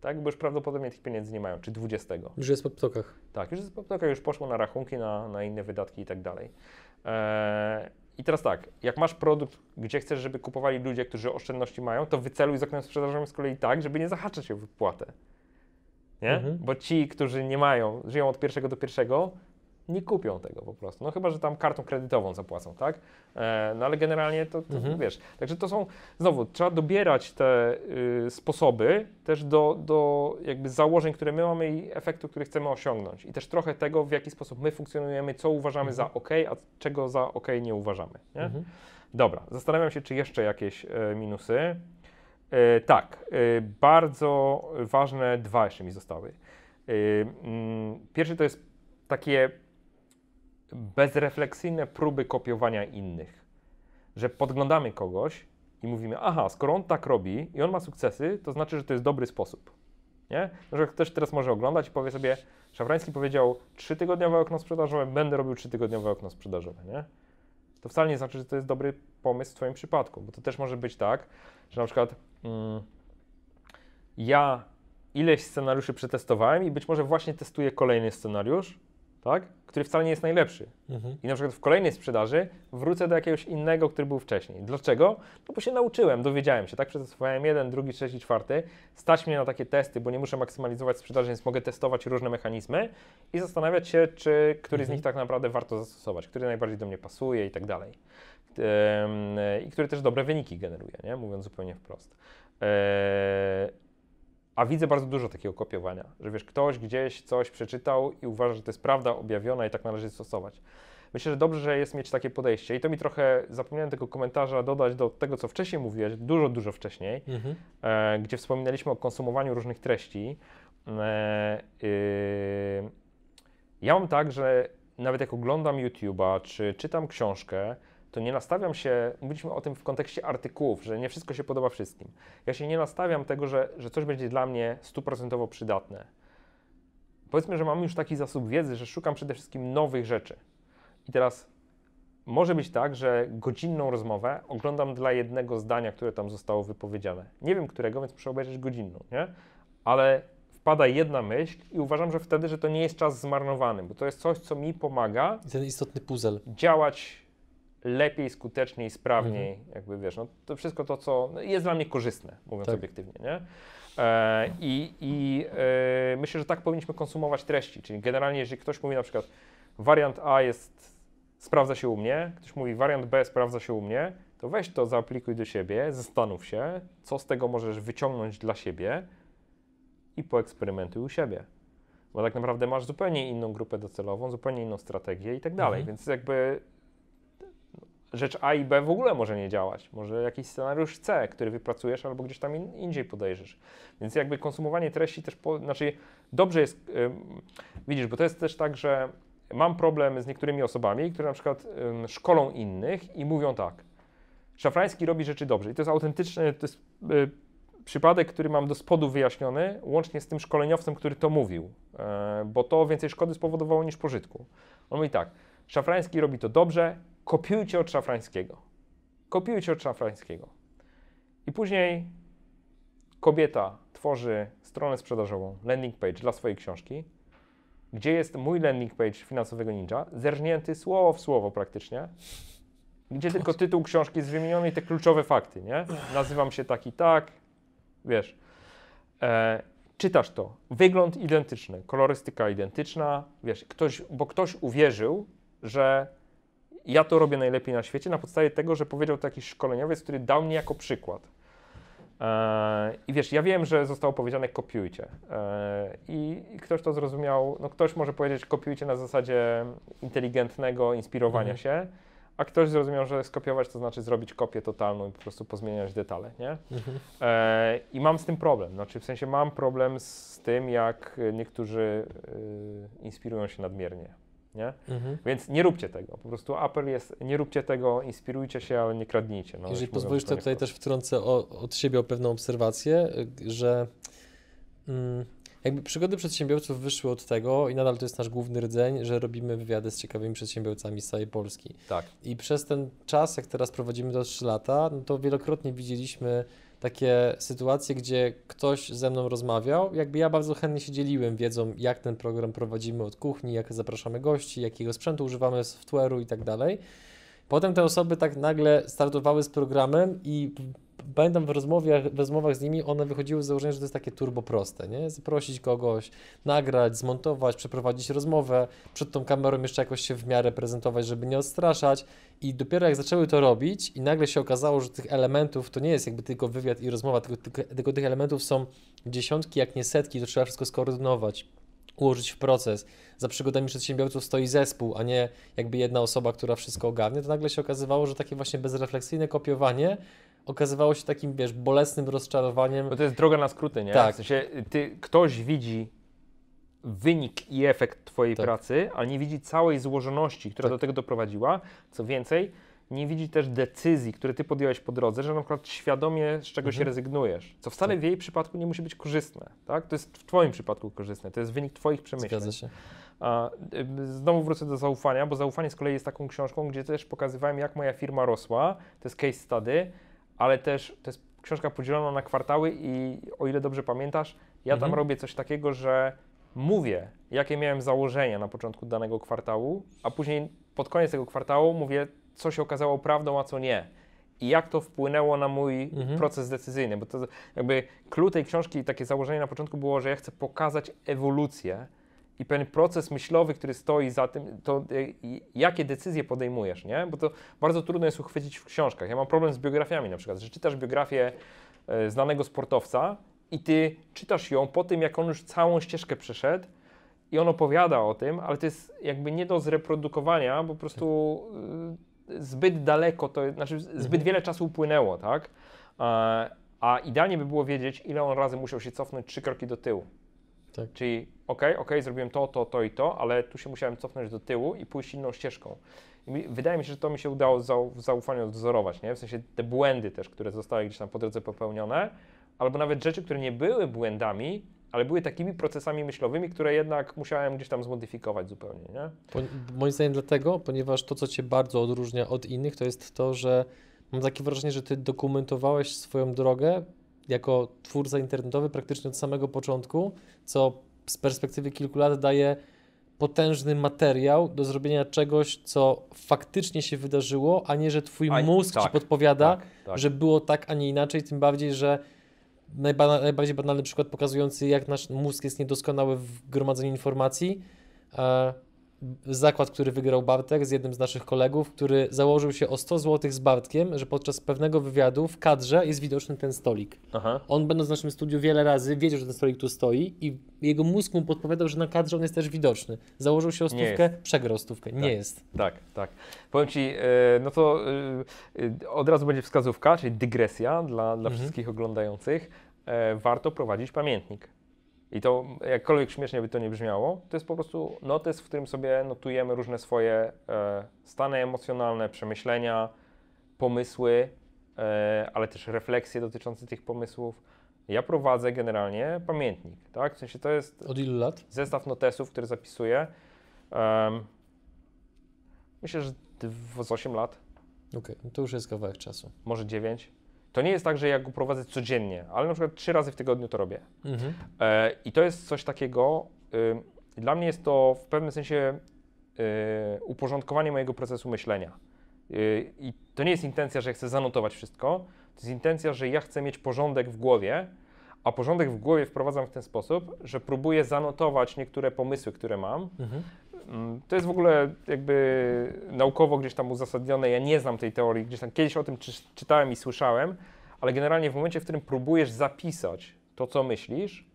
tak? Bo już prawdopodobnie tych pieniędzy nie mają, czy 20. Już jest po ptokach. Tak, już jest po ptokach, już poszło na rachunki, na, na inne wydatki i tak dalej. E, i teraz tak, jak masz produkt, gdzie chcesz, żeby kupowali ludzie, którzy oszczędności mają, to wyceluj z oknem sprzedażowym z kolei tak, żeby nie zahaczać o wypłatę. Nie? Mhm. Bo ci, którzy nie mają, żyją od pierwszego do pierwszego, nie kupią tego po prostu. No chyba, że tam kartą kredytową zapłacą, tak? E, no ale generalnie to, to mhm. wiesz. Także to są, znowu, trzeba dobierać te y, sposoby też do, do jakby założeń, które my mamy i efektu, który chcemy osiągnąć. I też trochę tego, w jaki sposób my funkcjonujemy, co uważamy mhm. za ok, a czego za ok nie uważamy. Nie? Mhm. Dobra, zastanawiam się, czy jeszcze jakieś y, minusy. E, tak, e, bardzo ważne dwa jeszcze mi zostały. Pierwszy to jest takie bezrefleksyjne próby kopiowania innych. Że podglądamy kogoś i mówimy, aha, skoro on tak robi i on ma sukcesy, to znaczy, że to jest dobry sposób. Nie? No, że ktoś teraz może oglądać i powie sobie, Szafrański powiedział tygodniowe okno sprzedażowe, będę robił tygodniowe okno sprzedażowe. Nie? To wcale nie znaczy, że to jest dobry pomysł w Twoim przypadku, bo to też może być tak, że na przykład mm, ja ileś scenariuszy przetestowałem i być może właśnie testuję kolejny scenariusz, tak? który wcale nie jest najlepszy. Mhm. I na przykład w kolejnej sprzedaży wrócę do jakiegoś innego, który był wcześniej. Dlaczego? No bo się nauczyłem, dowiedziałem się, tak? Przetestowałem jeden, drugi, trzeci, czwarty. Stać mnie na takie testy, bo nie muszę maksymalizować sprzedaży, więc mogę testować różne mechanizmy i zastanawiać się, czy który mhm. z nich tak naprawdę warto zastosować, który najbardziej do mnie pasuje i tak dalej. I który też dobre wyniki generuje, nie? mówiąc zupełnie wprost. Yy, a widzę bardzo dużo takiego kopiowania, że wiesz, ktoś gdzieś coś przeczytał i uważa, że to jest prawda objawiona i tak należy stosować. Myślę, że dobrze, że jest mieć takie podejście. I to mi trochę, zapomniałem tego komentarza dodać do tego, co wcześniej mówiłeś, dużo, dużo wcześniej, mhm. e, gdzie wspominaliśmy o konsumowaniu różnych treści. E, y, ja mam tak, że nawet jak oglądam YouTube'a, czy czytam książkę, to nie nastawiam się, mówiliśmy o tym w kontekście artykułów, że nie wszystko się podoba wszystkim. Ja się nie nastawiam tego, że, że coś będzie dla mnie stuprocentowo przydatne. Powiedzmy, że mam już taki zasób wiedzy, że szukam przede wszystkim nowych rzeczy. I teraz może być tak, że godzinną rozmowę oglądam dla jednego zdania, które tam zostało wypowiedziane. Nie wiem którego, więc muszę obejrzeć godzinną, nie? Ale wpada jedna myśl i uważam, że wtedy, że to nie jest czas zmarnowany, bo to jest coś, co mi pomaga. ten istotny puzzle. Działać lepiej, skuteczniej, sprawniej, mhm. jakby wiesz, no to wszystko to, co no, jest dla mnie korzystne, mówiąc tak. obiektywnie, nie? E, I i e, myślę, że tak powinniśmy konsumować treści, czyli generalnie, jeżeli ktoś mówi na przykład wariant A jest, sprawdza się u mnie, ktoś mówi wariant B sprawdza się u mnie, to weź to, zaaplikuj do siebie, zastanów się, co z tego możesz wyciągnąć dla siebie i poeksperymentuj u siebie bo tak naprawdę masz zupełnie inną grupę docelową, zupełnie inną strategię i tak dalej. Mhm. Więc jakby rzecz A i B w ogóle może nie działać. Może jakiś scenariusz C, który wypracujesz albo gdzieś tam in, indziej podejrzysz. Więc jakby konsumowanie treści też, po, znaczy dobrze jest, yy, widzisz, bo to jest też tak, że mam problem z niektórymi osobami, które na przykład yy, szkolą innych i mówią tak, Szafrański robi rzeczy dobrze i to jest autentyczny, to jest yy, przypadek, który mam do spodu wyjaśniony, łącznie z tym szkoleniowcem, który to mówił, e, bo to więcej szkody spowodowało niż pożytku. On mówi tak, Szafrański robi to dobrze, kopiujcie od szafrańskiego. Kopiujcie od szafrańskiego. I później kobieta tworzy stronę sprzedażową, landing page dla swojej książki, gdzie jest mój landing page finansowego ninja, zerżnięty słowo w słowo praktycznie, gdzie tylko tytuł książki jest wymieniony i te kluczowe fakty, nie? Nazywam się tak i tak, wiesz. E, czytasz to, wygląd identyczny, kolorystyka identyczna, wiesz, ktoś, bo ktoś uwierzył, że ja to robię najlepiej na świecie na podstawie tego, że powiedział to jakiś szkoleniowiec, który dał mnie jako przykład. E, I wiesz, ja wiem, że zostało powiedziane kopiujcie. E, I ktoś to zrozumiał, no ktoś może powiedzieć kopiujcie na zasadzie inteligentnego inspirowania mhm. się, a ktoś zrozumiał, że skopiować to znaczy zrobić kopię totalną i po prostu pozmieniać detale, nie? Mhm. E, I mam z tym problem, znaczy w sensie mam problem z tym, jak niektórzy inspirują się nadmiernie nie? Mhm. Więc nie róbcie tego. Po prostu apel jest, nie róbcie tego, inspirujcie się, ale nie kradnijcie. No, Jeżeli pozwolisz, to tutaj też wtrącę o, od siebie o pewną obserwację, że mm, jakby przygody przedsiębiorców wyszły od tego i nadal to jest nasz główny rdzeń, że robimy wywiady z ciekawymi przedsiębiorcami z całej Polski. Tak. I przez ten czas, jak teraz prowadzimy to 3 lata, no to wielokrotnie widzieliśmy takie sytuacje, gdzie ktoś ze mną rozmawiał, jakby ja bardzo chętnie się dzieliłem wiedzą, jak ten program prowadzimy od kuchni, jak zapraszamy gości, jakiego sprzętu używamy, software'u i tak dalej. Potem te osoby tak nagle startowały z programem i pamiętam w rozmowach, w rozmowach z nimi one wychodziły z założenia, że to jest takie turbo proste, nie? Zaprosić kogoś, nagrać, zmontować, przeprowadzić rozmowę, przed tą kamerą jeszcze jakoś się w miarę prezentować, żeby nie odstraszać i dopiero jak zaczęły to robić i nagle się okazało, że tych elementów to nie jest jakby tylko wywiad i rozmowa, tylko, tylko, tylko tych elementów są dziesiątki, jak nie setki, to trzeba wszystko skoordynować ułożyć w proces. Za przygodami przedsiębiorców stoi zespół, a nie jakby jedna osoba, która wszystko ogarnia, to nagle się okazywało, że takie właśnie bezrefleksyjne kopiowanie okazywało się takim, wiesz, bolesnym rozczarowaniem. Bo to jest droga na skróty, nie? Tak. W sensie, y, ty, ktoś widzi wynik i efekt Twojej tak. pracy, ale nie widzi całej złożoności, która tak. do tego doprowadziła. Co więcej, nie widzi też decyzji, które Ty podjąłeś po drodze, że na przykład świadomie z czegoś mhm. rezygnujesz, co wcale tak. w jej przypadku nie musi być korzystne, tak? To jest w Twoim przypadku korzystne, to jest wynik Twoich przemyśleń. Zgadza się. A, y, znowu wrócę do zaufania, bo zaufanie z kolei jest taką książką, gdzie też pokazywałem, jak moja firma rosła, to jest case study, ale też to jest książka podzielona na kwartały i o ile dobrze pamiętasz, ja mhm. tam robię coś takiego, że mówię, jakie miałem założenia na początku danego kwartału, a później pod koniec tego kwartału mówię, co się okazało prawdą, a co nie. I jak to wpłynęło na mój mhm. proces decyzyjny, bo to jakby clue tej książki, takie założenie na początku było, że ja chcę pokazać ewolucję, i pewien proces myślowy, który stoi za tym, to e, jakie decyzje podejmujesz, nie? Bo to bardzo trudno jest uchwycić w książkach. Ja mam problem z biografiami na przykład, że czytasz biografię e, znanego sportowca i ty czytasz ją po tym, jak on już całą ścieżkę przeszedł i on opowiada o tym, ale to jest jakby nie do zreprodukowania, bo po prostu e, zbyt daleko, to znaczy zbyt mhm. wiele czasu upłynęło, tak? A idealnie by było wiedzieć, ile on razy musiał się cofnąć trzy kroki do tyłu. Tak. Czyli ok, ok, zrobiłem to, to, to i to, ale tu się musiałem cofnąć do tyłu i pójść inną ścieżką. I wydaje mi się, że to mi się udało w zaufaniu odwzorować, nie? W sensie te błędy też, które zostały gdzieś tam po drodze popełnione, albo nawet rzeczy, które nie były błędami, ale były takimi procesami myślowymi, które jednak musiałem gdzieś tam zmodyfikować zupełnie, nie? Po, moim zdaniem dlatego, ponieważ to, co Cię bardzo odróżnia od innych, to jest to, że mam takie wrażenie, że Ty dokumentowałeś swoją drogę jako twórca internetowy praktycznie od samego początku, co z perspektywy kilku lat daje potężny materiał do zrobienia czegoś, co faktycznie się wydarzyło, a nie, że twój a, mózg tak, ci podpowiada, tak, tak. że było tak, a nie inaczej, tym bardziej, że najbardziej banalny przykład pokazujący, jak nasz mózg jest niedoskonały w gromadzeniu informacji, e, zakład, który wygrał Bartek z jednym z naszych kolegów, który założył się o 100 zł z Bartkiem, że podczas pewnego wywiadu w kadrze jest widoczny ten stolik. Aha. On będąc w naszym studiu wiele razy wiedział, że ten stolik tu stoi i jego mózg mu podpowiadał, że na kadrze on jest też widoczny. Założył się o stówkę, przegrał stówkę. Tak, nie jest. Tak, tak. Powiem Ci, e, no to e, od razu będzie wskazówka, czyli dygresja dla, dla mhm. wszystkich oglądających. E, warto prowadzić pamiętnik. I to jakkolwiek śmiesznie by to nie brzmiało, to jest po prostu notes, w którym sobie notujemy różne swoje e, stany emocjonalne, przemyślenia, pomysły, e, ale też refleksje dotyczące tych pomysłów. Ja prowadzę generalnie pamiętnik, tak? W sensie to jest. Od ilu lat? Zestaw notesów, który zapisuję. Um, myślę, że z 8 lat. Okej, okay, no to już jest kawałek czasu. Może 9. To nie jest tak, że ja go prowadzę codziennie, ale na przykład trzy razy w tygodniu to robię. Mhm. E, I to jest coś takiego, y, dla mnie jest to w pewnym sensie y, uporządkowanie mojego procesu myślenia. Y, I to nie jest intencja, że chcę zanotować wszystko, to jest intencja, że ja chcę mieć porządek w głowie, a porządek w głowie wprowadzam w ten sposób, że próbuję zanotować niektóre pomysły, które mam, mhm. Mm, to jest w ogóle jakby naukowo gdzieś tam uzasadnione. Ja nie znam tej teorii, gdzieś tam kiedyś o tym czy, czytałem i słyszałem, ale generalnie w momencie, w którym próbujesz zapisać to, co myślisz,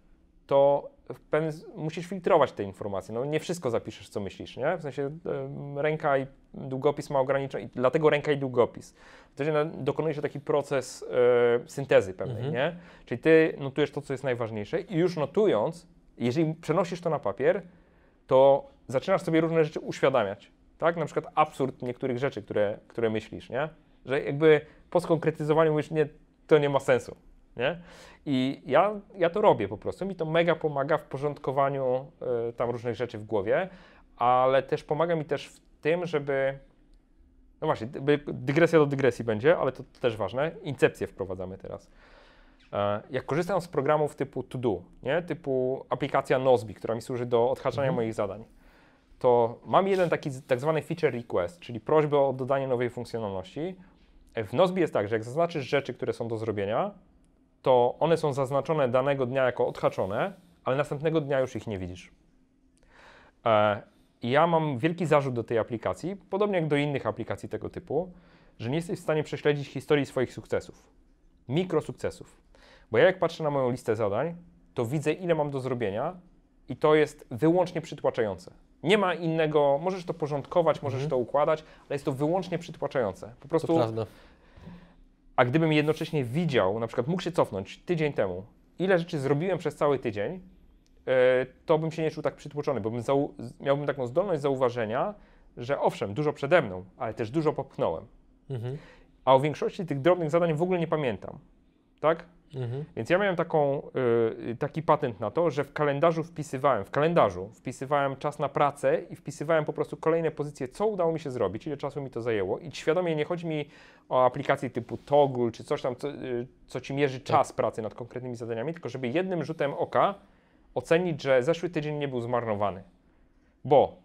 to pewien, musisz filtrować te informacje. No, nie wszystko zapiszesz, co myślisz, nie? W sensie ręka i długopis ma ograniczenie, dlatego ręka i długopis. Wtedy dokonuje się taki proces y, syntezy pewnej, mhm. nie? Czyli ty notujesz to, co jest najważniejsze i już notując, jeżeli przenosisz to na papier, to zaczynasz sobie różne rzeczy uświadamiać, tak? Na przykład absurd niektórych rzeczy, które, które myślisz, nie? Że jakby po skonkretyzowaniu mówisz, nie, to nie ma sensu, nie? I ja, ja to robię po prostu, mi to mega pomaga w porządkowaniu y, tam różnych rzeczy w głowie, ale też pomaga mi też w tym, żeby no właśnie, dygresja do dygresji będzie, ale to, też ważne. Incepcję wprowadzamy teraz. E, jak korzystam z programów typu To Do, nie? typu aplikacja Nozbi, która mi służy do odhaczania mhm. moich zadań, to mam jeden taki tak zwany feature request, czyli prośbę o dodanie nowej funkcjonalności. W Nozbi jest tak, że jak zaznaczysz rzeczy, które są do zrobienia, to one są zaznaczone danego dnia jako odhaczone, ale następnego dnia już ich nie widzisz. E, ja mam wielki zarzut do tej aplikacji, podobnie jak do innych aplikacji tego typu, że nie jesteś w stanie prześledzić historii swoich sukcesów, mikrosukcesów. Bo ja jak patrzę na moją listę zadań, to widzę ile mam do zrobienia i to jest wyłącznie przytłaczające. Nie ma innego, możesz to porządkować, możesz mhm. to układać, ale jest to wyłącznie przytłaczające. Po prostu. To prawda. A gdybym jednocześnie widział, na przykład mógł się cofnąć tydzień temu, ile rzeczy zrobiłem przez cały tydzień, e, to bym się nie czuł tak przytłoczony, bo bym miałbym taką zdolność zauważenia, że owszem, dużo przede mną, ale też dużo popchnąłem. Mhm. A o większości tych drobnych zadań w ogóle nie pamiętam. Tak? Mhm. Więc ja miałem taką, y, taki patent na to, że w kalendarzu wpisywałem, w kalendarzu wpisywałem czas na pracę i wpisywałem po prostu kolejne pozycje, co udało mi się zrobić, ile czasu mi to zajęło i świadomie nie chodzi mi o aplikacje typu Toggle czy coś tam, co, y, co ci mierzy tak. czas tak. pracy nad konkretnymi zadaniami, tylko żeby jednym rzutem oka ocenić, że zeszły tydzień nie był zmarnowany. Bo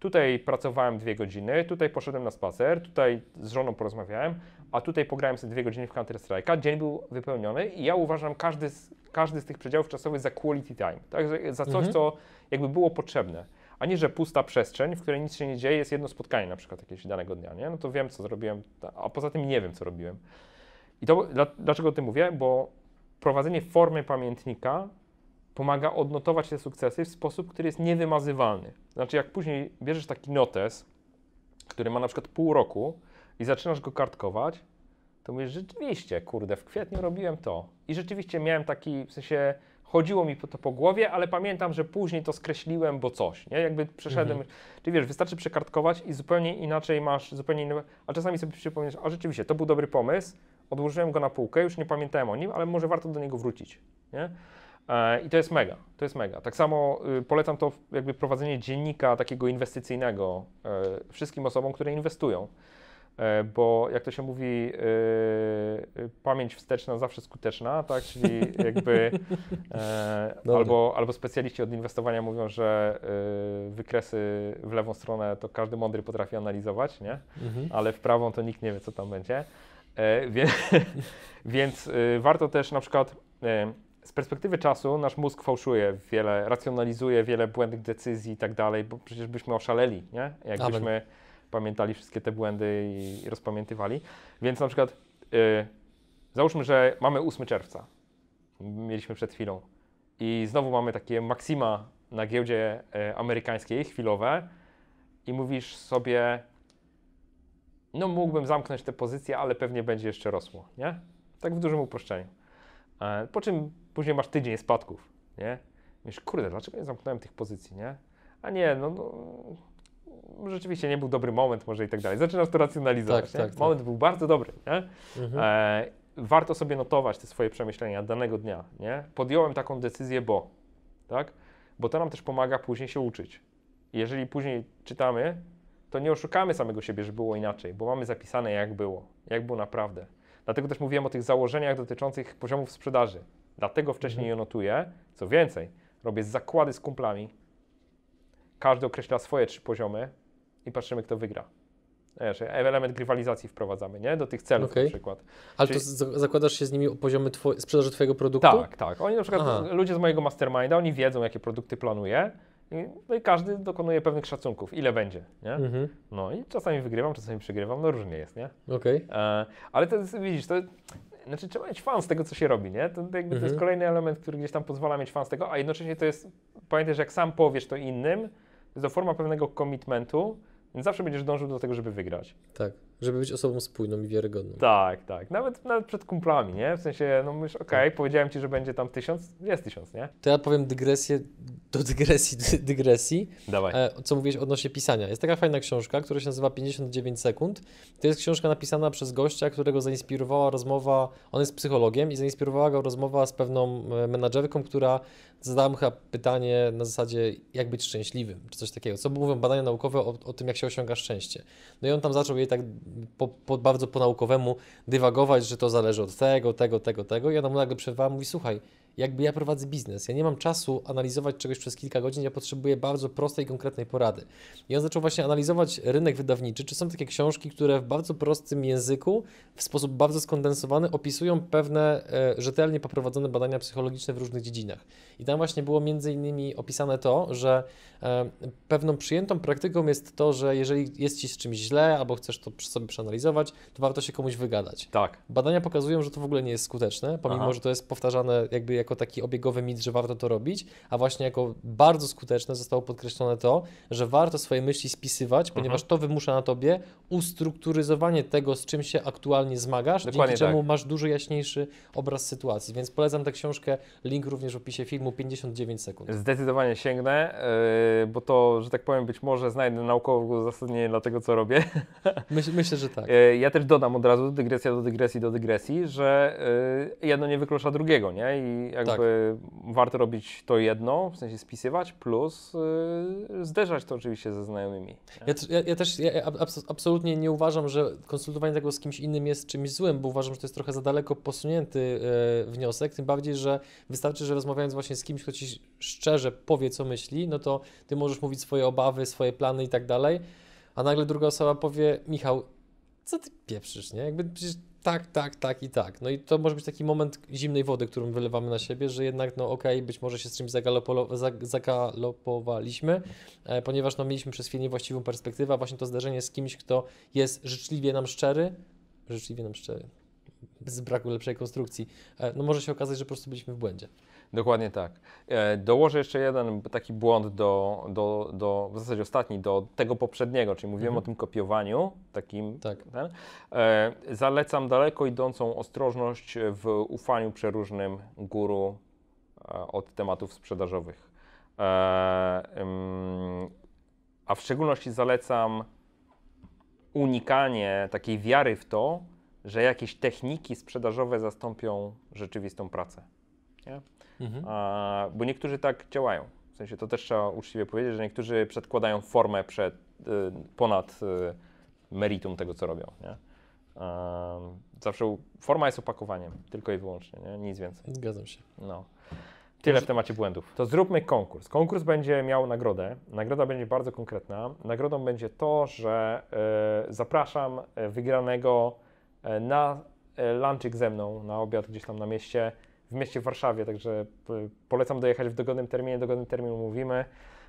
Tutaj pracowałem dwie godziny, tutaj poszedłem na spacer, tutaj z żoną porozmawiałem, a tutaj pograłem sobie dwie godziny w Counter-Strike'a. Dzień był wypełniony i ja uważam każdy z, każdy z tych przedziałów czasowych za quality time, tak? za, za coś, mhm. co jakby było potrzebne. A nie, że pusta przestrzeń, w której nic się nie dzieje, jest jedno spotkanie na przykład jakiegoś danego dnia, nie? No to wiem, co zrobiłem, a poza tym nie wiem, co robiłem. I to, dlaczego o tym mówię? Bo prowadzenie formy pamiętnika pomaga odnotować te sukcesy w sposób, który jest niewymazywalny. Znaczy, jak później bierzesz taki notes, który ma na przykład pół roku i zaczynasz go kartkować, to mówisz, rzeczywiście, kurde, w kwietniu robiłem to. I rzeczywiście miałem taki, w sensie, chodziło mi to po głowie, ale pamiętam, że później to skreśliłem, bo coś, nie? Jakby przeszedłem, mhm. czyli wiesz, wystarczy przekartkować i zupełnie inaczej masz, zupełnie inny, a czasami sobie przypomnisz, a rzeczywiście, to był dobry pomysł, odłożyłem go na półkę, już nie pamiętałem o nim, ale może warto do niego wrócić, nie? E, I to jest mega, to jest mega. Tak samo y, polecam to jakby prowadzenie dziennika takiego inwestycyjnego e, wszystkim osobom, które inwestują, e, bo jak to się mówi, y, y, pamięć wsteczna zawsze skuteczna, tak, czyli jakby no. albo, albo specjaliści od inwestowania mówią, że wykresy w lewą stronę to każdy mądry potrafi analizować, nie? Mhm. ale w prawą to nikt nie wie, co tam będzie. Więc, więc warto też na przykład z perspektywy czasu nasz mózg fałszuje wiele, racjonalizuje wiele błędnych decyzji i tak dalej, bo przecież byśmy oszaleli, nie? Jakbyśmy Amen. pamiętali wszystkie te błędy i, rozpamiętywali. Więc na przykład y, załóżmy, że mamy 8 czerwca. Mieliśmy przed chwilą. I znowu mamy takie maksima na giełdzie y, amerykańskiej, chwilowe. I mówisz sobie, no mógłbym zamknąć te pozycje, ale pewnie będzie jeszcze rosło, nie? Tak w dużym uproszczeniu. E, po czym Później masz tydzień spadków, nie? Mówisz kurde, dlaczego nie zamknąłem tych pozycji, nie? A nie, no, no rzeczywiście nie był dobry moment może i tak dalej. Zaczynasz to racjonalizować, tak, tak, tak, Moment był bardzo dobry, nie? Mhm. E, warto sobie notować te swoje przemyślenia danego dnia, nie? Podjąłem taką decyzję, bo, tak? Bo to nam też pomaga później się uczyć. Jeżeli później czytamy, to nie oszukamy samego siebie, że było inaczej, bo mamy zapisane jak było, jak było naprawdę. Dlatego też mówiłem o tych założeniach dotyczących poziomów sprzedaży. Dlatego wcześniej mhm. je notuję. Co więcej, robię zakłady z kumplami. Każdy określa swoje trzy poziomy i patrzymy, kto wygra. Wiesz, element grywalizacji wprowadzamy, nie? Do tych celów okay. na przykład. Ale Czyli... to zakładasz się z nimi o poziomy two... sprzedaży Twojego produktu? Tak, tak. Oni na przykład, Aha. ludzie z mojego masterminda, oni wiedzą, jakie produkty planuję. No i każdy dokonuje pewnych szacunków, ile będzie, nie? Mhm. No i czasami wygrywam, czasami przegrywam, no różnie jest, nie? Okej. Okay. E, ale to jest, widzisz, to znaczy trzeba mieć fan z tego, co się robi, nie? To, to jakby mhm. to jest mhm. kolejny element, który gdzieś tam pozwala mieć fan z tego, a jednocześnie to jest, pamiętaj, że jak sam powiesz to innym, to jest to forma pewnego commitmentu, więc zawsze będziesz dążył do tego, żeby wygrać. Tak. Żeby być osobą spójną i wiarygodną. Tak, tak. Nawet, nawet przed kumplami, nie? W sensie, no mówisz, okej, okay, tak. powiedziałem ci, że będzie tam tysiąc, jest tysiąc, nie? To ja powiem dygresję do dygresji, dygresji. Dawaj. E, co mówisz odnośnie pisania. Jest taka fajna książka, która się nazywa 59 sekund. To jest książka napisana przez gościa, którego zainspirowała rozmowa, on jest psychologiem i zainspirowała go rozmowa z pewną e, menadżerką, która zadała mu chyba pytanie na zasadzie, jak być szczęśliwym, czy coś takiego. Co mówią badania naukowe o, o tym, jak się osiąga szczęście. No i on tam zaczął jej tak po, po, bardzo po naukowemu dywagować, że to zależy od tego, tego, tego, tego. Ja mu nagle przerwałem, mówi, słuchaj, jakby ja prowadzę biznes, ja nie mam czasu analizować czegoś przez kilka godzin, ja potrzebuję bardzo prostej, konkretnej porady. I on zaczął właśnie analizować rynek wydawniczy, czy są takie książki, które w bardzo prostym języku, w sposób bardzo skondensowany opisują pewne e, rzetelnie poprowadzone badania psychologiczne w różnych dziedzinach. I tam właśnie było między innymi opisane to, że e, pewną przyjętą praktyką jest to, że jeżeli jest ci z czymś źle albo chcesz to sobie przeanalizować, to warto się komuś wygadać. Tak. Badania pokazują, że to w ogóle nie jest skuteczne, pomimo, Aha. że to jest powtarzane jakby jako taki obiegowy mit, że warto to robić, a właśnie jako bardzo skuteczne zostało podkreślone to, że warto swoje myśli spisywać, mhm. ponieważ mhm. to wymusza na tobie ustrukturyzowanie tego, z czym się aktualnie zmagasz, Dokładnie dzięki tak. czemu tak. masz dużo jaśniejszy obraz sytuacji. Więc polecam tę książkę, link również w opisie filmu mu 59 sekund. Zdecydowanie sięgnę, yy, bo to, że tak powiem, być może znajdę naukowo uzasadnienie dla tego, co robię. myślę, że tak. Yy, ja też dodam od razu dygresja do dygresji do dygresji, że yy, jedno nie wyklucza drugiego, nie? I jakby tak. warto robić to jedno, w sensie spisywać, plus y, zderzać to oczywiście ze znajomymi. Ja, ja, ja, też ja absolutnie nie uważam, że konsultowanie tego z kimś innym jest czymś złym, bo uważam, że to jest trochę za daleko posunięty y, wniosek, tym bardziej, że wystarczy, że rozmawiając właśnie z kimś, kto ci szczerze powie, co myśli, no to ty możesz mówić swoje obawy, swoje plany i tak dalej, a nagle druga osoba powie, Michał, co ty pieprzysz, nie? Jakby przecież tak, tak, tak i tak. No i to może być taki moment zimnej wody, którą wylewamy na siebie, że jednak, no okej, okay, być może się z czymś zagalopowaliśmy, e, ponieważ no, mieliśmy przez chwilę niewłaściwą perspektywę, a właśnie to zdarzenie z kimś, kto jest życzliwie nam szczery, życzliwie nam szczery, z braku lepszej konstrukcji, e, no może się okazać, że po prostu byliśmy w błędzie. Dokładnie tak. E, dołożę jeszcze jeden taki błąd do, do, do w zasadzie ostatni, do tego poprzedniego, czyli mówiłem mhm. o tym kopiowaniu, takim. Tak. Ten. E, zalecam daleko idącą ostrożność w ufaniu przeróżnym guru e, od tematów sprzedażowych. A w szczególności zalecam unikanie takiej wiary w to, że jakieś techniki sprzedażowe zastąpią rzeczywistą pracę. Nie? Mhm. A, bo niektórzy tak działają. W sensie to też trzeba uczciwie powiedzieć, że niektórzy przedkładają formę przed, y, ponad y, meritum tego, co robią. Nie? Zawsze forma jest opakowaniem, tylko i wyłącznie, nie? nic więcej. Zgadzam się. No. Tyle w temacie błędów. To zróbmy konkurs. Konkurs będzie miał nagrodę. Nagroda będzie bardzo konkretna. Nagrodą będzie to, że y, zapraszam y, wygranego na lunchik ze mną, na obiad gdzieś tam na mieście w mieście Warszawie, także polecam dojechać w dogodnym terminie, dogodnym terminie mówimy,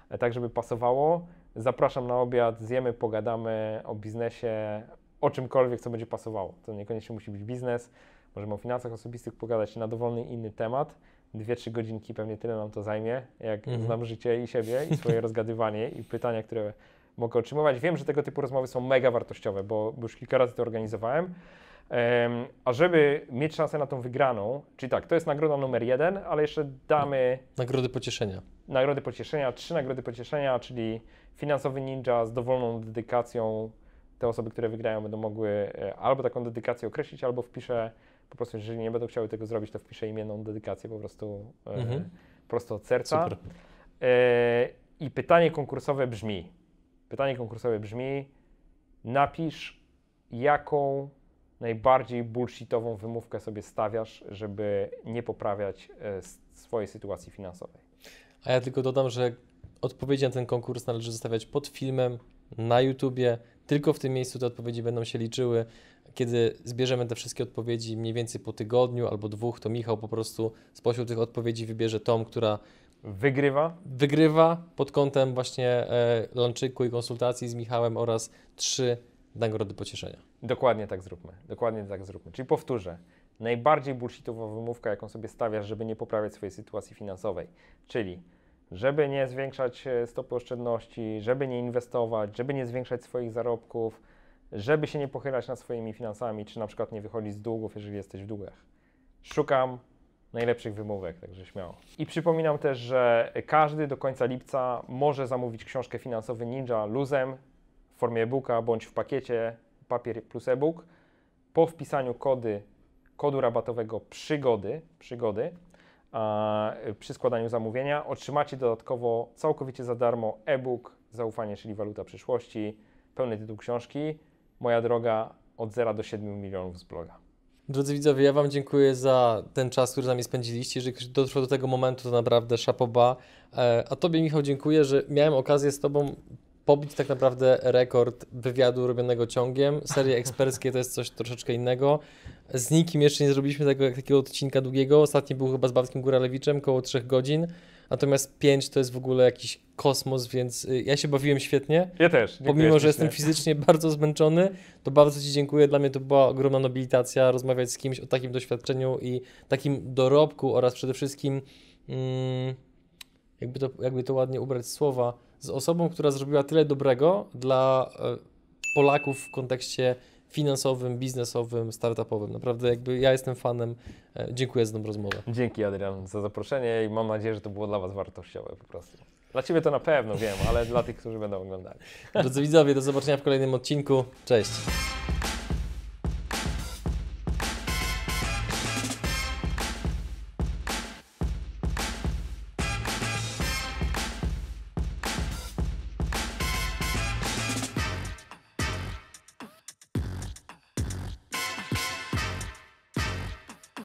e, tak żeby pasowało. Zapraszam na obiad, zjemy, pogadamy o biznesie, o czymkolwiek, co będzie pasowało. To niekoniecznie musi być biznes, możemy o finansach osobistych pogadać na dowolny inny temat. Dwie, trzy godzinki pewnie tyle nam to zajmie, jak mhm. znam życie i siebie, i swoje rozgadywanie, i pytania, które mogę otrzymywać. Wiem, że tego typu rozmowy są mega wartościowe, bo już kilka razy to organizowałem. A żeby mieć szansę na tą wygraną, czyli tak, to jest nagroda numer jeden, ale jeszcze damy. Nagrody pocieszenia. Nagrody pocieszenia, trzy nagrody pocieszenia, czyli finansowy ninja z dowolną dedykacją. Te osoby, które wygrają, będą mogły e, albo taką dedykację określić, albo wpiszę po prostu, jeżeli nie będą chciały tego zrobić, to wpiszę imienną dedykację po prostu e, mhm. prosto od serca. E, I pytanie konkursowe brzmi: pytanie konkursowe brzmi, napisz, jaką najbardziej bullshitową wymówkę sobie stawiasz, żeby nie poprawiać e, swojej sytuacji finansowej. A ja tylko dodam, że odpowiedzi na ten konkurs należy zostawiać pod filmem, na YouTubie. Tylko w tym miejscu te odpowiedzi będą się liczyły. Kiedy zbierzemy te wszystkie odpowiedzi mniej więcej po tygodniu albo dwóch, to Michał po prostu spośród tych odpowiedzi wybierze tą, która wygrywa. Wygrywa pod kątem właśnie e, lanczyku i konsultacji z Michałem oraz trzy nagrody pocieszenia. Dokładnie tak zróbmy. Dokładnie tak zróbmy. Czyli powtórzę. Najbardziej bullshitowa wymówka, jaką sobie stawiasz, żeby nie poprawiać swojej sytuacji finansowej. Czyli żeby nie zwiększać e, stopy oszczędności, żeby nie inwestować, żeby nie zwiększać swoich zarobków, żeby się nie pochylać nad swoimi finansami, czy na przykład nie wychodzić z długów, jeżeli jesteś w długach. Szukam najlepszych wymówek, także śmiało. I przypominam też, że każdy do końca lipca może zamówić książkę Finansowy Ninja luzem w formie e-booka bądź w pakiecie papier plus e-book. Po wpisaniu kody, kodu rabatowego przygody, przygody a, przy składaniu zamówienia otrzymacie dodatkowo całkowicie za darmo e-book Zaufanie, czyli waluta przyszłości, pełny tytuł książki, moja droga od 0 do 7 milionów z bloga. Drodzy widzowie, ja Wam dziękuję za ten czas, który z nami spędziliście. Jeżeli ktoś dotrwał do tego momentu, to naprawdę szapoba. E, a Tobie, Michał, dziękuję, że miałem okazję z Tobą pobić tak naprawdę rekord wywiadu robionego ciągiem. Serie eksperckie to jest coś troszeczkę innego. Z nikim jeszcze nie zrobiliśmy tego, takiego odcinka długiego. Ostatni był chyba z Bartkiem Góralewiczem, około 3 godzin. Natomiast 5 to jest w ogóle jakiś kosmos, więc y, ja się bawiłem świetnie. Ja też. Pomimo, że jestem fizycznie bardzo zmęczony, to bardzo Ci dziękuję. Dla mnie to była ogromna nobilitacja rozmawiać z kimś o takim doświadczeniu i takim dorobku oraz przede wszystkim, mm, jakby, to, jakby to ładnie ubrać słowa, z osobą, która zrobiła tyle dobrego dla e, Polaków w kontekście finansowym, biznesowym, startupowym. Naprawdę jakby ja jestem fanem. E, dziękuję za tą rozmowę. Dzięki Adrian za zaproszenie i mam nadzieję, że to było dla Was wartościowe po prostu. Dla Ciebie to na pewno wiem, ale dla tych, którzy będą oglądali. Drodzy widzowie, do zobaczenia w kolejnym odcinku. Cześć.